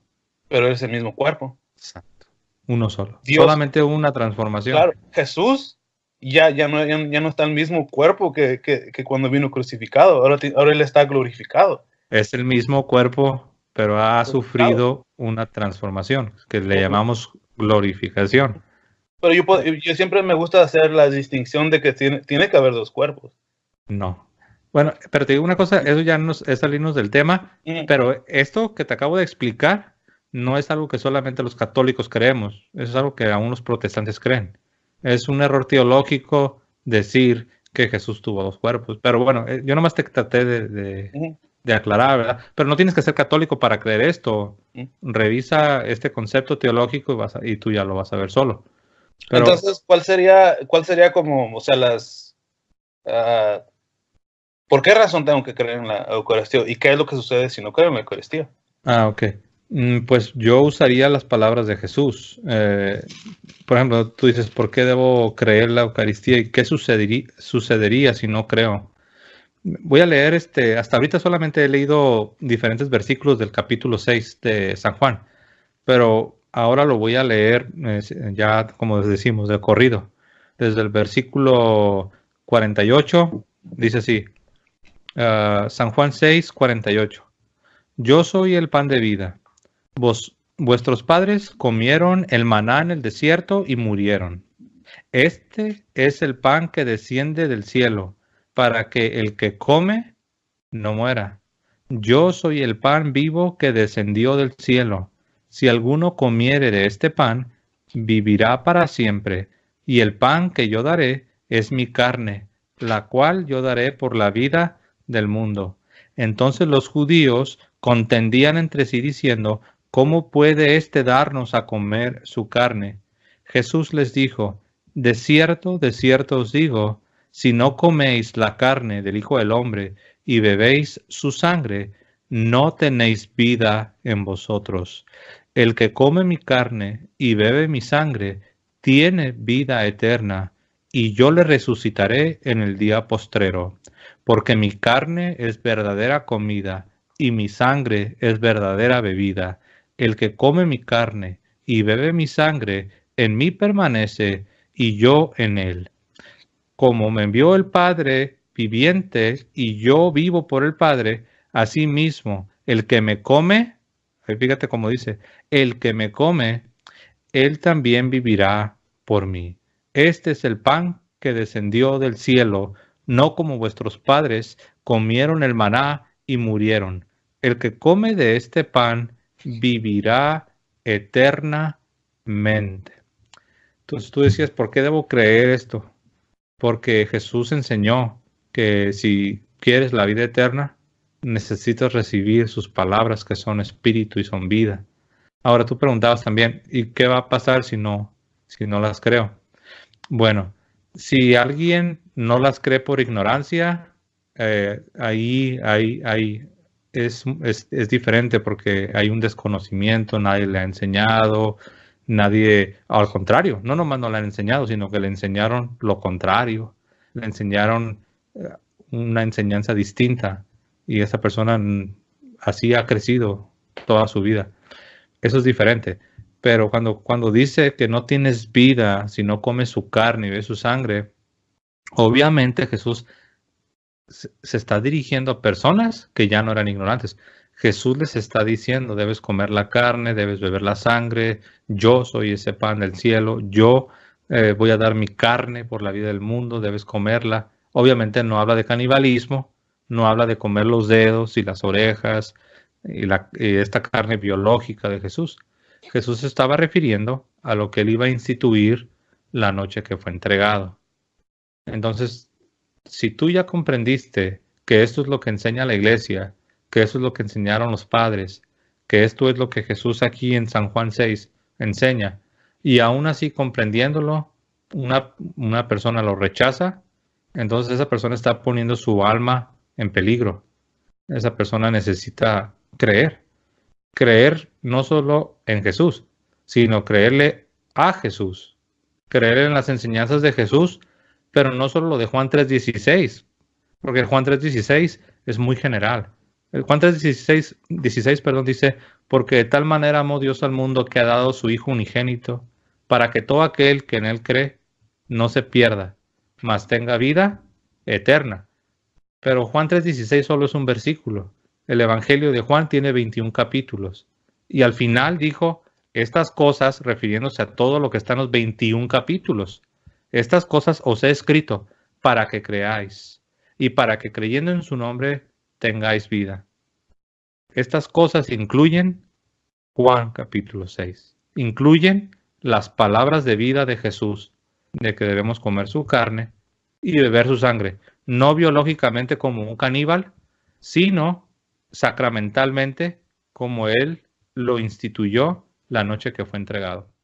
Pero es el mismo cuerpo. Exacto, uno solo. Solamente hubo una transformación. Claro, Jesús ya, no, ya, no está el mismo cuerpo que, cuando vino crucificado, ahora, ahora él está glorificado. Es el mismo cuerpo, pero ha sufrido una transformación que le llamamos glorificación. Pero yo, siempre me gusta hacer la distinción de que tiene, que haber dos cuerpos. No. Bueno, pero te digo una cosa, eso ya nos, es salirnos del tema, pero esto que te acabo de explicar no es algo que solamente los católicos creemos, es algo que aún los protestantes creen es un error teológico decir que Jesús tuvo dos cuerpos. Pero bueno, eh, yo nomás te traté de, aclarar, ¿verdad? Pero no tienes que ser católico para creer esto. Revisa este concepto teológico y, vas y tú ya lo vas a ver solo. Entonces, ¿cuál sería, cuál sería como, o sea, las... Ah, ¿Por qué razón tengo que creer en la Eucaristía? ¿Y qué es lo que sucede si no creo en la Eucaristía? Ah, ok. Mm, pues yo usaría las palabras de Jesús. Eh, por ejemplo, tú dices, ¿por qué debo creer la Eucaristía y qué sucedería, si no creo? Voy a leer este, hasta ahorita solamente he leído diferentes versículos del capítulo 6 de San Juan, pero ahora lo voy a leer ya, como decimos, de corrido. Desde el versículo 48, dice así, ah, San Juan 6, 48. Yo soy el pan de vida. Vos, vuestros padres comieron el maná en el desierto y murieron. Este es el pan que desciende del cielo, para que el que come no muera. Yo soy el pan vivo que descendió del cielo. Si alguno comiere de este pan, vivirá para siempre, y el pan que yo daré es mi carne, la cual yo daré por la vida del mundo. Entonces los judíos contendían entre sí diciendo, ¿cómo puede éste darnos a comer su carne? Jesús les dijo, De cierto, de cierto os digo, si no coméis la carne del Hijo del Hombre y bebéis su sangre, no tenéis vida en vosotros. El que come mi carne y bebe mi sangre, tiene vida eterna, y yo le resucitaré en el día postrero, porque mi carne es verdadera comida, y mi sangre es verdadera bebida el que come mi carne y bebe mi sangre, en mí permanece y yo en él. Como me envió el Padre viviente y yo vivo por el Padre, así mismo el que me come, fíjate cómo dice, el que me come, él también vivirá por mí. Este es el pan que descendió del cielo, no como vuestros padres comieron el maná y murieron. El que come de este pan vivirá eternamente. Entonces tú decías, ¿por qué debo creer esto? Porque Jesús enseñó que si quieres la vida eterna, necesitas recibir sus palabras que son espíritu y son vida. Ahora tú preguntabas también, ¿y qué va a pasar si no, si no las creo? Bueno, si alguien no las cree por ignorancia, eh, ahí, hay ahí, es, diferente porque hay un desconocimiento, nadie le ha enseñado, nadie, al contrario, no nomás no le han enseñado, sino que le enseñaron lo contrario, le enseñaron eh, una enseñanza distinta y esa persona así ha crecido toda su vida. Eso es diferente. Pero cuando, cuando dice que no tienes vida si no comes su carne y ves su sangre, obviamente Jesús se, está dirigiendo a personas que ya no eran ignorantes. Jesús les está diciendo, debes comer la carne, debes beber la sangre, yo soy ese pan del cielo, yo eh, voy a dar mi carne por la vida del mundo, debes comerla. Obviamente no habla de canibalismo, no habla de comer los dedos y las orejas y, esta carne biológica de Jesús. Jesús estaba refiriendo a lo que él iba a instituir la noche que fue entregado. Entonces, si tú ya comprendiste que esto es lo que enseña la iglesia, que eso es lo que enseñaron los padres, que esto es lo que Jesús aquí en San Juan 6 enseña, y aún así comprendiéndolo, una, una persona lo rechaza, entonces esa persona está poniendo su alma en peligro. Esa persona necesita creer. Creer no solo en Jesús, sino creerle a Jesús. Creer en las enseñanzas de Jesús pero no solo lo de Juan 3.16, porque Juan 3.16 es muy general. El Juan 3.16 16, perdón, dice, porque de tal manera amó Dios al mundo que ha dado su Hijo unigénito, para que todo aquel que en él cree no se pierda, mas tenga vida eterna. Pero Juan 3.16 solo es un versículo. El Evangelio de Juan tiene 21 capítulos. Y al final dijo estas cosas refiriéndose a todo lo que está en los 21 capítulos. Estas cosas os he escrito para que creáis y para que creyendo en su nombre tengáis vida. Estas cosas incluyen Juan capítulo 6. Incluyen las palabras de vida de Jesús, de que debemos comer su carne y beber su sangre, no biológicamente como un caníbal, sino sacramentalmente como Él lo instituyó la noche que fue entregado.